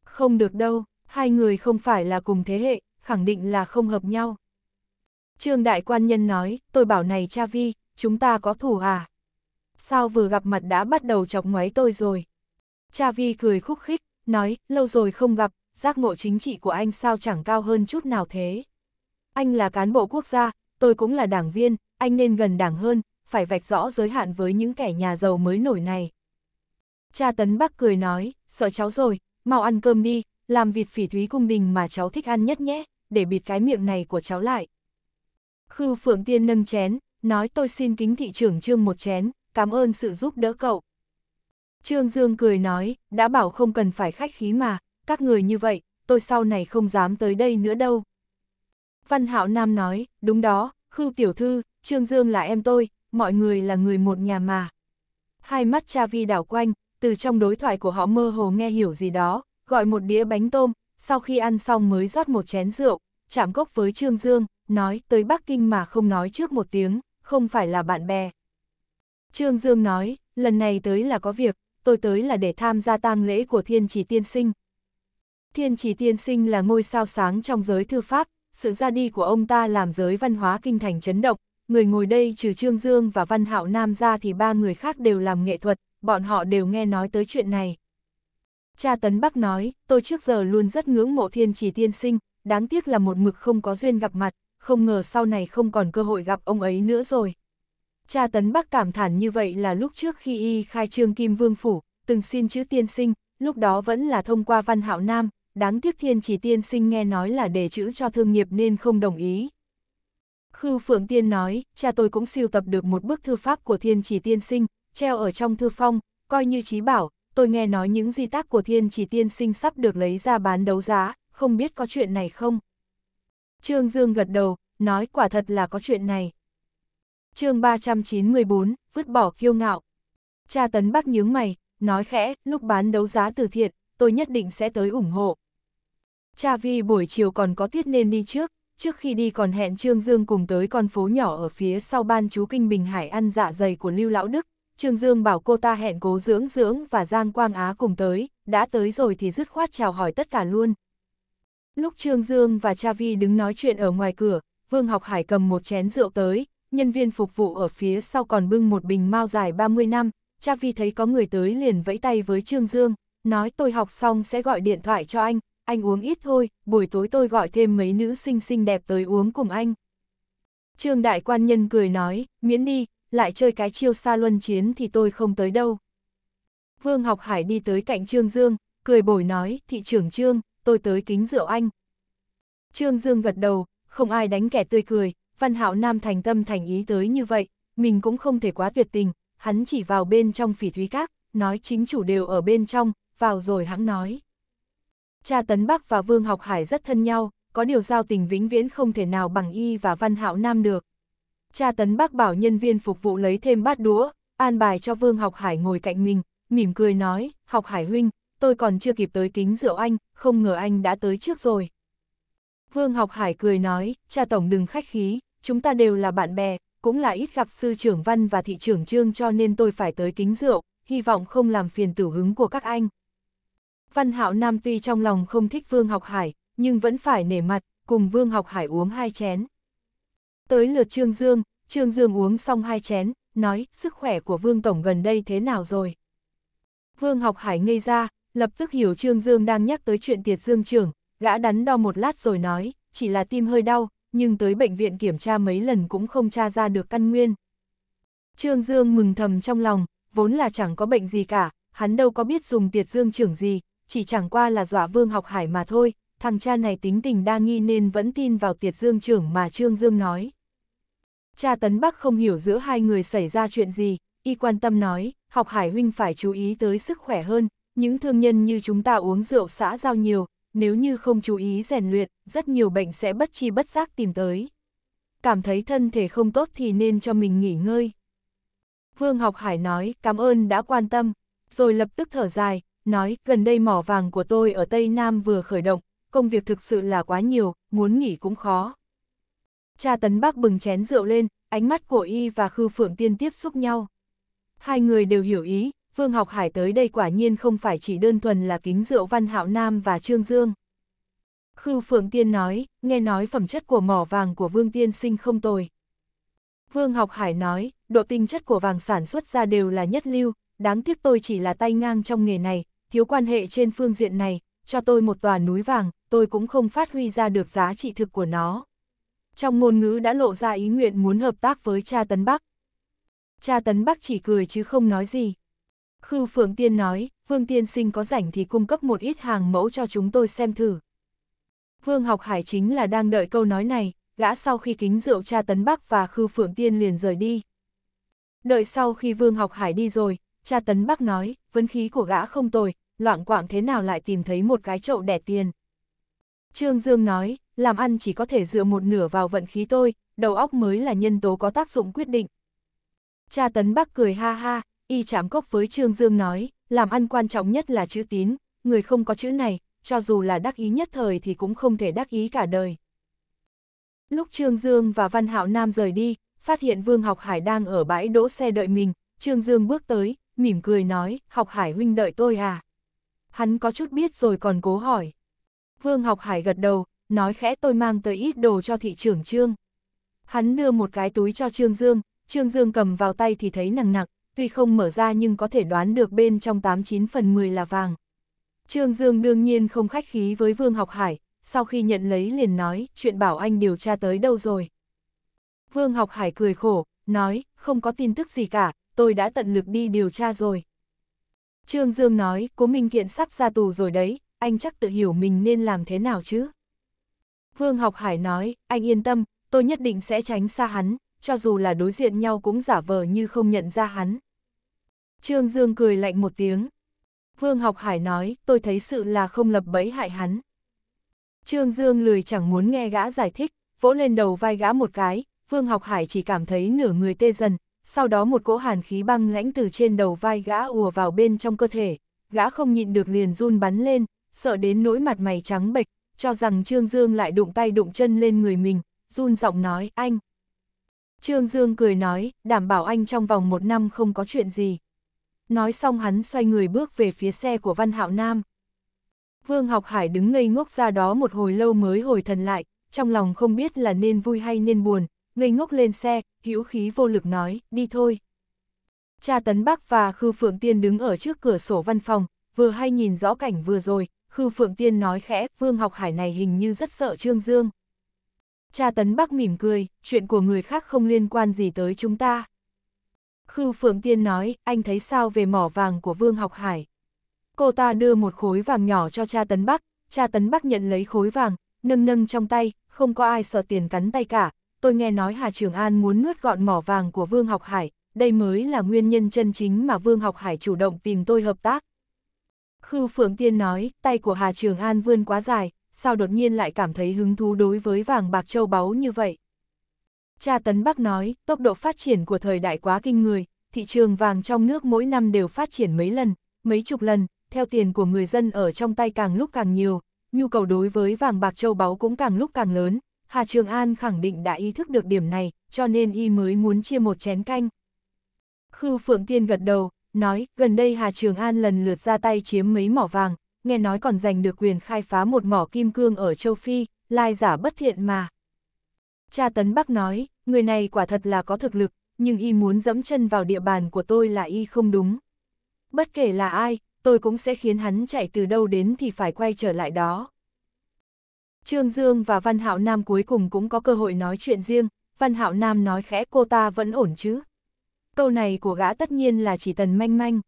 Không được đâu, hai người không phải là cùng thế hệ, khẳng định là không hợp nhau. Trương đại quan nhân nói, tôi bảo này cha vi, chúng ta có thù à? Sao vừa gặp mặt đã bắt đầu chọc ngoáy tôi rồi? Cha vi cười khúc khích, nói, lâu rồi không gặp, giác ngộ chính trị của anh sao chẳng cao hơn chút nào thế. Anh là cán bộ quốc gia, tôi cũng là đảng viên, anh nên gần đảng hơn, phải vạch rõ giới hạn với những kẻ nhà giàu mới nổi này. Cha Tấn Bắc cười nói, sợ cháu rồi, mau ăn cơm đi, làm vịt phỉ thúy cung đình mà cháu thích ăn nhất nhé, để bịt cái miệng này của cháu lại. Khư Phượng Tiên nâng chén, nói tôi xin kính thị trưởng Trương một chén, cảm ơn sự giúp đỡ cậu. Trương Dương cười nói, đã bảo không cần phải khách khí mà, các người như vậy, tôi sau này không dám tới đây nữa đâu. Văn Hạo Nam nói, đúng đó, Khư Tiểu Thư, Trương Dương là em tôi, mọi người là người một nhà mà. Hai mắt cha vi đảo quanh, từ trong đối thoại của họ mơ hồ nghe hiểu gì đó, gọi một đĩa bánh tôm, sau khi ăn xong mới rót một chén rượu, chạm gốc với Trương Dương, nói tới Bắc Kinh mà không nói trước một tiếng, không phải là bạn bè. Trương Dương nói, lần này tới là có việc, tôi tới là để tham gia tang lễ của Thiên Chỉ Tiên Sinh. Thiên Chỉ Tiên Sinh là ngôi sao sáng trong giới thư pháp, sự ra đi của ông ta làm giới văn hóa kinh thành chấn động, người ngồi đây trừ Trương Dương và Văn Hạo Nam ra thì ba người khác đều làm nghệ thuật, bọn họ đều nghe nói tới chuyện này. Cha Tấn Bắc nói, tôi trước giờ luôn rất ngưỡng mộ thiên chỉ tiên sinh, đáng tiếc là một mực không có duyên gặp mặt, không ngờ sau này không còn cơ hội gặp ông ấy nữa rồi. Cha Tấn Bắc cảm thản như vậy là lúc trước khi y khai trương Kim Vương Phủ, từng xin chữ tiên sinh, lúc đó vẫn là thông qua văn hạo nam, đáng tiếc thiên chỉ tiên sinh nghe nói là để chữ cho thương nghiệp nên không đồng ý. Khư Phượng Tiên nói, cha tôi cũng siêu tập được một bức thư pháp của thiên chỉ tiên sinh, treo ở trong thư phong, coi như trí bảo, tôi nghe nói những di tác của thiên chỉ tiên sinh sắp được lấy ra bán đấu giá, không biết có chuyện này không? Trương Dương gật đầu, nói quả thật là có chuyện này. chương 394, vứt bỏ kiêu ngạo. Cha Tấn Bắc nhướng mày, nói khẽ, lúc bán đấu giá từ thiện, tôi nhất định sẽ tới ủng hộ. Cha Vi buổi chiều còn có tiết nên đi trước, trước khi đi còn hẹn Trương Dương cùng tới con phố nhỏ ở phía sau ban chú Kinh Bình Hải ăn dạ dày của Lưu Lão Đức, Trương Dương bảo cô ta hẹn cố dưỡng dưỡng và Giang Quang Á cùng tới, đã tới rồi thì dứt khoát chào hỏi tất cả luôn. Lúc Trương Dương và Cha Vi đứng nói chuyện ở ngoài cửa, Vương Học Hải cầm một chén rượu tới, nhân viên phục vụ ở phía sau còn bưng một bình mao dài 30 năm, Cha Vi thấy có người tới liền vẫy tay với Trương Dương, nói tôi học xong sẽ gọi điện thoại cho anh, anh uống ít thôi, buổi tối tôi gọi thêm mấy nữ xinh xinh đẹp tới uống cùng anh. Trương Đại Quan Nhân cười nói, miễn đi, lại chơi cái chiêu xa luân chiến thì tôi không tới đâu. Vương Học Hải đi tới cạnh Trương Dương, cười bồi nói, thị trưởng Trương, tôi tới kính rượu anh. Trương Dương gật đầu, không ai đánh kẻ tươi cười, Văn Hạo Nam thành tâm thành ý tới như vậy, mình cũng không thể quá tuyệt tình, hắn chỉ vào bên trong phỉ thúy các, nói chính chủ đều ở bên trong, vào rồi hắn nói. Cha Tấn Bắc và Vương Học Hải rất thân nhau, có điều giao tình vĩnh viễn không thể nào bằng y và Văn Hạo Nam được. Cha tấn bác bảo nhân viên phục vụ lấy thêm bát đũa, an bài cho Vương Học Hải ngồi cạnh mình, mỉm cười nói, Học Hải huynh, tôi còn chưa kịp tới kính rượu anh, không ngờ anh đã tới trước rồi. Vương Học Hải cười nói, cha tổng đừng khách khí, chúng ta đều là bạn bè, cũng là ít gặp sư trưởng văn và thị trưởng trương cho nên tôi phải tới kính rượu, hy vọng không làm phiền tử hứng của các anh. Văn Hạo Nam tuy trong lòng không thích Vương Học Hải, nhưng vẫn phải nể mặt, cùng Vương Học Hải uống hai chén. Tới lượt Trương Dương, Trương Dương uống xong hai chén, nói, sức khỏe của Vương Tổng gần đây thế nào rồi? Vương học hải ngây ra, lập tức hiểu Trương Dương đang nhắc tới chuyện tiệt dương trưởng, gã đắn đo một lát rồi nói, chỉ là tim hơi đau, nhưng tới bệnh viện kiểm tra mấy lần cũng không tra ra được căn nguyên. Trương Dương mừng thầm trong lòng, vốn là chẳng có bệnh gì cả, hắn đâu có biết dùng tiệt dương trưởng gì, chỉ chẳng qua là dọa vương học hải mà thôi, thằng cha này tính tình đa nghi nên vẫn tin vào tiệt dương trưởng mà Trương Dương nói cha Tấn Bắc không hiểu giữa hai người xảy ra chuyện gì, y quan tâm nói, học hải huynh phải chú ý tới sức khỏe hơn, những thương nhân như chúng ta uống rượu xã giao nhiều, nếu như không chú ý rèn luyện, rất nhiều bệnh sẽ bất chi bất giác tìm tới. Cảm thấy thân thể không tốt thì nên cho mình nghỉ ngơi. Vương Học Hải nói, cảm ơn đã quan tâm, rồi lập tức thở dài, nói, gần đây mỏ vàng của tôi ở Tây Nam vừa khởi động, công việc thực sự là quá nhiều, muốn nghỉ cũng khó. Cha Tấn bác bừng chén rượu lên, ánh mắt của y và Khư Phượng Tiên tiếp xúc nhau. Hai người đều hiểu ý, Vương Học Hải tới đây quả nhiên không phải chỉ đơn thuần là kính rượu Văn Hạo Nam và Trương Dương. Khư Phượng Tiên nói, nghe nói phẩm chất của mỏ vàng của Vương Tiên sinh không tồi. Vương Học Hải nói, độ tinh chất của vàng sản xuất ra đều là nhất lưu, đáng tiếc tôi chỉ là tay ngang trong nghề này, thiếu quan hệ trên phương diện này, cho tôi một tòa núi vàng, tôi cũng không phát huy ra được giá trị thực của nó trong ngôn ngữ đã lộ ra ý nguyện muốn hợp tác với cha Tấn Bắc. Cha Tấn Bắc chỉ cười chứ không nói gì. Khư Phượng Tiên nói, Vương Tiên Sinh có rảnh thì cung cấp một ít hàng mẫu cho chúng tôi xem thử. Vương Học Hải chính là đang đợi câu nói này, gã sau khi kính rượu cha Tấn Bắc và Khư Phượng Tiên liền rời đi. Đợi sau khi Vương Học Hải đi rồi, cha Tấn Bắc nói, vấn khí của gã không tồi, loạn quạng thế nào lại tìm thấy một cái chậu đẻ tiền. Trương Dương nói, làm ăn chỉ có thể dựa một nửa vào vận khí tôi đầu óc mới là nhân tố có tác dụng quyết định. Cha Tấn Bắc cười ha ha, y chạm cốc với Trương Dương nói, làm ăn quan trọng nhất là chữ tín, người không có chữ này, cho dù là đắc ý nhất thời thì cũng không thể đắc ý cả đời. Lúc Trương Dương và Văn Hạo Nam rời đi, phát hiện Vương Học Hải đang ở bãi đỗ xe đợi mình, Trương Dương bước tới, mỉm cười nói, Học Hải huynh đợi tôi à? Hắn có chút biết rồi còn cố hỏi. Vương Học Hải gật đầu, nói khẽ tôi mang tới ít đồ cho thị trưởng Trương. Hắn đưa một cái túi cho Trương Dương, Trương Dương cầm vào tay thì thấy nặng nặng, tuy không mở ra nhưng có thể đoán được bên trong 89 phần 10 là vàng. Trương Dương đương nhiên không khách khí với Vương Học Hải, sau khi nhận lấy liền nói chuyện bảo anh điều tra tới đâu rồi. Vương Học Hải cười khổ, nói không có tin tức gì cả, tôi đã tận lực đi điều tra rồi. Trương Dương nói, cố Minh Kiện sắp ra tù rồi đấy, anh chắc tự hiểu mình nên làm thế nào chứ. Vương Học Hải nói, anh yên tâm, tôi nhất định sẽ tránh xa hắn, cho dù là đối diện nhau cũng giả vờ như không nhận ra hắn. Trương Dương cười lạnh một tiếng. Vương Học Hải nói, tôi thấy sự là không lập bẫy hại hắn. Trương Dương lười chẳng muốn nghe gã giải thích, vỗ lên đầu vai gã một cái, Vương Học Hải chỉ cảm thấy nửa người tê dần, sau đó một cỗ hàn khí băng lãnh từ trên đầu vai gã ùa vào bên trong cơ thể, gã không nhịn được liền run bắn lên, sợ đến nỗi mặt mày trắng bệch, cho rằng Trương Dương lại đụng tay đụng chân lên người mình, run giọng nói, anh. Trương Dương cười nói, đảm bảo anh trong vòng một năm không có chuyện gì. Nói xong hắn xoay người bước về phía xe của Văn Hạo Nam. Vương Học Hải đứng ngây ngốc ra đó một hồi lâu mới hồi thần lại, trong lòng không biết là nên vui hay nên buồn, ngây ngốc lên xe, hữu khí vô lực nói, đi thôi. Cha Tấn Bắc và Khư Phượng Tiên đứng ở trước cửa sổ văn phòng, vừa hay nhìn rõ cảnh vừa rồi, Khư Phượng Tiên nói khẽ, Vương Học Hải này hình như rất sợ Trương Dương. Cha Tấn Bắc mỉm cười, chuyện của người khác không liên quan gì tới chúng ta. Khư Phượng Tiên nói, anh thấy sao về mỏ vàng của Vương Học Hải. Cô ta đưa một khối vàng nhỏ cho cha Tấn Bắc, cha Tấn Bắc nhận lấy khối vàng, nâng nâng trong tay, không có ai sợ tiền cắn tay cả. Tôi nghe nói Hà Trường An muốn nuốt gọn mỏ vàng của Vương Học Hải, đây mới là nguyên nhân chân chính mà Vương Học Hải chủ động tìm tôi hợp tác. Khư Phượng Tiên nói, tay của Hà Trường An vươn quá dài, sao đột nhiên lại cảm thấy hứng thú đối với vàng bạc châu báu như vậy. Cha Tấn Bắc nói, tốc độ phát triển của thời đại quá kinh người, thị trường vàng trong nước mỗi năm đều phát triển mấy lần, mấy chục lần, theo tiền của người dân ở trong tay càng lúc càng nhiều, nhu cầu đối với vàng bạc châu báu cũng càng lúc càng lớn. Hà Trường An khẳng định đã ý thức được điểm này, cho nên y mới muốn chia một chén canh. Khư Phượng Tiên gật đầu, nói gần đây Hà Trường An lần lượt ra tay chiếm mấy mỏ vàng, nghe nói còn giành được quyền khai phá một mỏ kim cương ở châu Phi, lai giả bất thiện mà. Cha Tấn Bắc nói, người này quả thật là có thực lực, nhưng y muốn dẫm chân vào địa bàn của tôi là y không đúng. Bất kể là ai, tôi cũng sẽ khiến hắn chạy từ đâu đến thì phải quay trở lại đó. Trương Dương và Văn Hạo Nam cuối cùng cũng có cơ hội nói chuyện riêng, Văn Hạo Nam nói khẽ cô ta vẫn ổn chứ câu này của gã tất nhiên là chỉ tần manh manh.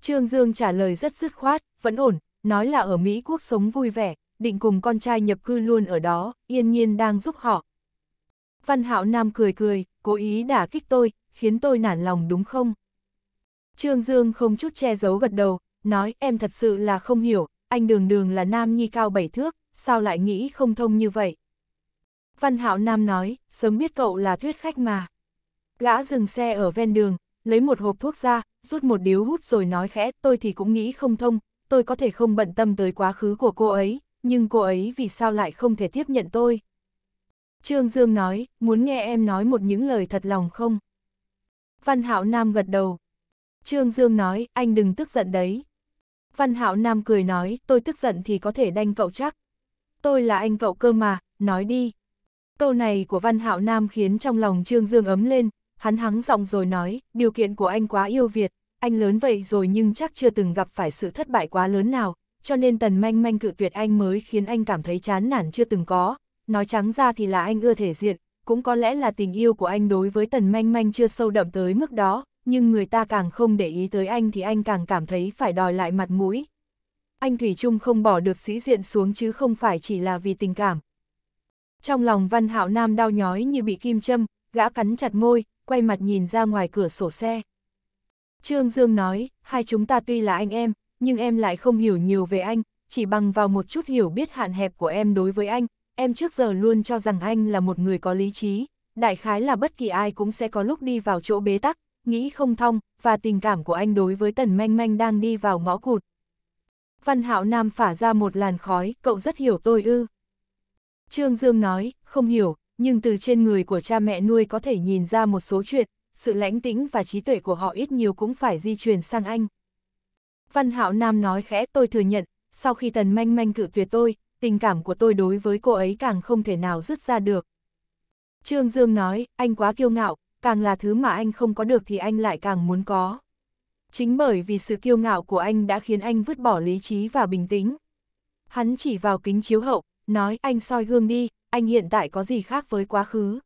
Trương Dương trả lời rất dứt khoát, vẫn ổn, nói là ở Mỹ quốc sống vui vẻ, định cùng con trai nhập cư luôn ở đó, yên nhiên đang giúp họ. Văn Hạo Nam cười cười, cố ý đả kích tôi, khiến tôi nản lòng đúng không? Trương Dương không chút che giấu gật đầu, nói em thật sự là không hiểu, anh đường đường là nam nhi cao bảy thước, sao lại nghĩ không thông như vậy? Văn Hạo Nam nói, sớm biết cậu là thuyết khách mà. Gã dừng xe ở ven đường, lấy một hộp thuốc ra, rút một điếu hút rồi nói khẽ, tôi thì cũng nghĩ không thông, tôi có thể không bận tâm tới quá khứ của cô ấy, nhưng cô ấy vì sao lại không thể tiếp nhận tôi. Trương Dương nói, muốn nghe em nói một những lời thật lòng không? Văn Hạo Nam gật đầu. Trương Dương nói, anh đừng tức giận đấy. Văn Hạo Nam cười nói, tôi tức giận thì có thể đanh cậu chắc. Tôi là anh cậu cơ mà, nói đi. Câu này của Văn Hạo Nam khiến trong lòng Trương Dương ấm lên, hắn hắng giọng rồi nói, điều kiện của anh quá yêu Việt, anh lớn vậy rồi nhưng chắc chưa từng gặp phải sự thất bại quá lớn nào, cho nên tần manh manh cự tuyệt anh mới khiến anh cảm thấy chán nản chưa từng có. Nói trắng ra thì là anh ưa thể diện, cũng có lẽ là tình yêu của anh đối với tần manh manh chưa sâu đậm tới mức đó, nhưng người ta càng không để ý tới anh thì anh càng cảm thấy phải đòi lại mặt mũi. Anh Thủy Trung không bỏ được sĩ diện xuống chứ không phải chỉ là vì tình cảm. Trong lòng Văn Hạo Nam đau nhói như bị kim châm, gã cắn chặt môi, quay mặt nhìn ra ngoài cửa sổ xe. Trương Dương nói, hai chúng ta tuy là anh em, nhưng em lại không hiểu nhiều về anh, chỉ bằng vào một chút hiểu biết hạn hẹp của em đối với anh, em trước giờ luôn cho rằng anh là một người có lý trí, đại khái là bất kỳ ai cũng sẽ có lúc đi vào chỗ bế tắc, nghĩ không thông, và tình cảm của anh đối với tần manh manh đang đi vào ngõ cụt. Văn Hạo Nam phả ra một làn khói, cậu rất hiểu tôi ư. Trương Dương nói, không hiểu, nhưng từ trên người của cha mẹ nuôi có thể nhìn ra một số chuyện, sự lãnh tĩnh và trí tuệ của họ ít nhiều cũng phải di truyền sang anh. Văn Hạo Nam nói khẽ tôi thừa nhận, sau khi Tần Manh Manh cử tuyệt tôi, tình cảm của tôi đối với cô ấy càng không thể nào rứt ra được. Trương Dương nói, anh quá kiêu ngạo, càng là thứ mà anh không có được thì anh lại càng muốn có. Chính bởi vì sự kiêu ngạo của anh đã khiến anh vứt bỏ lý trí và bình tĩnh. Hắn chỉ vào kính chiếu hậu, nói anh soi gương đi, anh hiện tại có gì khác với quá khứ?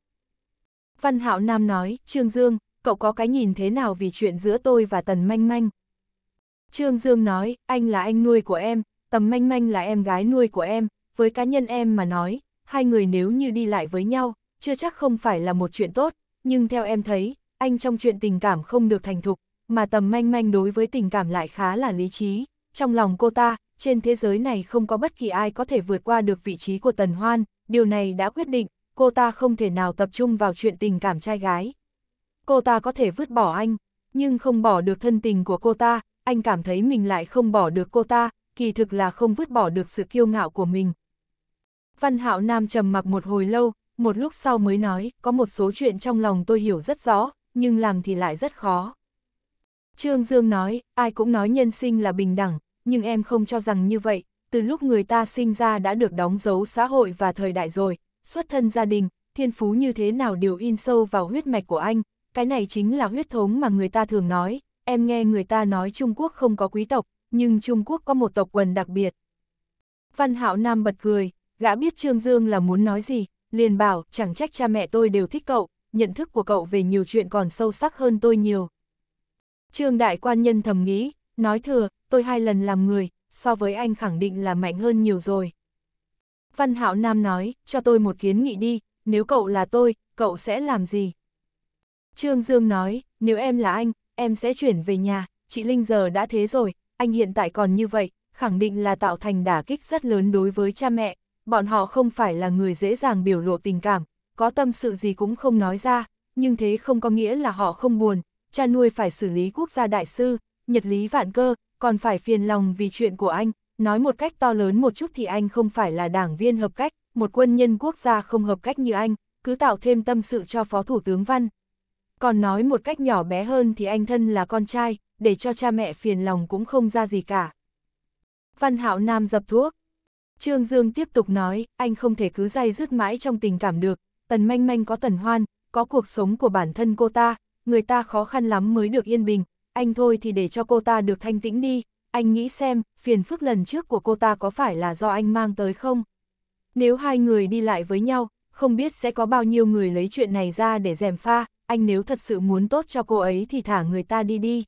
Văn Hạo Nam nói, Trương Dương, cậu có cái nhìn thế nào vì chuyện giữa tôi và Tần Manh Manh? Trương Dương nói, anh là anh nuôi của em, Tầm Manh Manh là em gái nuôi của em, với cá nhân em mà nói, hai người nếu như đi lại với nhau, chưa chắc không phải là một chuyện tốt, nhưng theo em thấy, anh trong chuyện tình cảm không được thành thục, mà Tầm Manh Manh đối với tình cảm lại khá là lý trí. Trong lòng cô ta, trên thế giới này không có bất kỳ ai có thể vượt qua được vị trí của Tần Hoan, điều này đã quyết định, cô ta không thể nào tập trung vào chuyện tình cảm trai gái. Cô ta có thể vứt bỏ anh, nhưng không bỏ được thân tình của cô ta, anh cảm thấy mình lại không bỏ được cô ta, kỳ thực là không vứt bỏ được sự kiêu ngạo của mình. Văn Hạo Nam trầm mặc một hồi lâu, một lúc sau mới nói, có một số chuyện trong lòng tôi hiểu rất rõ, nhưng làm thì lại rất khó. Trương Dương nói, ai cũng nói nhân sinh là bình đẳng, nhưng em không cho rằng như vậy, từ lúc người ta sinh ra đã được đóng dấu xã hội và thời đại rồi, xuất thân gia đình, thiên phú như thế nào đều in sâu vào huyết mạch của anh, cái này chính là huyết thống mà người ta thường nói, em nghe người ta nói Trung Quốc không có quý tộc, nhưng Trung Quốc có một tộc quần đặc biệt. Văn Hạo Nam bật cười, gã biết Trương Dương là muốn nói gì, liền bảo, chẳng trách cha mẹ tôi đều thích cậu, nhận thức của cậu về nhiều chuyện còn sâu sắc hơn tôi nhiều. Trương Đại Quan Nhân thầm nghĩ, nói thừa, tôi hai lần làm người, so với anh khẳng định là mạnh hơn nhiều rồi. Văn Hạo Nam nói, cho tôi một kiến nghị đi, nếu cậu là tôi, cậu sẽ làm gì? Trương Dương nói, nếu em là anh, em sẽ chuyển về nhà, chị Linh giờ đã thế rồi, anh hiện tại còn như vậy, khẳng định là tạo thành đả kích rất lớn đối với cha mẹ, bọn họ không phải là người dễ dàng biểu lộ tình cảm, có tâm sự gì cũng không nói ra, nhưng thế không có nghĩa là họ không buồn, cha nuôi phải xử lý quốc gia đại sư, nhật lý vạn cơ, còn phải phiền lòng vì chuyện của anh, nói một cách to lớn một chút thì anh không phải là đảng viên hợp cách, một quân nhân quốc gia không hợp cách như anh, cứ tạo thêm tâm sự cho Phó Thủ tướng Văn. Còn nói một cách nhỏ bé hơn thì anh thân là con trai, để cho cha mẹ phiền lòng cũng không ra gì cả. Văn Hạo Nam dập thuốc. Trương Dương tiếp tục nói, anh không thể cứ dây dứt mãi trong tình cảm được, tần manh manh có tần hoan, có cuộc sống của bản thân cô ta, người ta khó khăn lắm mới được yên bình, anh thôi thì để cho cô ta được thanh tĩnh đi, anh nghĩ xem, phiền phức lần trước của cô ta có phải là do anh mang tới không? Nếu hai người đi lại với nhau, không biết sẽ có bao nhiêu người lấy chuyện này ra để dèm pha, anh nếu thật sự muốn tốt cho cô ấy thì thả người ta đi đi.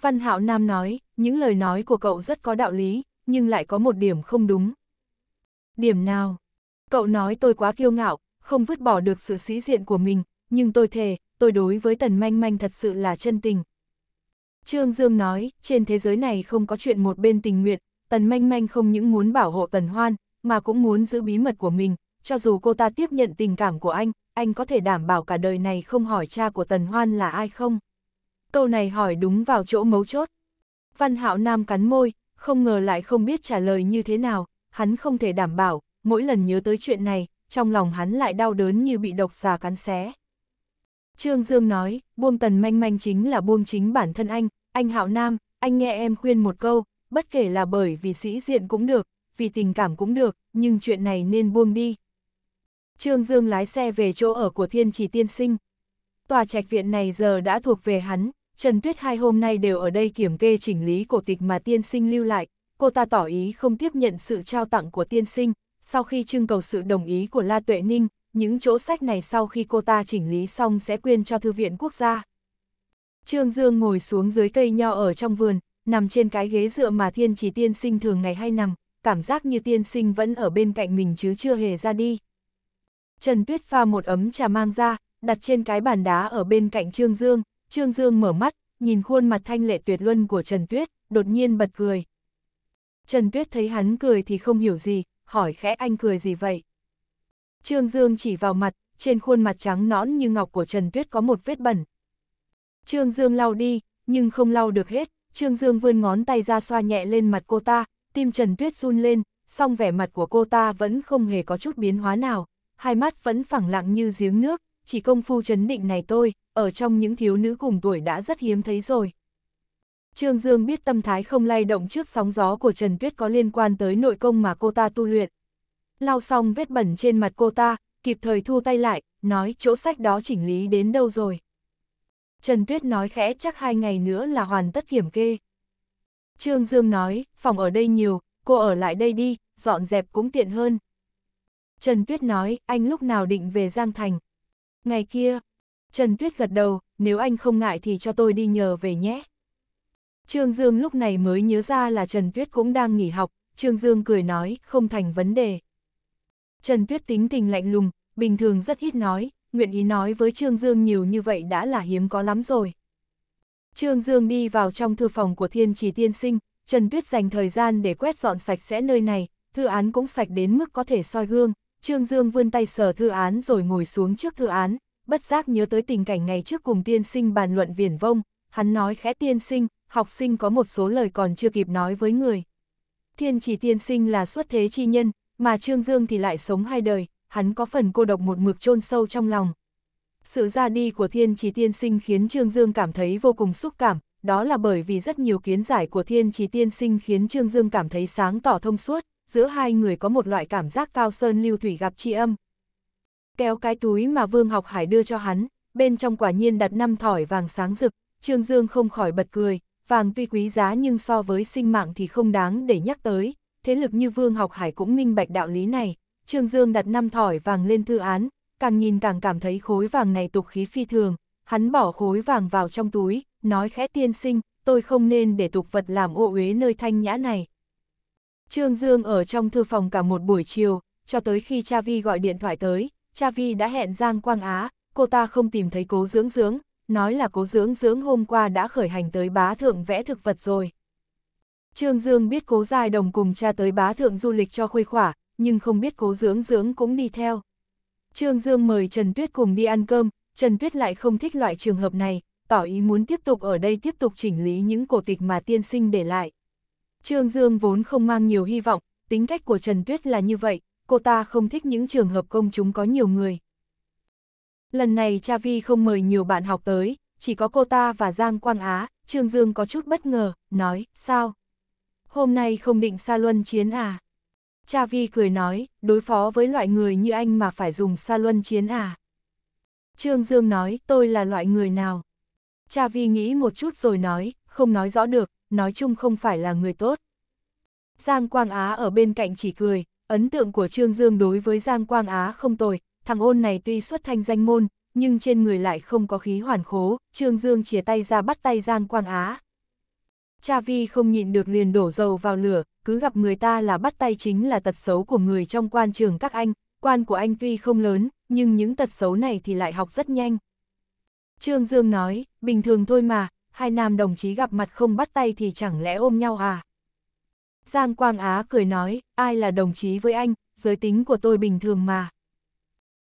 Văn Hạo Nam nói, những lời nói của cậu rất có đạo lý, nhưng lại có một điểm không đúng. Điểm nào? Cậu nói tôi quá kiêu ngạo, không vứt bỏ được sự sĩ diện của mình, nhưng tôi thề, tôi đối với Tần Manh Manh thật sự là chân tình, Trương Dương nói, trên thế giới này không có chuyện một bên tình nguyện, Tần Manh Manh không những muốn bảo hộ Tần Hoan, mà cũng muốn giữ bí mật của mình, cho dù cô ta tiếp nhận tình cảm của anh, anh có thể đảm bảo cả đời này không hỏi cha của Tần Hoan là ai không? Câu này hỏi đúng vào chỗ mấu chốt. Văn Hạo Nam cắn môi, không ngờ lại không biết trả lời như thế nào, hắn không thể đảm bảo, mỗi lần nhớ tới chuyện này, trong lòng hắn lại đau đớn như bị độc xà cắn xé. Trương Dương nói, buông tần manh manh chính là buông chính bản thân anh, anh Hạo Nam, anh nghe em khuyên một câu, bất kể là bởi vì sĩ diện cũng được, vì tình cảm cũng được, nhưng chuyện này nên buông đi. Trương Dương lái xe về chỗ ở của thiên trì tiên sinh. Tòa trạch viện này giờ đã thuộc về hắn, Trần Tuyết hai hôm nay đều ở đây kiểm kê chỉnh lý cổ tịch mà tiên sinh lưu lại, cô ta tỏ ý không tiếp nhận sự trao tặng của tiên sinh, sau khi trưng cầu sự đồng ý của La Tuệ Ninh, những chỗ sách này sau khi cô ta chỉnh lý xong sẽ quyên cho Thư viện Quốc gia. Trương Dương ngồi xuống dưới cây nho ở trong vườn, nằm trên cái ghế dựa mà thiên chỉ tiên sinh thường ngày hay nằm, cảm giác như tiên sinh vẫn ở bên cạnh mình chứ chưa hề ra đi. Trần Tuyết pha một ấm trà mang ra, đặt trên cái bàn đá ở bên cạnh Trương Dương, Trương Dương mở mắt, nhìn khuôn mặt thanh lệ tuyệt luân của Trần Tuyết, đột nhiên bật cười. Trần Tuyết thấy hắn cười thì không hiểu gì, hỏi khẽ anh cười gì vậy? Trương Dương chỉ vào mặt, trên khuôn mặt trắng nõn như ngọc của Trần Tuyết có một vết bẩn. Trương Dương lau đi, nhưng không lau được hết, Trương Dương vươn ngón tay ra xoa nhẹ lên mặt cô ta, tim Trần Tuyết run lên, song vẻ mặt của cô ta vẫn không hề có chút biến hóa nào, hai mắt vẫn phẳng lặng như giếng nước, chỉ công phu chấn định này tôi, ở trong những thiếu nữ cùng tuổi đã rất hiếm thấy rồi. Trương Dương biết tâm thái không lay động trước sóng gió của Trần Tuyết có liên quan tới nội công mà cô ta tu luyện, lau xong vết bẩn trên mặt cô ta, kịp thời thu tay lại, nói chỗ sách đó chỉnh lý đến đâu rồi. Trần Tuyết nói khẽ chắc hai ngày nữa là hoàn tất kiểm kê. Trương Dương nói, phòng ở đây nhiều, cô ở lại đây đi, dọn dẹp cũng tiện hơn. Trần Tuyết nói, anh lúc nào định về Giang Thành? Ngày kia, Trần Tuyết gật đầu, nếu anh không ngại thì cho tôi đi nhờ về nhé. Trương Dương lúc này mới nhớ ra là Trần Tuyết cũng đang nghỉ học, Trương Dương cười nói, không thành vấn đề. Trần Tuyết tính tình lạnh lùng, bình thường rất ít nói, nguyện ý nói với Trương Dương nhiều như vậy đã là hiếm có lắm rồi. Trương Dương đi vào trong thư phòng của thiên chỉ tiên sinh, Trần Tuyết dành thời gian để quét dọn sạch sẽ nơi này, thư án cũng sạch đến mức có thể soi gương, Trương Dương vươn tay sờ thư án rồi ngồi xuống trước thư án, bất giác nhớ tới tình cảnh ngày trước cùng tiên sinh bàn luận viển vông, hắn nói khẽ tiên sinh, học sinh có một số lời còn chưa kịp nói với người. Thiên chỉ tiên sinh là xuất thế chi nhân, mà Trương Dương thì lại sống hai đời, hắn có phần cô độc một mực chôn sâu trong lòng. Sự ra đi của thiên trì tiên sinh khiến Trương Dương cảm thấy vô cùng xúc cảm, đó là bởi vì rất nhiều kiến giải của thiên trì tiên sinh khiến Trương Dương cảm thấy sáng tỏ thông suốt, giữa hai người có một loại cảm giác cao sơn lưu thủy gặp tri âm. Kéo cái túi mà Vương Học Hải đưa cho hắn, bên trong quả nhiên đặt năm thỏi vàng sáng rực, Trương Dương không khỏi bật cười, vàng tuy quý giá nhưng so với sinh mạng thì không đáng để nhắc tới, thế lực như Vương Học Hải cũng minh bạch đạo lý này. Trương Dương đặt năm thỏi vàng lên thư án, càng nhìn càng cảm thấy khối vàng này tục khí phi thường, hắn bỏ khối vàng vào trong túi, nói khẽ tiên sinh, tôi không nên để tục vật làm ô uế nơi thanh nhã này. Trương Dương ở trong thư phòng cả một buổi chiều, cho tới khi Cha Vi gọi điện thoại tới, Cha Vi đã hẹn Giang Quang Á, cô ta không tìm thấy cố dưỡng dưỡng, nói là cố dưỡng dưỡng hôm qua đã khởi hành tới bá thượng vẽ thực vật rồi. Trương Dương biết cố dài đồng cùng cha tới bá thượng du lịch cho khuây khỏa, nhưng không biết cố dưỡng dưỡng cũng đi theo. Trương Dương mời Trần Tuyết cùng đi ăn cơm, Trần Tuyết lại không thích loại trường hợp này, tỏ ý muốn tiếp tục ở đây tiếp tục chỉnh lý những cổ tịch mà tiên sinh để lại. Trương Dương vốn không mang nhiều hy vọng, tính cách của Trần Tuyết là như vậy, cô ta không thích những trường hợp công chúng có nhiều người. Lần này Cha Vi không mời nhiều bạn học tới, chỉ có cô ta và Giang Quang Á, Trương Dương có chút bất ngờ, nói, sao? hôm nay không định xa luân chiến à? Cha Vi cười nói, đối phó với loại người như anh mà phải dùng xa luân chiến à? Trương Dương nói, tôi là loại người nào? Cha Vi nghĩ một chút rồi nói, không nói rõ được, nói chung không phải là người tốt. Giang Quang Á ở bên cạnh chỉ cười, ấn tượng của Trương Dương đối với Giang Quang Á không tồi, thằng ôn này tuy xuất thanh danh môn, nhưng trên người lại không có khí hoàn khố, Trương Dương chia tay ra bắt tay Giang Quang Á, Cha Vi không nhịn được liền đổ dầu vào lửa, cứ gặp người ta là bắt tay chính là tật xấu của người trong quan trường các anh, quan của anh tuy không lớn, nhưng những tật xấu này thì lại học rất nhanh. Trương Dương nói, bình thường thôi mà, hai nam đồng chí gặp mặt không bắt tay thì chẳng lẽ ôm nhau à? Giang Quang Á cười nói, ai là đồng chí với anh, giới tính của tôi bình thường mà.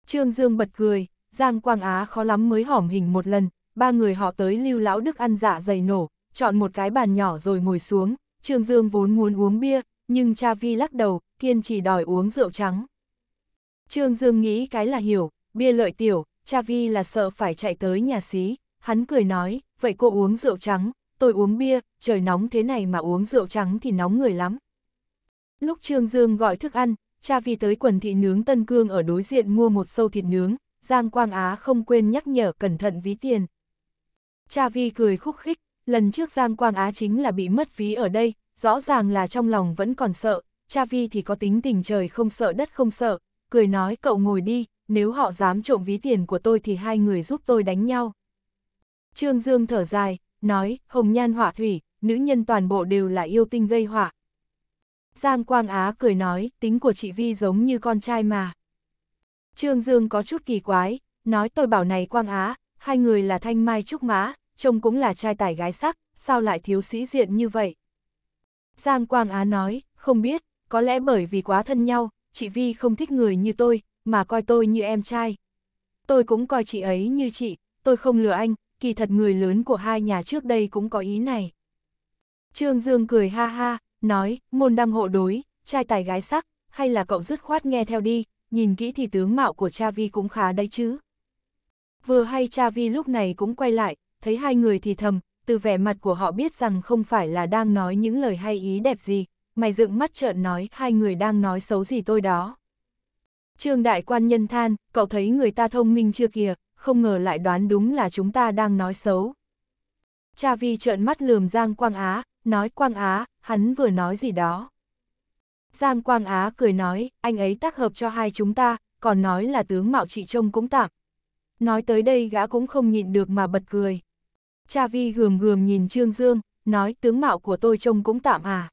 Trương Dương bật cười, Giang Quang Á khó lắm mới hỏm hình một lần, ba người họ tới lưu lão đức ăn dạ dày nổ, chọn một cái bàn nhỏ rồi ngồi xuống, Trương Dương vốn muốn uống bia, nhưng cha Vi lắc đầu, kiên trì đòi uống rượu trắng. Trương Dương nghĩ cái là hiểu, bia lợi tiểu, cha Vi là sợ phải chạy tới nhà xí, hắn cười nói, vậy cô uống rượu trắng, tôi uống bia, trời nóng thế này mà uống rượu trắng thì nóng người lắm. Lúc Trương Dương gọi thức ăn, cha Vi tới quần thị nướng Tân Cương ở đối diện mua một sâu thịt nướng, Giang Quang Á không quên nhắc nhở cẩn thận ví tiền. Cha Vi cười khúc khích, lần trước Giang Quang Á chính là bị mất phí ở đây, rõ ràng là trong lòng vẫn còn sợ, cha vi thì có tính tình trời không sợ đất không sợ, cười nói cậu ngồi đi, nếu họ dám trộm ví tiền của tôi thì hai người giúp tôi đánh nhau. Trương Dương thở dài, nói, hồng nhan họa thủy, nữ nhân toàn bộ đều là yêu tinh gây họa. Giang Quang Á cười nói, tính của chị Vi giống như con trai mà. Trương Dương có chút kỳ quái, nói tôi bảo này Quang Á, hai người là thanh mai trúc mã, trông cũng là trai tài gái sắc, sao lại thiếu sĩ diện như vậy? Giang Quang Á nói, không biết, có lẽ bởi vì quá thân nhau, chị Vi không thích người như tôi, mà coi tôi như em trai. Tôi cũng coi chị ấy như chị, tôi không lừa anh, kỳ thật người lớn của hai nhà trước đây cũng có ý này. Trương Dương cười ha ha, nói, môn đăng hộ đối, trai tài gái sắc, hay là cậu dứt khoát nghe theo đi, nhìn kỹ thì tướng mạo của cha Vi cũng khá đấy chứ. Vừa hay cha Vi lúc này cũng quay lại, thấy hai người thì thầm, từ vẻ mặt của họ biết rằng không phải là đang nói những lời hay ý đẹp gì, mày dựng mắt trợn nói hai người đang nói xấu gì tôi đó. Trương đại quan nhân than, cậu thấy người ta thông minh chưa kìa, không ngờ lại đoán đúng là chúng ta đang nói xấu. Cha Vi trợn mắt lườm Giang Quang Á, nói Quang Á, hắn vừa nói gì đó. Giang Quang Á cười nói, anh ấy tác hợp cho hai chúng ta, còn nói là tướng mạo chị trông cũng tạm. Nói tới đây gã cũng không nhịn được mà bật cười. Cha Vi gườm gườm nhìn Trương Dương, nói tướng mạo của tôi trông cũng tạm à.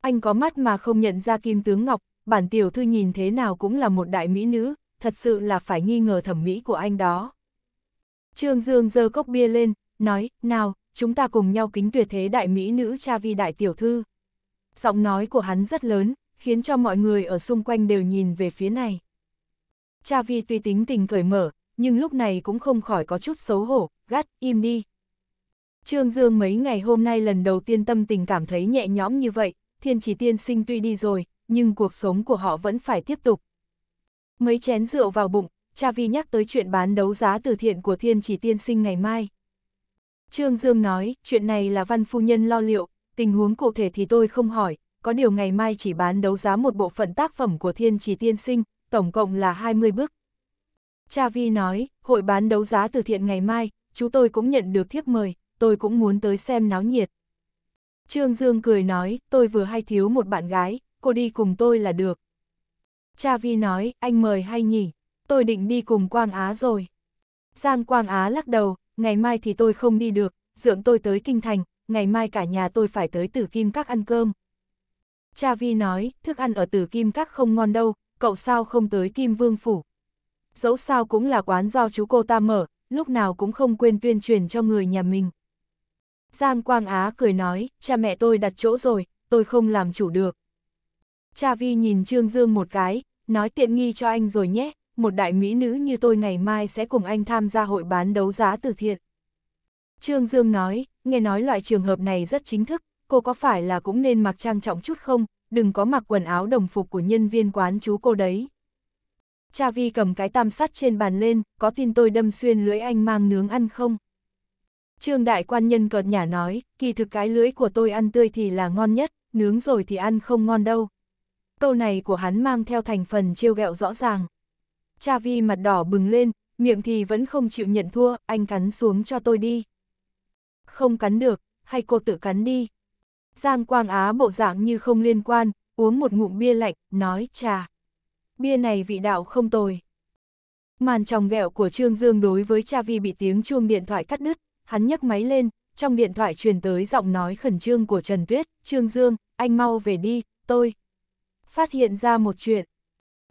Anh có mắt mà không nhận ra kim tướng Ngọc, bản tiểu thư nhìn thế nào cũng là một đại mỹ nữ, thật sự là phải nghi ngờ thẩm mỹ của anh đó. Trương Dương giơ cốc bia lên, nói, nào, chúng ta cùng nhau kính tuyệt thế đại mỹ nữ cha vi đại tiểu thư. Giọng nói của hắn rất lớn, khiến cho mọi người ở xung quanh đều nhìn về phía này. Cha vi tuy tính tình cởi mở, nhưng lúc này cũng không khỏi có chút xấu hổ, gắt, im đi, Trương Dương mấy ngày hôm nay lần đầu tiên tâm tình cảm thấy nhẹ nhõm như vậy, thiên chỉ tiên sinh tuy đi rồi, nhưng cuộc sống của họ vẫn phải tiếp tục. Mấy chén rượu vào bụng, cha vi nhắc tới chuyện bán đấu giá từ thiện của thiên chỉ tiên sinh ngày mai. Trương Dương nói, chuyện này là văn phu nhân lo liệu, tình huống cụ thể thì tôi không hỏi, có điều ngày mai chỉ bán đấu giá một bộ phận tác phẩm của thiên chỉ tiên sinh, tổng cộng là 20 bức. Cha Vi nói, hội bán đấu giá từ thiện ngày mai, chú tôi cũng nhận được thiếp mời, tôi cũng muốn tới xem náo nhiệt. Trương Dương cười nói, tôi vừa hay thiếu một bạn gái, cô đi cùng tôi là được. Cha Vi nói, anh mời hay nhỉ, tôi định đi cùng Quang Á rồi. Giang Quang Á lắc đầu, ngày mai thì tôi không đi được, dưỡng tôi tới Kinh Thành, ngày mai cả nhà tôi phải tới Tử Kim Các ăn cơm. Cha Vi nói, thức ăn ở Tử Kim Các không ngon đâu, cậu sao không tới Kim Vương Phủ. Dẫu sao cũng là quán do chú cô ta mở, lúc nào cũng không quên tuyên truyền cho người nhà mình. Giang Quang Á cười nói, cha mẹ tôi đặt chỗ rồi, tôi không làm chủ được. Cha Vi nhìn Trương Dương một cái, nói tiện nghi cho anh rồi nhé, một đại mỹ nữ như tôi ngày mai sẽ cùng anh tham gia hội bán đấu giá từ thiện. Trương Dương nói, nghe nói loại trường hợp này rất chính thức, cô có phải là cũng nên mặc trang trọng chút không, đừng có mặc quần áo đồng phục của nhân viên quán chú cô đấy. Cha Vi cầm cái tam sắt trên bàn lên, có tin tôi đâm xuyên lưỡi anh mang nướng ăn không? Trương đại quan nhân cợt nhả nói, kỳ thực cái lưỡi của tôi ăn tươi thì là ngon nhất, nướng rồi thì ăn không ngon đâu. Câu này của hắn mang theo thành phần trêu ghẹo rõ ràng. Cha vi mặt đỏ bừng lên, miệng thì vẫn không chịu nhận thua, anh cắn xuống cho tôi đi. Không cắn được, hay cô tự cắn đi. Giang Quang Á bộ dạng như không liên quan, uống một ngụm bia lạnh, nói trà. Bia này vị đạo không tồi. Màn tròng ghẹo của Trương Dương đối với cha vi bị tiếng chuông điện thoại cắt đứt, hắn nhấc máy lên, trong điện thoại truyền tới giọng nói khẩn trương của Trần Tuyết, Trương Dương, anh mau về đi, tôi. Phát hiện ra một chuyện.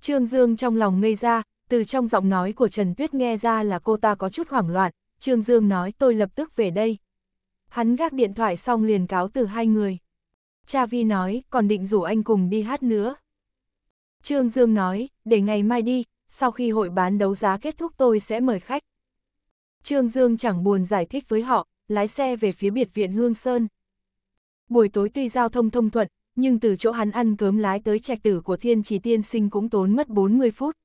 Trương Dương trong lòng ngây ra, từ trong giọng nói của Trần Tuyết nghe ra là cô ta có chút hoảng loạn, Trương Dương nói tôi lập tức về đây. Hắn gác điện thoại xong liền cáo từ hai người. Cha Vi nói, còn định rủ anh cùng đi hát nữa. Trương Dương nói, để ngày mai đi, sau khi hội bán đấu giá kết thúc tôi sẽ mời khách. Trương Dương chẳng buồn giải thích với họ, lái xe về phía biệt viện Hương Sơn. Buổi tối tuy giao thông thông thuận, nhưng từ chỗ hắn ăn cớm lái tới trạch tử của thiên trì tiên sinh cũng tốn mất 40 phút.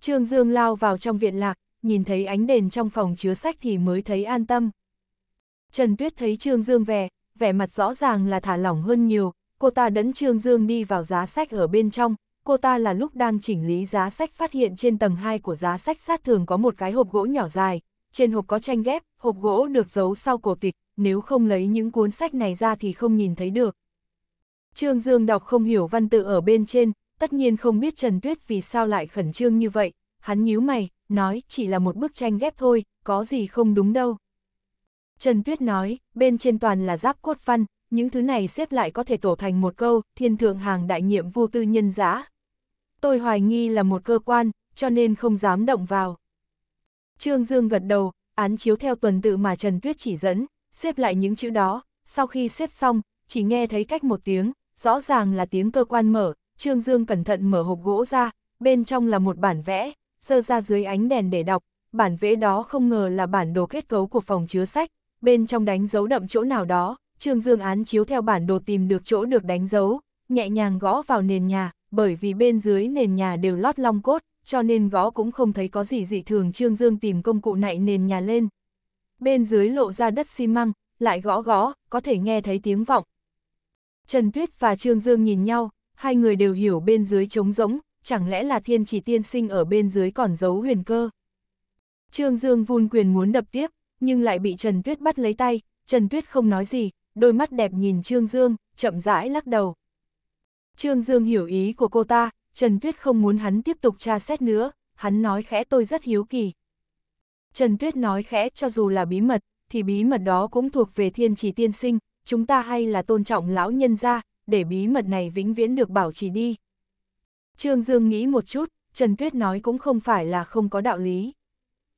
Trương Dương lao vào trong viện lạc, nhìn thấy ánh đèn trong phòng chứa sách thì mới thấy an tâm. Trần Tuyết thấy Trương Dương về, vẻ mặt rõ ràng là thả lỏng hơn nhiều, cô ta đẫn Trương Dương đi vào giá sách ở bên trong, cô ta là lúc đang chỉnh lý giá sách phát hiện trên tầng 2 của giá sách sát thường có một cái hộp gỗ nhỏ dài, trên hộp có tranh ghép, hộp gỗ được giấu sau cổ tịch, nếu không lấy những cuốn sách này ra thì không nhìn thấy được. Trương Dương đọc không hiểu văn tự ở bên trên, tất nhiên không biết Trần Tuyết vì sao lại khẩn trương như vậy, hắn nhíu mày, nói chỉ là một bức tranh ghép thôi, có gì không đúng đâu. Trần Tuyết nói, bên trên toàn là giáp cốt văn, những thứ này xếp lại có thể tổ thành một câu, thiên thượng hàng đại nhiệm vô tư nhân giã. Tôi hoài nghi là một cơ quan, cho nên không dám động vào. Trương Dương gật đầu, án chiếu theo tuần tự mà Trần Tuyết chỉ dẫn, xếp lại những chữ đó, sau khi xếp xong, chỉ nghe thấy cách một tiếng, rõ ràng là tiếng cơ quan mở, Trương Dương cẩn thận mở hộp gỗ ra, bên trong là một bản vẽ, Sơ ra dưới ánh đèn để đọc, bản vẽ đó không ngờ là bản đồ kết cấu của phòng chứa sách, bên trong đánh dấu đậm chỗ nào đó, Trương Dương án chiếu theo bản đồ tìm được chỗ được đánh dấu, nhẹ nhàng gõ vào nền nhà, bởi vì bên dưới nền nhà đều lót long cốt, cho nên gõ cũng không thấy có gì dị thường Trương Dương tìm công cụ nạy nền nhà lên. Bên dưới lộ ra đất xi măng, lại gõ gõ, có thể nghe thấy tiếng vọng. Trần Tuyết và Trương Dương nhìn nhau, hai người đều hiểu bên dưới trống rỗng, chẳng lẽ là thiên chỉ tiên sinh ở bên dưới còn giấu huyền cơ. Trương Dương vun quyền muốn đập tiếp, nhưng lại bị Trần Tuyết bắt lấy tay, Trần Tuyết không nói gì, đôi mắt đẹp nhìn Trương Dương, chậm rãi lắc đầu. Trương Dương hiểu ý của cô ta, Trần Tuyết không muốn hắn tiếp tục tra xét nữa, hắn nói khẽ tôi rất hiếu kỳ. Trần Tuyết nói khẽ cho dù là bí mật, thì bí mật đó cũng thuộc về thiên chỉ tiên sinh, chúng ta hay là tôn trọng lão nhân ra, để bí mật này vĩnh viễn được bảo trì đi. Trương Dương nghĩ một chút, Trần Tuyết nói cũng không phải là không có đạo lý.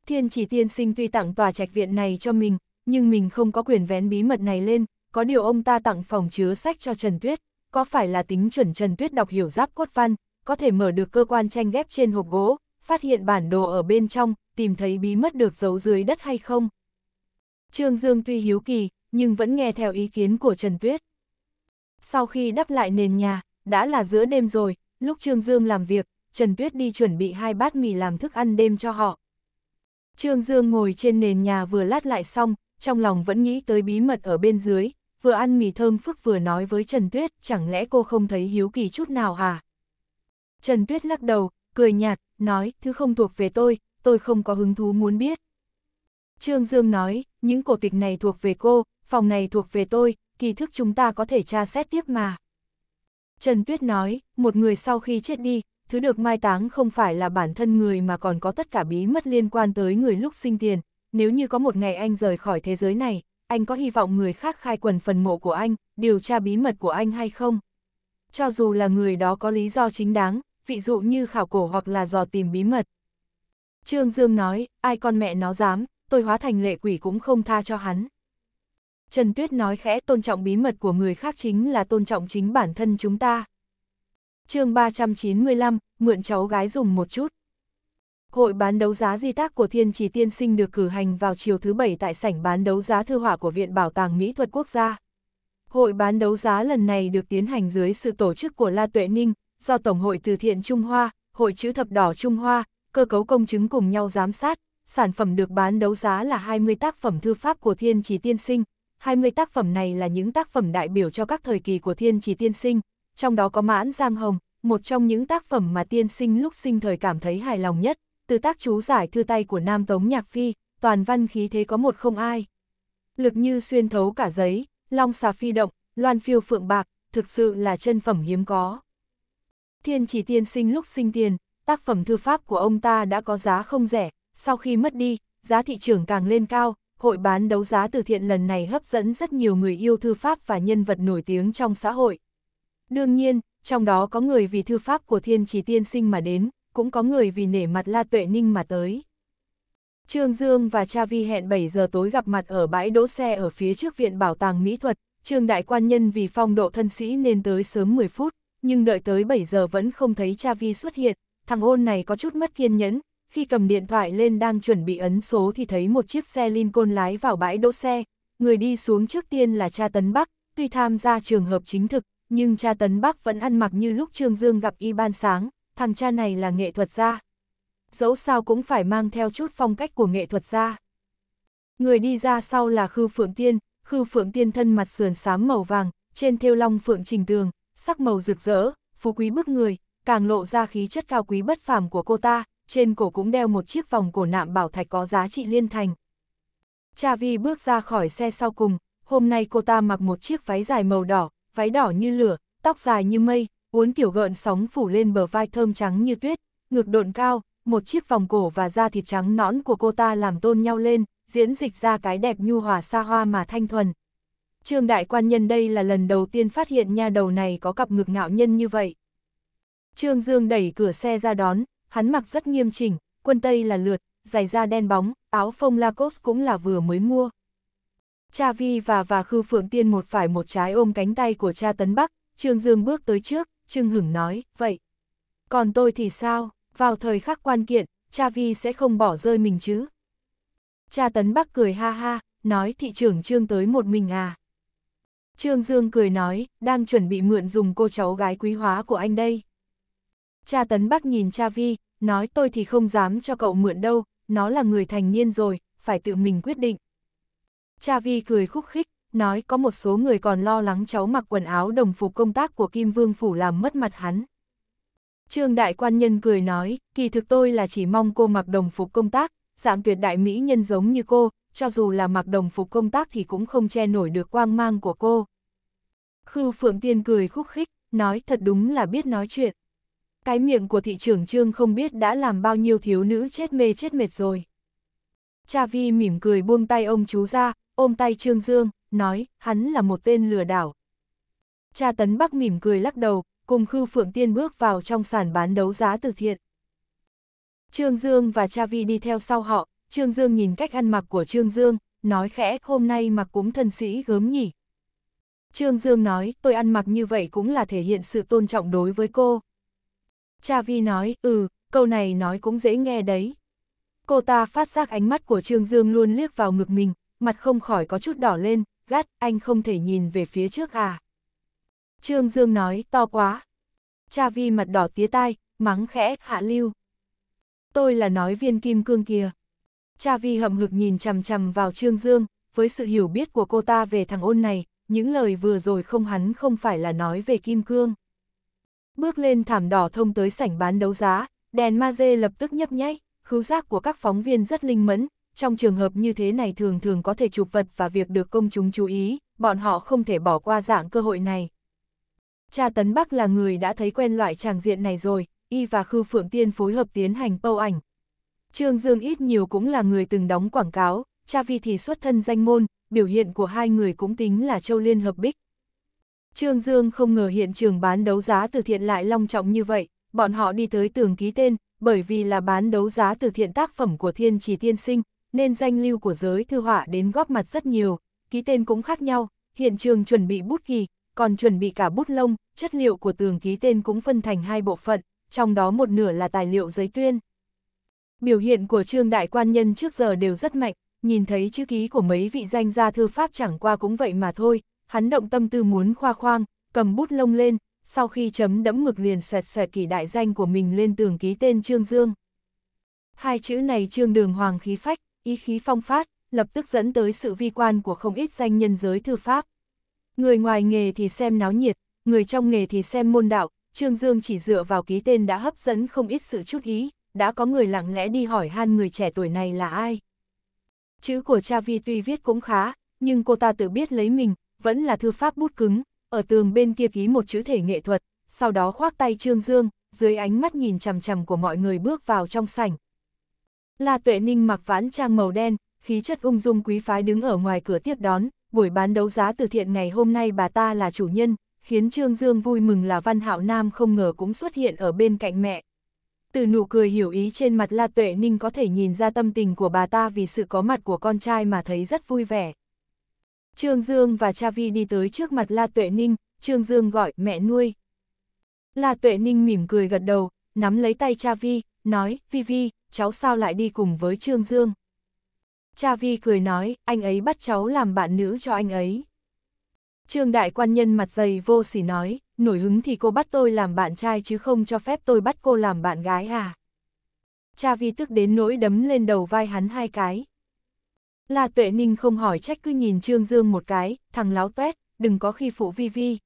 Thiên chỉ tiên sinh tuy tặng tòa trạch viện này cho mình, nhưng mình không có quyền vén bí mật này lên, có điều ông ta tặng phòng chứa sách cho Trần Tuyết, có phải là tính chuẩn Trần Tuyết đọc hiểu giáp cốt văn, có thể mở được cơ quan tranh ghép trên hộp gỗ, phát hiện bản đồ ở bên trong, tìm thấy bí mất được giấu dưới đất hay không. Trương Dương tuy hiếu kỳ, nhưng vẫn nghe theo ý kiến của Trần Tuyết. Sau khi đắp lại nền nhà, đã là giữa đêm rồi, lúc Trương Dương làm việc, Trần Tuyết đi chuẩn bị hai bát mì làm thức ăn đêm cho họ. Trương Dương ngồi trên nền nhà vừa lát lại xong, trong lòng vẫn nghĩ tới bí mật ở bên dưới, vừa ăn mì thơm phức vừa nói với Trần Tuyết, chẳng lẽ cô không thấy hiếu kỳ chút nào hả? À? Trần Tuyết lắc đầu, cười nhạt, nói, thứ không thuộc về tôi, tôi không có hứng thú muốn biết. Trương Dương nói, những cổ tịch này thuộc về cô, phòng này thuộc về tôi, kỳ thức chúng ta có thể tra xét tiếp mà. Trần Tuyết nói, một người sau khi chết đi, thứ được mai táng không phải là bản thân người mà còn có tất cả bí mật liên quan tới người lúc sinh tiền. Nếu như có một ngày anh rời khỏi thế giới này, anh có hy vọng người khác khai quần phần mộ của anh, điều tra bí mật của anh hay không? cho dù là người đó có lý do chính đáng, ví dụ như khảo cổ hoặc là dò tìm bí mật. Trương Dương nói, ai con mẹ nó dám, tôi hóa thành lệ quỷ cũng không tha cho hắn. Trần Tuyết nói khẽ tôn trọng bí mật của người khác chính là tôn trọng chính bản thân chúng ta. chương 395, mượn cháu gái dùng một chút. Hội bán đấu giá di tác của Thiên Trì Tiên Sinh được cử hành vào chiều thứ Bảy tại sảnh bán đấu giá thư họa của Viện Bảo tàng Mỹ thuật Quốc gia. Hội bán đấu giá lần này được tiến hành dưới sự tổ chức của La Tuệ Ninh, do Tổng hội Từ thiện Trung Hoa, Hội chữ thập đỏ Trung Hoa, cơ cấu công chứng cùng nhau giám sát, sản phẩm được bán đấu giá là 20 tác phẩm thư pháp của Thiên Chỉ Tiên Sinh. 20 tác phẩm này là những tác phẩm đại biểu cho các thời kỳ của Thiên Chỉ Tiên Sinh, trong đó có Mãn Giang Hồng, một trong những tác phẩm mà tiên sinh lúc sinh thời cảm thấy hài lòng nhất, từ tác chú giải thư tay của Nam Tống Nhạc Phi, toàn văn khí thế có một không ai. Lực như xuyên thấu cả giấy, long xà phi động, loan phiêu phượng bạc, thực sự là chân phẩm hiếm có. Thiên chỉ tiên sinh lúc sinh tiền, tác phẩm thư pháp của ông ta đã có giá không rẻ, sau khi mất đi, giá thị trường càng lên cao, hội bán đấu giá từ thiện lần này hấp dẫn rất nhiều người yêu thư pháp và nhân vật nổi tiếng trong xã hội. Đương nhiên, trong đó có người vì thư pháp của thiên chỉ tiên sinh mà đến, cũng có người vì nể mặt La Tuệ Ninh mà tới. Trương Dương và Cha Vi hẹn 7 giờ tối gặp mặt ở bãi đỗ xe ở phía trước Viện Bảo tàng Mỹ thuật, Trương Đại Quan Nhân vì phong độ thân sĩ nên tới sớm 10 phút, nhưng đợi tới 7 giờ vẫn không thấy Cha Vi xuất hiện, thằng ôn này có chút mất kiên nhẫn, khi cầm điện thoại lên đang chuẩn bị ấn số thì thấy một chiếc xe Lincoln lái vào bãi đỗ xe, người đi xuống trước tiên là Cha Tấn Bắc, tuy tham gia trường hợp chính thực, nhưng Cha Tấn Bắc vẫn ăn mặc như lúc Trương Dương gặp Y Ban Sáng, thằng cha này là nghệ thuật gia dẫu sao cũng phải mang theo chút phong cách của nghệ thuật ra. Người đi ra sau là Khư Phượng Tiên, Khư Phượng Tiên thân mặt sườn xám màu vàng, trên thêu long phượng trình tường, sắc màu rực rỡ, phú quý bức người, càng lộ ra khí chất cao quý bất phàm của cô ta, trên cổ cũng đeo một chiếc vòng cổ nạm bảo thạch có giá trị liên thành. Cha Vi bước ra khỏi xe sau cùng, hôm nay cô ta mặc một chiếc váy dài màu đỏ, váy đỏ như lửa, tóc dài như mây, uốn kiểu gợn sóng phủ lên bờ vai thơm trắng như tuyết, ngực độn cao, một chiếc vòng cổ và da thịt trắng nõn của cô ta làm tôn nhau lên, diễn dịch ra cái đẹp nhu hòa xa hoa mà thanh thuần. Trương đại quan nhân đây là lần đầu tiên phát hiện nha đầu này có cặp ngực ngạo nhân như vậy. Trương Dương đẩy cửa xe ra đón, hắn mặc rất nghiêm chỉnh, quân tây là lượt, giày da đen bóng, áo phông Lacoste cũng là vừa mới mua. Cha Vi và và Khư Phượng Tiên một phải một trái ôm cánh tay của cha Tấn Bắc, Trương Dương bước tới trước, Trương Hửng nói, vậy. Còn tôi thì sao? vào thời khắc quan kiện, cha vi sẽ không bỏ rơi mình chứ. Cha Tấn Bắc cười ha ha, nói thị trưởng Trương tới một mình à. Trương Dương cười nói, đang chuẩn bị mượn dùng cô cháu gái quý hóa của anh đây. Cha Tấn Bắc nhìn cha Vi, nói tôi thì không dám cho cậu mượn đâu, nó là người thành niên rồi, phải tự mình quyết định. Cha Vi cười khúc khích, nói có một số người còn lo lắng cháu mặc quần áo đồng phục công tác của Kim Vương Phủ làm mất mặt hắn. Trương đại quan nhân cười nói, kỳ thực tôi là chỉ mong cô mặc đồng phục công tác, dạng tuyệt đại mỹ nhân giống như cô, cho dù là mặc đồng phục công tác thì cũng không che nổi được quang mang của cô. Khư Phượng Tiên cười khúc khích, nói thật đúng là biết nói chuyện. Cái miệng của thị trưởng Trương không biết đã làm bao nhiêu thiếu nữ chết mê chết mệt rồi. Cha Vi mỉm cười buông tay ông chú ra, ôm tay Trương Dương, nói, hắn là một tên lừa đảo. Cha Tấn Bắc mỉm cười lắc đầu, cùng Khư Phượng Tiên bước vào trong sàn bán đấu giá từ thiện. Trương Dương và Cha Vi đi theo sau họ, Trương Dương nhìn cách ăn mặc của Trương Dương, nói khẽ hôm nay mặc cúng thân sĩ gớm nhỉ. Trương Dương nói tôi ăn mặc như vậy cũng là thể hiện sự tôn trọng đối với cô. Cha Vi nói ừ, câu này nói cũng dễ nghe đấy. Cô ta phát giác ánh mắt của Trương Dương luôn liếc vào ngực mình, mặt không khỏi có chút đỏ lên, gắt anh không thể nhìn về phía trước à. Trương Dương nói, to quá. Cha vi mặt đỏ tía tai, mắng khẽ, hạ lưu. Tôi là nói viên kim cương kìa. Cha vi hậm hực nhìn chằm chằm vào Trương Dương, với sự hiểu biết của cô ta về thằng ôn này, những lời vừa rồi không hắn không phải là nói về kim cương. Bước lên thảm đỏ thông tới sảnh bán đấu giá, đèn ma dê lập tức nhấp nháy, khứu giác của các phóng viên rất linh mẫn, trong trường hợp như thế này thường thường có thể chụp vật và việc được công chúng chú ý, bọn họ không thể bỏ qua dạng cơ hội này. Cha Tấn Bắc là người đã thấy quen loại tràng diện này rồi, y và Khư Phượng Tiên phối hợp tiến hành bâu ảnh. Trương Dương ít nhiều cũng là người từng đóng quảng cáo, cha vi thì xuất thân danh môn, biểu hiện của hai người cũng tính là châu liên hợp bích. Trương Dương không ngờ hiện trường bán đấu giá từ thiện lại long trọng như vậy, bọn họ đi tới tường ký tên, bởi vì là bán đấu giá từ thiện tác phẩm của thiên trì tiên sinh, nên danh lưu của giới thư họa đến góp mặt rất nhiều, ký tên cũng khác nhau, hiện trường chuẩn bị bút kỳ, còn chuẩn bị cả bút lông, chất liệu của tường ký tên cũng phân thành hai bộ phận, trong đó một nửa là tài liệu giấy tuyên. Biểu hiện của trương đại quan nhân trước giờ đều rất mạnh, nhìn thấy chữ ký của mấy vị danh gia thư pháp chẳng qua cũng vậy mà thôi, hắn động tâm tư muốn khoa khoang, cầm bút lông lên, sau khi chấm đẫm ngực liền xoẹt xoẹt kỳ đại danh của mình lên tường ký tên Trương Dương. Hai chữ này Trương Đường Hoàng khí phách, ý khí phong phát, lập tức dẫn tới sự vi quan của không ít danh nhân giới thư pháp. Người ngoài nghề thì xem náo nhiệt, người trong nghề thì xem môn đạo, Trương Dương chỉ dựa vào ký tên đã hấp dẫn không ít sự chút ý, đã có người lặng lẽ đi hỏi han người trẻ tuổi này là ai. Chữ của cha Vi tuy viết cũng khá, nhưng cô ta tự biết lấy mình, vẫn là thư pháp bút cứng, ở tường bên kia ký một chữ thể nghệ thuật, sau đó khoác tay Trương Dương, dưới ánh mắt nhìn chằm chằm của mọi người bước vào trong sảnh. là Tuệ Ninh mặc vãn trang màu đen, khí chất ung dung quý phái đứng ở ngoài cửa tiếp đón, buổi bán đấu giá từ thiện ngày hôm nay bà ta là chủ nhân, khiến Trương Dương vui mừng là Văn Hạo Nam không ngờ cũng xuất hiện ở bên cạnh mẹ. Từ nụ cười hiểu ý trên mặt La Tuệ Ninh có thể nhìn ra tâm tình của bà ta vì sự có mặt của con trai mà thấy rất vui vẻ. Trương Dương và cha Vi đi tới trước mặt La Tuệ Ninh, Trương Dương gọi mẹ nuôi. La Tuệ Ninh mỉm cười gật đầu, nắm lấy tay cha Vi, nói, Vi Vi, cháu sao lại đi cùng với Trương Dương. Cha Vi cười nói, anh ấy bắt cháu làm bạn nữ cho anh ấy. Trương đại quan nhân mặt dày vô sỉ nói, nổi hứng thì cô bắt tôi làm bạn trai chứ không cho phép tôi bắt cô làm bạn gái à. Cha Vi tức đến nỗi đấm lên đầu vai hắn hai cái. La Tuệ Ninh không hỏi trách cứ nhìn Trương Dương một cái, thằng láo tuét, đừng có khi phụ Vi Vi.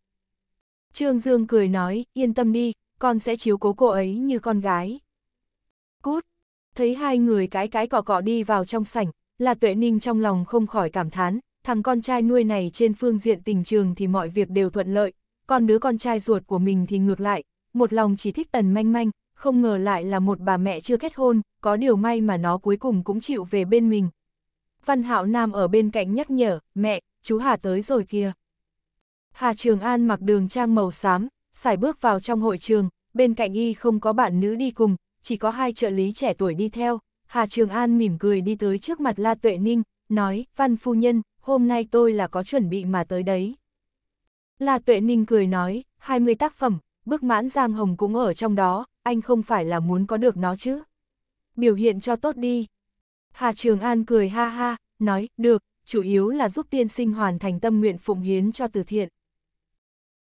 Trương Dương cười nói, yên tâm đi, con sẽ chiếu cố cô ấy như con gái. Cút, thấy hai người cái cái cỏ cọ đi vào trong sảnh, là tuệ ninh trong lòng không khỏi cảm thán, thằng con trai nuôi này trên phương diện tình trường thì mọi việc đều thuận lợi, còn đứa con trai ruột của mình thì ngược lại, một lòng chỉ thích tần manh manh, không ngờ lại là một bà mẹ chưa kết hôn, có điều may mà nó cuối cùng cũng chịu về bên mình. Văn Hạo Nam ở bên cạnh nhắc nhở, mẹ, chú Hà tới rồi kìa. Hà Trường An mặc đường trang màu xám, xài bước vào trong hội trường, bên cạnh y không có bạn nữ đi cùng, chỉ có hai trợ lý trẻ tuổi đi theo, Hà Trường An mỉm cười đi tới trước mặt La Tuệ Ninh, nói, văn phu nhân, hôm nay tôi là có chuẩn bị mà tới đấy. La Tuệ Ninh cười nói, 20 tác phẩm, bức mãn Giang Hồng cũng ở trong đó, anh không phải là muốn có được nó chứ. Biểu hiện cho tốt đi. Hà Trường An cười ha ha, nói, được, chủ yếu là giúp tiên sinh hoàn thành tâm nguyện phụng hiến cho từ thiện.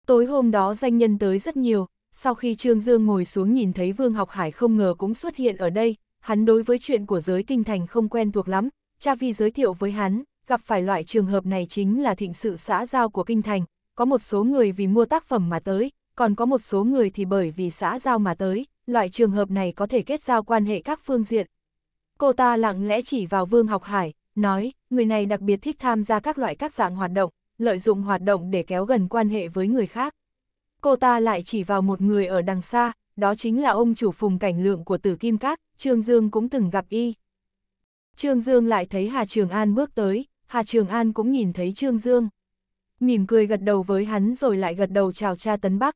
Tối hôm đó danh nhân tới rất nhiều, sau khi Trương Dương ngồi xuống nhìn thấy Vương Học Hải không ngờ cũng xuất hiện ở đây, hắn đối với chuyện của giới kinh thành không quen thuộc lắm, cha vi giới thiệu với hắn, gặp phải loại trường hợp này chính là thịnh sự xã giao của kinh thành, có một số người vì mua tác phẩm mà tới, còn có một số người thì bởi vì xã giao mà tới, loại trường hợp này có thể kết giao quan hệ các phương diện. Cô ta lặng lẽ chỉ vào Vương Học Hải, nói, người này đặc biệt thích tham gia các loại các dạng hoạt động, lợi dụng hoạt động để kéo gần quan hệ với người khác. Cô ta lại chỉ vào một người ở đằng xa, đó chính là ông chủ phùng cảnh lượng của tử kim các, Trương Dương cũng từng gặp y. Trương Dương lại thấy Hà Trường An bước tới, Hà Trường An cũng nhìn thấy Trương Dương. Mỉm cười gật đầu với hắn rồi lại gật đầu chào cha Tấn Bắc.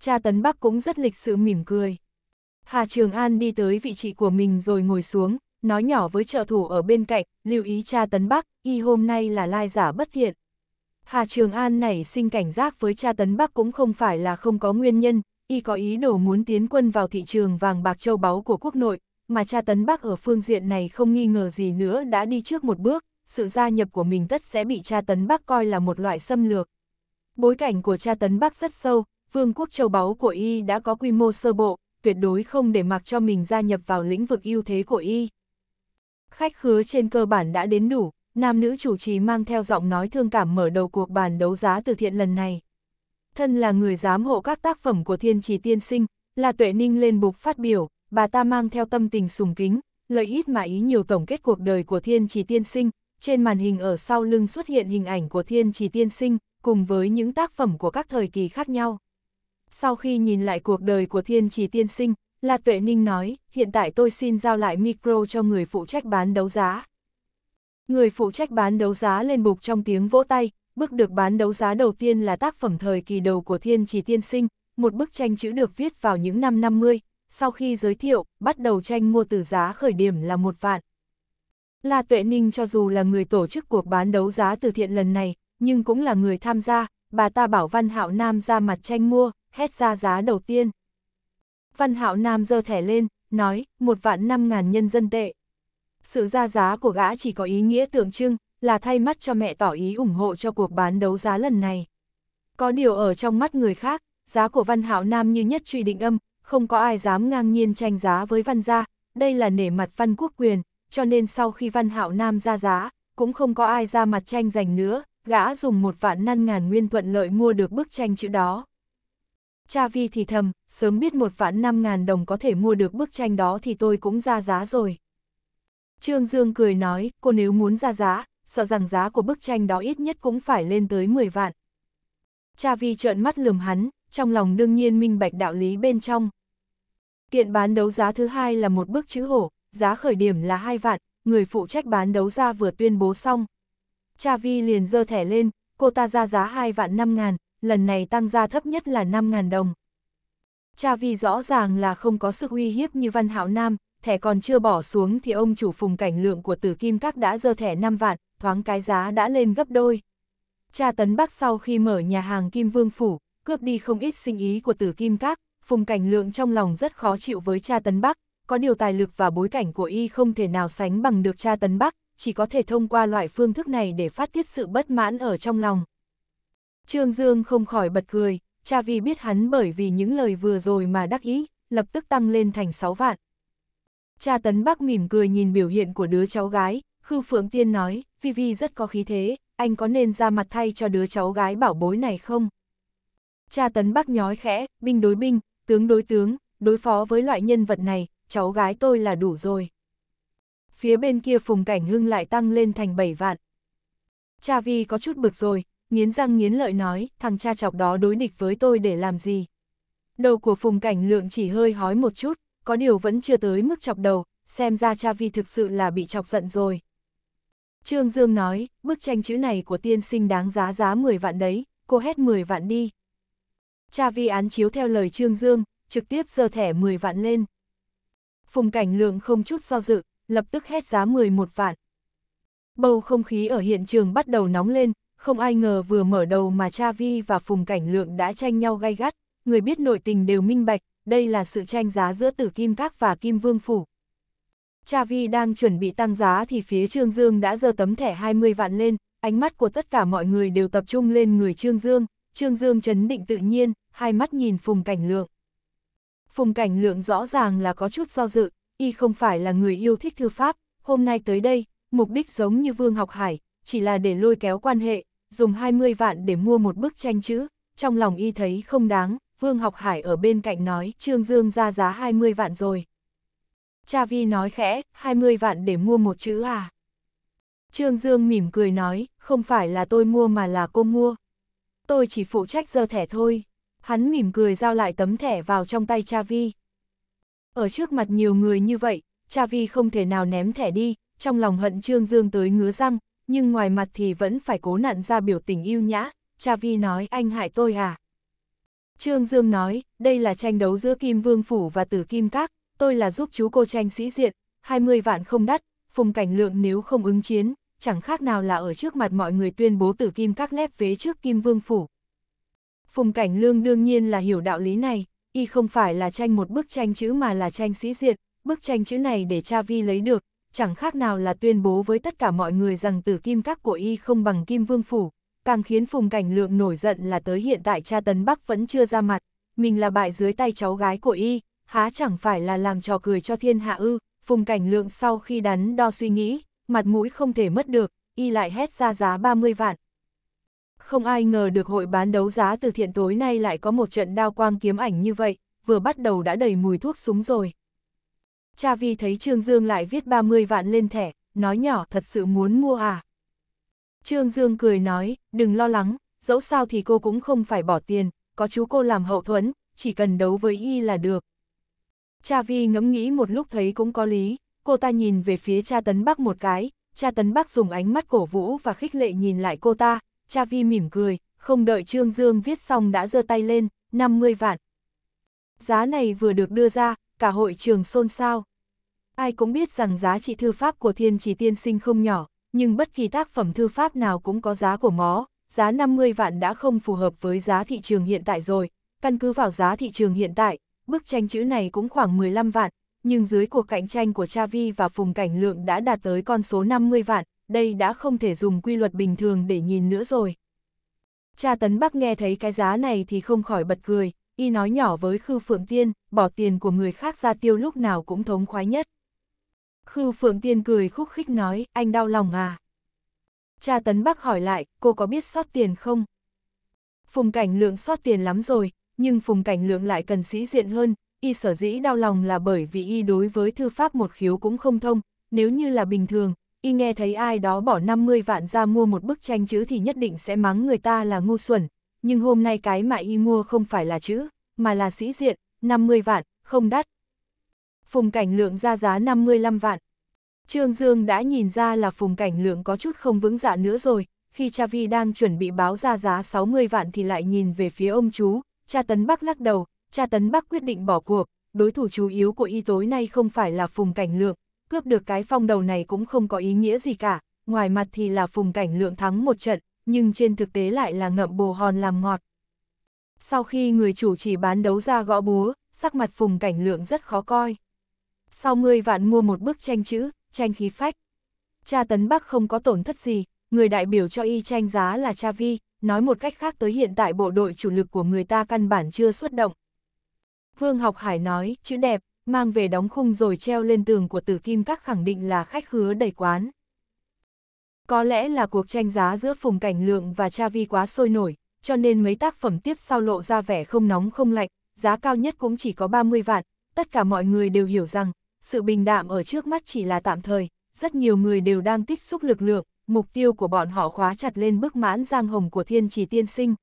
Cha Tấn Bắc cũng rất lịch sự mỉm cười. Hà Trường An đi tới vị trí của mình rồi ngồi xuống, nói nhỏ với trợ thủ ở bên cạnh, lưu ý cha Tấn Bắc, y hôm nay là lai giả bất thiện. Hà Trường An nảy sinh cảnh giác với cha Tấn Bắc cũng không phải là không có nguyên nhân, y có ý đồ muốn tiến quân vào thị trường vàng bạc châu báu của quốc nội, mà cha Tấn Bắc ở phương diện này không nghi ngờ gì nữa đã đi trước một bước, sự gia nhập của mình tất sẽ bị cha Tấn Bắc coi là một loại xâm lược. Bối cảnh của cha Tấn Bắc rất sâu, vương quốc châu báu của y đã có quy mô sơ bộ, tuyệt đối không để mặc cho mình gia nhập vào lĩnh vực ưu thế của y. Khách khứa trên cơ bản đã đến đủ, nam nữ chủ trì mang theo giọng nói thương cảm mở đầu cuộc bàn đấu giá từ thiện lần này thân là người giám hộ các tác phẩm của thiên trì tiên sinh, là tuệ ninh lên bục phát biểu, bà ta mang theo tâm tình sùng kính, lợi ít mà ý nhiều tổng kết cuộc đời của thiên trì tiên sinh, trên màn hình ở sau lưng xuất hiện hình ảnh của thiên trì tiên sinh, cùng với những tác phẩm của các thời kỳ khác nhau. Sau khi nhìn lại cuộc đời của thiên trì tiên sinh, là tuệ ninh nói, hiện tại tôi xin giao lại micro cho người phụ trách bán đấu giá. Người phụ trách bán đấu giá lên bục trong tiếng vỗ tay, Bức được bán đấu giá đầu tiên là tác phẩm thời kỳ đầu của Thiên Chỉ Tiên Sinh, một bức tranh chữ được viết vào những năm 50, sau khi giới thiệu, bắt đầu tranh mua từ giá khởi điểm là một vạn. La Tuệ Ninh cho dù là người tổ chức cuộc bán đấu giá từ thiện lần này, nhưng cũng là người tham gia, bà ta bảo Văn Hạo Nam ra mặt tranh mua, hét ra giá đầu tiên. Văn Hạo Nam giơ thẻ lên, nói, một vạn năm ngàn nhân dân tệ. Sự ra giá của gã chỉ có ý nghĩa tượng trưng, là thay mắt cho mẹ tỏ ý ủng hộ cho cuộc bán đấu giá lần này. Có điều ở trong mắt người khác, giá của Văn Hạo Nam như nhất truy định âm, không có ai dám ngang nhiên tranh giá với Văn gia, đây là nể mặt Văn Quốc quyền, cho nên sau khi Văn Hạo Nam ra giá, cũng không có ai ra mặt tranh giành nữa, gã dùng một vạn năm ngàn nguyên thuận lợi mua được bức tranh chữ đó. Cha Vi thì thầm, sớm biết một vạn năm ngàn đồng có thể mua được bức tranh đó thì tôi cũng ra giá rồi. Trương Dương cười nói, cô nếu muốn ra giá, sợ rằng giá của bức tranh đó ít nhất cũng phải lên tới 10 vạn. Cha Vi trợn mắt lườm hắn, trong lòng đương nhiên minh bạch đạo lý bên trong. Kiện bán đấu giá thứ hai là một bức chữ hổ, giá khởi điểm là 2 vạn, người phụ trách bán đấu ra vừa tuyên bố xong. Cha Vi liền giơ thẻ lên, cô ta ra giá 2 vạn 5 ngàn, lần này tăng ra thấp nhất là 5 ngàn đồng. Cha Vi rõ ràng là không có sự uy hiếp như Văn Hạo Nam, thẻ còn chưa bỏ xuống thì ông chủ phùng cảnh lượng của tử kim các đã giơ thẻ 5 vạn, thoáng cái giá đã lên gấp đôi. Cha Tấn Bắc sau khi mở nhà hàng Kim Vương Phủ, cướp đi không ít sinh ý của tử Kim Các, Phùng Cảnh Lượng trong lòng rất khó chịu với cha Tấn Bắc, có điều tài lực và bối cảnh của y không thể nào sánh bằng được cha Tấn Bắc, chỉ có thể thông qua loại phương thức này để phát tiết sự bất mãn ở trong lòng. Trương Dương không khỏi bật cười, cha vì biết hắn bởi vì những lời vừa rồi mà đắc ý, lập tức tăng lên thành 6 vạn. Cha Tấn Bắc mỉm cười nhìn biểu hiện của đứa cháu gái, Khư Phượng Tiên nói, Vivi rất có khí thế, anh có nên ra mặt thay cho đứa cháu gái bảo bối này không? Cha Tấn Bắc nhói khẽ, binh đối binh, tướng đối tướng, đối phó với loại nhân vật này, cháu gái tôi là đủ rồi. Phía bên kia phùng cảnh hưng lại tăng lên thành 7 vạn. Cha Vi có chút bực rồi, nghiến răng nghiến lợi nói, thằng cha chọc đó đối địch với tôi để làm gì. Đầu của phùng cảnh lượng chỉ hơi hói một chút, có điều vẫn chưa tới mức chọc đầu, xem ra cha Vi thực sự là bị chọc giận rồi. Trương Dương nói, bức tranh chữ này của tiên sinh đáng giá giá 10 vạn đấy, cô hét 10 vạn đi. Cha vi án chiếu theo lời Trương Dương, trực tiếp giơ thẻ 10 vạn lên. Phùng cảnh lượng không chút do dự, lập tức hét giá 11 vạn. Bầu không khí ở hiện trường bắt đầu nóng lên, không ai ngờ vừa mở đầu mà Cha Vi và Phùng Cảnh Lượng đã tranh nhau gay gắt, người biết nội tình đều minh bạch, đây là sự tranh giá giữa Tử Kim Các và Kim Vương Phủ. Chavi đang chuẩn bị tăng giá thì phía Trương Dương đã dơ tấm thẻ 20 vạn lên, ánh mắt của tất cả mọi người đều tập trung lên người Trương Dương, Trương Dương chấn định tự nhiên, hai mắt nhìn Phùng Cảnh Lượng. Phùng Cảnh Lượng rõ ràng là có chút do dự, y không phải là người yêu thích thư pháp, hôm nay tới đây, mục đích giống như Vương Học Hải, chỉ là để lôi kéo quan hệ, dùng 20 vạn để mua một bức tranh chữ, trong lòng y thấy không đáng, Vương Học Hải ở bên cạnh nói Trương Dương ra giá 20 vạn rồi. Cha Vi nói khẽ, 20 vạn để mua một chữ à? Trương Dương mỉm cười nói, không phải là tôi mua mà là cô mua. Tôi chỉ phụ trách dơ thẻ thôi. Hắn mỉm cười giao lại tấm thẻ vào trong tay Cha Vi. Ở trước mặt nhiều người như vậy, Cha Vi không thể nào ném thẻ đi, trong lòng hận Trương Dương tới ngứa răng, nhưng ngoài mặt thì vẫn phải cố nặn ra biểu tình yêu nhã. Cha Vi nói anh hại tôi à? Trương Dương nói, đây là tranh đấu giữa Kim Vương Phủ và Tử Kim Các, tôi là giúp chú cô tranh sĩ diện, 20 vạn không đắt, phùng cảnh lượng nếu không ứng chiến, chẳng khác nào là ở trước mặt mọi người tuyên bố tử kim các lép vế trước kim vương phủ. Phùng cảnh lương đương nhiên là hiểu đạo lý này, y không phải là tranh một bức tranh chữ mà là tranh sĩ diện, bức tranh chữ này để cha vi lấy được, chẳng khác nào là tuyên bố với tất cả mọi người rằng tử kim các của y không bằng kim vương phủ, càng khiến phùng cảnh lượng nổi giận là tới hiện tại cha Tấn Bắc vẫn chưa ra mặt, mình là bại dưới tay cháu gái của y, há chẳng phải là làm trò cười cho thiên hạ ư, phùng cảnh lượng sau khi đắn đo suy nghĩ, mặt mũi không thể mất được, y lại hét ra giá 30 vạn. Không ai ngờ được hội bán đấu giá từ thiện tối nay lại có một trận đao quang kiếm ảnh như vậy, vừa bắt đầu đã đầy mùi thuốc súng rồi. Cha Vi thấy Trương Dương lại viết 30 vạn lên thẻ, nói nhỏ thật sự muốn mua à. Trương Dương cười nói, đừng lo lắng, dẫu sao thì cô cũng không phải bỏ tiền, có chú cô làm hậu thuẫn, chỉ cần đấu với y là được. Cha Vi ngẫm nghĩ một lúc thấy cũng có lý, cô ta nhìn về phía cha Tấn Bắc một cái, cha Tấn Bắc dùng ánh mắt cổ vũ và khích lệ nhìn lại cô ta, cha Vi mỉm cười, không đợi Trương Dương viết xong đã giơ tay lên, 50 vạn. Giá này vừa được đưa ra, cả hội trường xôn xao. Ai cũng biết rằng giá trị thư pháp của thiên chỉ tiên sinh không nhỏ, nhưng bất kỳ tác phẩm thư pháp nào cũng có giá của mó, giá 50 vạn đã không phù hợp với giá thị trường hiện tại rồi. Căn cứ vào giá thị trường hiện tại, Bức tranh chữ này cũng khoảng 15 vạn, nhưng dưới cuộc cạnh tranh của Chavi và Phùng Cảnh Lượng đã đạt tới con số 50 vạn, đây đã không thể dùng quy luật bình thường để nhìn nữa rồi. Cha Tấn Bắc nghe thấy cái giá này thì không khỏi bật cười, y nói nhỏ với Khư Phượng Tiên, bỏ tiền của người khác ra tiêu lúc nào cũng thống khoái nhất. Khư Phượng Tiên cười khúc khích nói, anh đau lòng à. Cha Tấn Bắc hỏi lại, cô có biết sót tiền không? Phùng Cảnh Lượng sót tiền lắm rồi, nhưng Phùng Cảnh Lượng lại cần sĩ diện hơn, y sở dĩ đau lòng là bởi vì y đối với thư pháp một khiếu cũng không thông, nếu như là bình thường, y nghe thấy ai đó bỏ 50 vạn ra mua một bức tranh chữ thì nhất định sẽ mắng người ta là ngu xuẩn, nhưng hôm nay cái mà y mua không phải là chữ, mà là sĩ diện, 50 vạn, không đắt. Phùng Cảnh Lượng ra giá 55 vạn. Trương Dương đã nhìn ra là Phùng Cảnh Lượng có chút không vững dạ nữa rồi, khi Chavi đang chuẩn bị báo ra giá 60 vạn thì lại nhìn về phía ông chú, Cha Tấn Bắc lắc đầu, Cha Tấn Bắc quyết định bỏ cuộc, đối thủ chủ yếu của y tối nay không phải là Phùng Cảnh Lượng, cướp được cái phong đầu này cũng không có ý nghĩa gì cả, ngoài mặt thì là Phùng Cảnh Lượng thắng một trận, nhưng trên thực tế lại là ngậm bồ hòn làm ngọt. Sau khi người chủ chỉ bán đấu ra gõ búa, sắc mặt Phùng Cảnh Lượng rất khó coi. Sau 10 vạn mua một bức tranh chữ, tranh khí phách. Cha Tấn Bắc không có tổn thất gì, người đại biểu cho y tranh giá là Cha Vi, nói một cách khác tới hiện tại bộ đội chủ lực của người ta căn bản chưa xuất động. Vương Học Hải nói, chữ đẹp, mang về đóng khung rồi treo lên tường của tử kim các khẳng định là khách khứa đầy quán. Có lẽ là cuộc tranh giá giữa Phùng Cảnh Lượng và Cha Vi quá sôi nổi, cho nên mấy tác phẩm tiếp sau lộ ra vẻ không nóng không lạnh, giá cao nhất cũng chỉ có 30 vạn, tất cả mọi người đều hiểu rằng, sự bình đạm ở trước mắt chỉ là tạm thời, rất nhiều người đều đang tích xúc lực lượng, mục tiêu của bọn họ khóa chặt lên bức mãn giang hồng của thiên trì tiên sinh.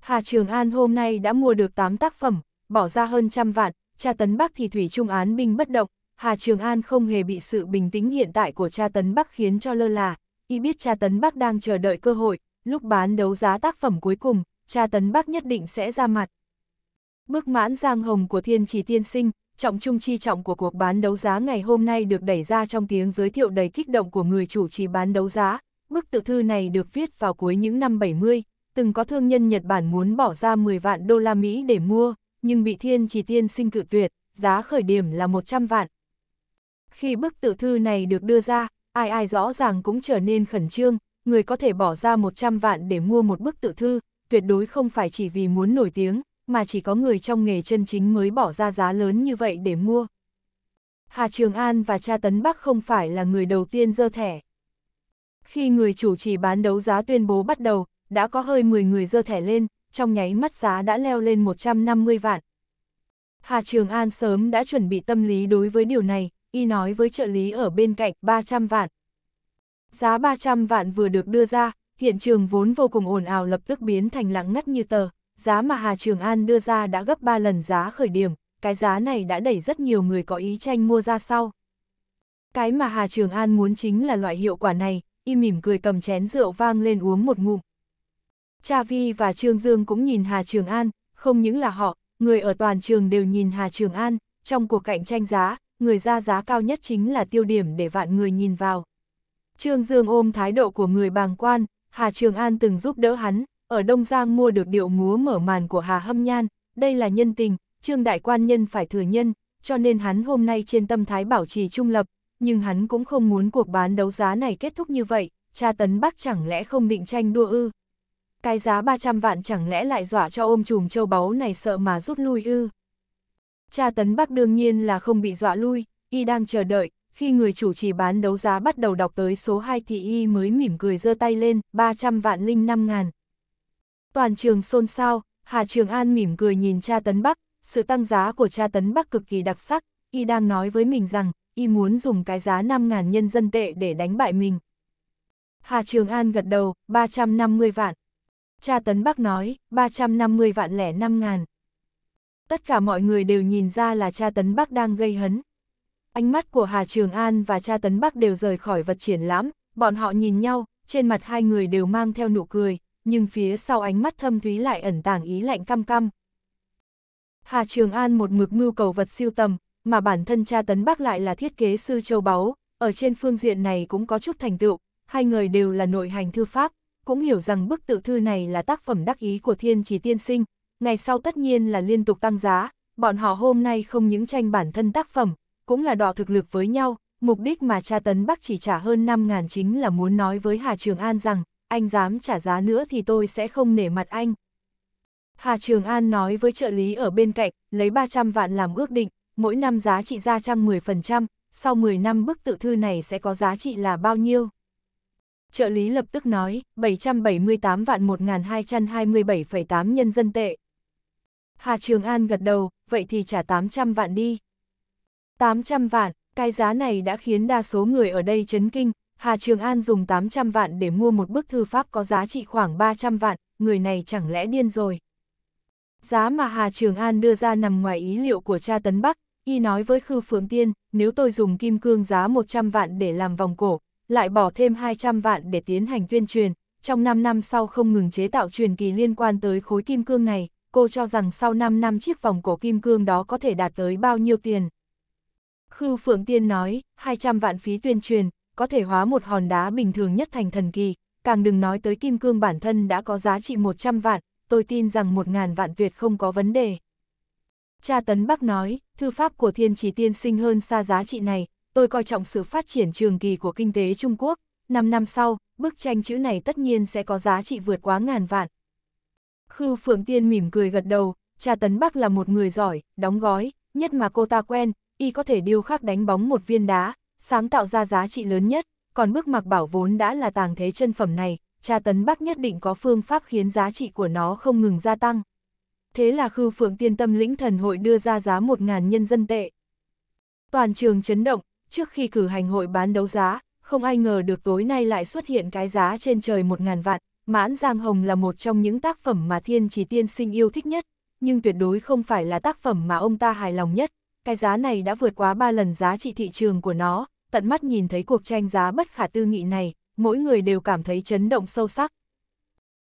Hà Trường An hôm nay đã mua được 8 tác phẩm, bỏ ra hơn trăm vạn, cha tấn bắc thì thủy trung án binh bất động, Hà Trường An không hề bị sự bình tĩnh hiện tại của cha tấn bắc khiến cho lơ là, y biết cha tấn bắc đang chờ đợi cơ hội, lúc bán đấu giá tác phẩm cuối cùng, cha tấn bắc nhất định sẽ ra mặt. Bức mãn giang hồng của thiên trì tiên sinh, trọng trung chi trọng của cuộc bán đấu giá ngày hôm nay được đẩy ra trong tiếng giới thiệu đầy kích động của người chủ trì bán đấu giá. Bức tự thư này được viết vào cuối những năm 70, từng có thương nhân Nhật Bản muốn bỏ ra 10 vạn đô la Mỹ để mua, nhưng bị thiên trì tiên sinh cự tuyệt, giá khởi điểm là 100 vạn. Khi bức tự thư này được đưa ra, ai ai rõ ràng cũng trở nên khẩn trương, người có thể bỏ ra 100 vạn để mua một bức tự thư, tuyệt đối không phải chỉ vì muốn nổi tiếng, mà chỉ có người trong nghề chân chính mới bỏ ra giá lớn như vậy để mua. Hà Trường An và cha Tấn Bắc không phải là người đầu tiên dơ thẻ. Khi người chủ trì bán đấu giá tuyên bố bắt đầu, đã có hơi 10 người dơ thẻ lên, trong nháy mắt giá đã leo lên 150 vạn. Hà Trường An sớm đã chuẩn bị tâm lý đối với điều này, y nói với trợ lý ở bên cạnh 300 vạn. Giá 300 vạn vừa được đưa ra, hiện trường vốn vô cùng ồn ào lập tức biến thành lặng ngắt như tờ giá mà Hà Trường An đưa ra đã gấp 3 lần giá khởi điểm, cái giá này đã đẩy rất nhiều người có ý tranh mua ra sau. Cái mà Hà Trường An muốn chính là loại hiệu quả này, y mỉm cười cầm chén rượu vang lên uống một ngụm. Cha Vi và Trương Dương cũng nhìn Hà Trường An, không những là họ, người ở toàn trường đều nhìn Hà Trường An, trong cuộc cạnh tranh giá, người ra giá cao nhất chính là tiêu điểm để vạn người nhìn vào. Trương Dương ôm thái độ của người bàng quan, Hà Trường An từng giúp đỡ hắn, ở Đông Giang mua được điệu múa mở màn của Hà Hâm Nhan, đây là nhân tình, Trương Đại Quan Nhân phải thừa nhân, cho nên hắn hôm nay trên tâm thái bảo trì trung lập, nhưng hắn cũng không muốn cuộc bán đấu giá này kết thúc như vậy, cha tấn bắc chẳng lẽ không định tranh đua ư. Cái giá 300 vạn chẳng lẽ lại dọa cho ôm chùm châu báu này sợ mà rút lui ư. Cha tấn bắc đương nhiên là không bị dọa lui, y đang chờ đợi, khi người chủ trì bán đấu giá bắt đầu đọc tới số 2 thì y mới mỉm cười giơ tay lên, 300 vạn linh 5 ngàn. Toàn trường xôn xao, Hà Trường An mỉm cười nhìn cha Tấn Bắc, sự tăng giá của cha Tấn Bắc cực kỳ đặc sắc, y đang nói với mình rằng, y muốn dùng cái giá 5.000 nhân dân tệ để đánh bại mình. Hà Trường An gật đầu, 350 vạn. Cha Tấn Bắc nói, 350 vạn lẻ 5 ngàn. Tất cả mọi người đều nhìn ra là cha Tấn Bắc đang gây hấn. Ánh mắt của Hà Trường An và cha Tấn Bắc đều rời khỏi vật triển lãm, bọn họ nhìn nhau, trên mặt hai người đều mang theo nụ cười, nhưng phía sau ánh mắt thâm thúy lại ẩn tàng ý lạnh căm căm. Hà Trường An một mực mưu cầu vật siêu tầm, mà bản thân cha Tấn Bác lại là thiết kế sư châu báu, ở trên phương diện này cũng có chút thành tựu, hai người đều là nội hành thư pháp, cũng hiểu rằng bức tự thư này là tác phẩm đắc ý của thiên chỉ tiên sinh, ngày sau tất nhiên là liên tục tăng giá, bọn họ hôm nay không những tranh bản thân tác phẩm, cũng là đọ thực lực với nhau, mục đích mà cha Tấn Bác chỉ trả hơn 5.000 chính là muốn nói với Hà Trường An rằng, anh dám trả giá nữa thì tôi sẽ không nể mặt anh. Hà Trường An nói với trợ lý ở bên cạnh, lấy 300 vạn làm ước định, mỗi năm giá trị gia tăng 10%, sau 10 năm bức tự thư này sẽ có giá trị là bao nhiêu? Trợ lý lập tức nói, 778 vạn 1227,8 nhân dân tệ. Hà Trường An gật đầu, vậy thì trả 800 vạn đi. 800 vạn, cái giá này đã khiến đa số người ở đây chấn kinh, Hà Trường An dùng 800 vạn để mua một bức thư pháp có giá trị khoảng 300 vạn, người này chẳng lẽ điên rồi. Giá mà Hà Trường An đưa ra nằm ngoài ý liệu của cha Tấn Bắc, y nói với Khư Phượng Tiên, nếu tôi dùng kim cương giá 100 vạn để làm vòng cổ, lại bỏ thêm 200 vạn để tiến hành tuyên truyền, trong 5 năm sau không ngừng chế tạo truyền kỳ liên quan tới khối kim cương này, cô cho rằng sau 5 năm chiếc vòng cổ kim cương đó có thể đạt tới bao nhiêu tiền. Khư Phượng Tiên nói, 200 vạn phí tuyên truyền, có thể hóa một hòn đá bình thường nhất thành thần kỳ, càng đừng nói tới kim cương bản thân đã có giá trị 100 vạn, tôi tin rằng 1.000 vạn tuyệt không có vấn đề. Cha Tấn Bắc nói, thư pháp của thiên chỉ tiên sinh hơn xa giá trị này, tôi coi trọng sự phát triển trường kỳ của kinh tế Trung Quốc, 5 năm sau, bức tranh chữ này tất nhiên sẽ có giá trị vượt quá ngàn vạn. Khư Phượng Tiên mỉm cười gật đầu, cha Tấn Bắc là một người giỏi, đóng gói, nhất mà cô ta quen, y có thể điêu khắc đánh bóng một viên đá, sáng tạo ra giá trị lớn nhất, còn bước mặc bảo vốn đã là tàng thế chân phẩm này, tra tấn bắc nhất định có phương pháp khiến giá trị của nó không ngừng gia tăng. Thế là Khư Phượng Tiên Tâm Lĩnh Thần Hội đưa ra giá 1.000 nhân dân tệ. Toàn trường chấn động, trước khi cử hành hội bán đấu giá, không ai ngờ được tối nay lại xuất hiện cái giá trên trời 1.000 vạn. Mãn Giang Hồng là một trong những tác phẩm mà Thiên Chỉ Tiên Sinh yêu thích nhất, nhưng tuyệt đối không phải là tác phẩm mà ông ta hài lòng nhất. Cái giá này đã vượt quá 3 lần giá trị thị trường của nó, tận mắt nhìn thấy cuộc tranh giá bất khả tư nghị này, mỗi người đều cảm thấy chấn động sâu sắc.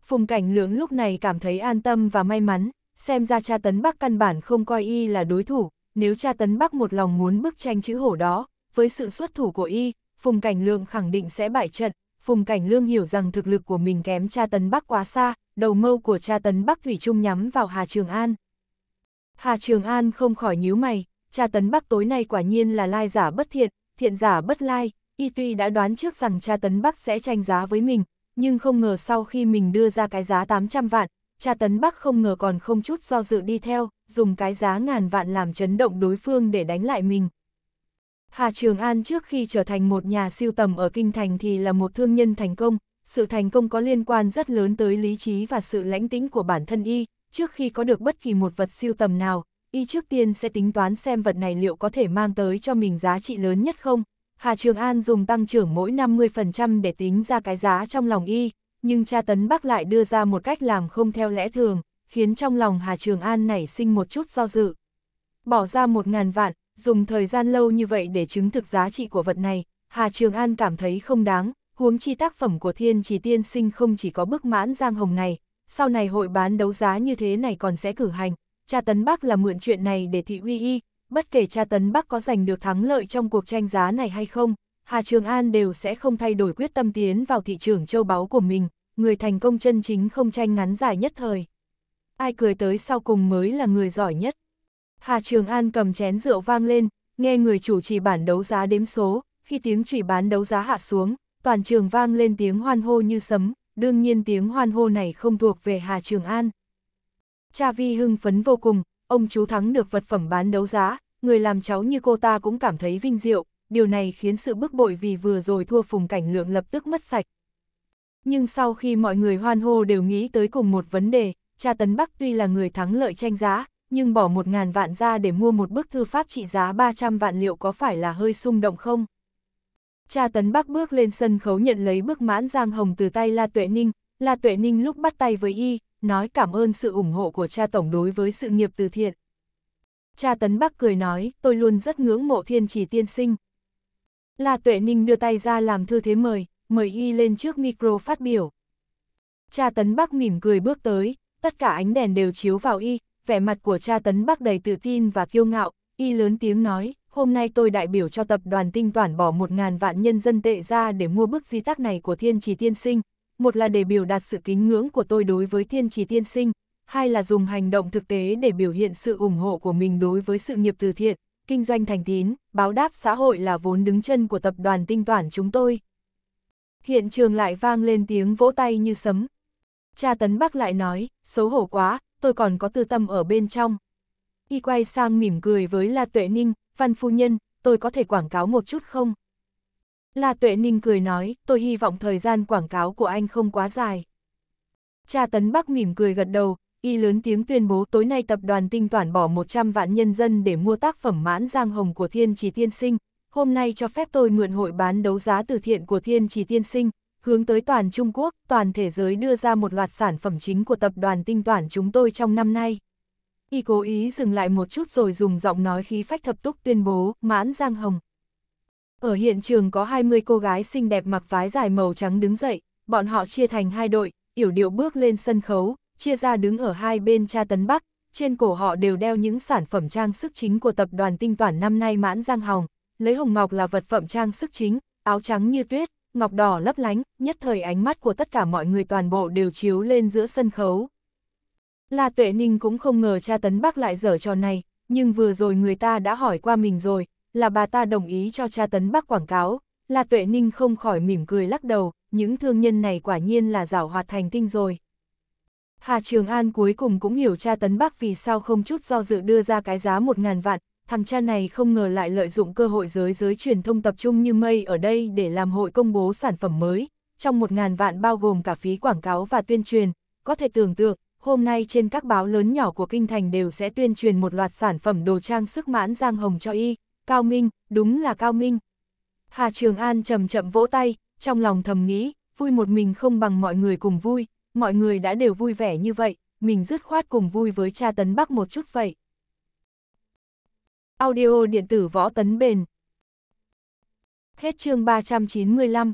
Phùng Cảnh Lượng lúc này cảm thấy an tâm và may mắn, xem ra cha Tấn Bắc căn bản không coi y là đối thủ, nếu cha Tấn Bắc một lòng muốn bức tranh chữ hổ đó, với sự xuất thủ của y, Phùng Cảnh Lượng khẳng định sẽ bại trận, Phùng Cảnh Lương hiểu rằng thực lực của mình kém cha Tấn Bắc quá xa, đầu mâu của cha Tấn Bắc Thủy Trung nhắm vào Hà Trường An. Hà Trường An không khỏi nhíu mày, cha Tấn Bắc tối nay quả nhiên là lai giả bất thiện, thiện giả bất lai, y tuy đã đoán trước rằng cha Tấn Bắc sẽ tranh giá với mình, nhưng không ngờ sau khi mình đưa ra cái giá 800 vạn, cha Tấn Bắc không ngờ còn không chút do dự đi theo, dùng cái giá ngàn vạn làm chấn động đối phương để đánh lại mình. Hà Trường An trước khi trở thành một nhà siêu tầm ở Kinh Thành thì là một thương nhân thành công, sự thành công có liên quan rất lớn tới lý trí và sự lãnh tĩnh của bản thân y, trước khi có được bất kỳ một vật siêu tầm nào, y trước tiên sẽ tính toán xem vật này liệu có thể mang tới cho mình giá trị lớn nhất không. Hà Trường An dùng tăng trưởng mỗi 50% để tính ra cái giá trong lòng y, nhưng cha Tấn Bắc lại đưa ra một cách làm không theo lẽ thường, khiến trong lòng Hà Trường An nảy sinh một chút do dự. Bỏ ra một ngàn vạn, dùng thời gian lâu như vậy để chứng thực giá trị của vật này, Hà Trường An cảm thấy không đáng, huống chi tác phẩm của Thiên Chỉ Tiên Sinh không chỉ có bức mãn giang hồng này, sau này hội bán đấu giá như thế này còn sẽ cử hành, cha tấn Bắc là mượn chuyện này để thị uy y, bất kể cha tấn Bắc có giành được thắng lợi trong cuộc tranh giá này hay không, Hà Trường An đều sẽ không thay đổi quyết tâm tiến vào thị trường châu báu của mình, người thành công chân chính không tranh ngắn dài nhất thời. Ai cười tới sau cùng mới là người giỏi nhất. Hà Trường An cầm chén rượu vang lên, nghe người chủ trì bản đấu giá đếm số, khi tiếng chỉ bán đấu giá hạ xuống, toàn trường vang lên tiếng hoan hô như sấm, đương nhiên tiếng hoan hô này không thuộc về Hà Trường An. Cha Vi hưng phấn vô cùng, ông chú thắng được vật phẩm bán đấu giá, người làm cháu như cô ta cũng cảm thấy vinh diệu, điều này khiến sự bức bội vì vừa rồi thua phùng cảnh lượng lập tức mất sạch. Nhưng sau khi mọi người hoan hô đều nghĩ tới cùng một vấn đề, cha Tấn Bắc tuy là người thắng lợi tranh giá, nhưng bỏ một ngàn vạn ra để mua một bức thư pháp trị giá 300 vạn liệu có phải là hơi xung động không? Cha Tấn Bắc bước lên sân khấu nhận lấy bức mãn Giang Hồng từ tay La Tuệ Ninh, La Tuệ Ninh lúc bắt tay với y, nói cảm ơn sự ủng hộ của cha tổng đối với sự nghiệp từ thiện. Cha Tấn Bắc cười nói, tôi luôn rất ngưỡng mộ thiên chỉ tiên sinh. La Tuệ Ninh đưa tay ra làm thư thế mời, mời y lên trước micro phát biểu. Cha Tấn Bắc mỉm cười bước tới, tất cả ánh đèn đều chiếu vào y, vẻ mặt của cha Tấn Bắc đầy tự tin và kiêu ngạo, y lớn tiếng nói, hôm nay tôi đại biểu cho tập đoàn tinh toàn bỏ 1.000 vạn nhân dân tệ ra để mua bức di tác này của thiên trì tiên sinh, một là để biểu đạt sự kính ngưỡng của tôi đối với thiên trì tiên sinh, hai là dùng hành động thực tế để biểu hiện sự ủng hộ của mình đối với sự nghiệp từ thiện, kinh doanh thành tín, báo đáp xã hội là vốn đứng chân của tập đoàn tinh toản chúng tôi. Hiện trường lại vang lên tiếng vỗ tay như sấm. Cha Tấn Bắc lại nói, xấu hổ quá, tôi còn có tư tâm ở bên trong. Y quay sang mỉm cười với La Tuệ Ninh, văn phu nhân, tôi có thể quảng cáo một chút không? La Tuệ Ninh cười nói, tôi hy vọng thời gian quảng cáo của anh không quá dài. Cha Tấn Bắc mỉm cười gật đầu, y lớn tiếng tuyên bố tối nay tập đoàn tinh toàn bỏ 100 vạn nhân dân để mua tác phẩm mãn giang hồng của Thiên Trì Tiên Sinh, hôm nay cho phép tôi mượn hội bán đấu giá từ thiện của Thiên Trì Tiên Sinh, hướng tới toàn Trung Quốc, toàn thế giới đưa ra một loạt sản phẩm chính của tập đoàn tinh toàn chúng tôi trong năm nay. Y cố ý dừng lại một chút rồi dùng giọng nói khí phách thập túc tuyên bố, mãn giang hồng. Ở hiện trường có 20 cô gái xinh đẹp mặc vái dài màu trắng đứng dậy, bọn họ chia thành hai đội, yểu điệu bước lên sân khấu, chia ra đứng ở hai bên cha tấn bắc, trên cổ họ đều đeo những sản phẩm trang sức chính của tập đoàn tinh toàn năm nay mãn giang hồng, lấy hồng ngọc là vật phẩm trang sức chính, áo trắng như tuyết, ngọc đỏ lấp lánh, nhất thời ánh mắt của tất cả mọi người toàn bộ đều chiếu lên giữa sân khấu. La Tuệ Ninh cũng không ngờ cha tấn bắc lại dở trò này, nhưng vừa rồi người ta đã hỏi qua mình rồi, là bà ta đồng ý cho cha tấn bác quảng cáo, là tuệ ninh không khỏi mỉm cười lắc đầu, những thương nhân này quả nhiên là giảo hoạt thành tinh rồi. Hà Trường An cuối cùng cũng hiểu cha tấn bác vì sao không chút do dự đưa ra cái giá một ngàn vạn, thằng cha này không ngờ lại lợi dụng cơ hội giới giới truyền thông tập trung như mây ở đây để làm hội công bố sản phẩm mới, trong một ngàn vạn bao gồm cả phí quảng cáo và tuyên truyền, có thể tưởng tượng, hôm nay trên các báo lớn nhỏ của Kinh Thành đều sẽ tuyên truyền một loạt sản phẩm đồ trang sức mãn giang hồng cho y, Cao Minh, đúng là Cao Minh. Hà Trường An chậm chậm vỗ tay, trong lòng thầm nghĩ, vui một mình không bằng mọi người cùng vui, mọi người đã đều vui vẻ như vậy, mình dứt khoát cùng vui với cha Tấn Bắc một chút vậy. Audio điện tử võ tấn bền. Hết chương 395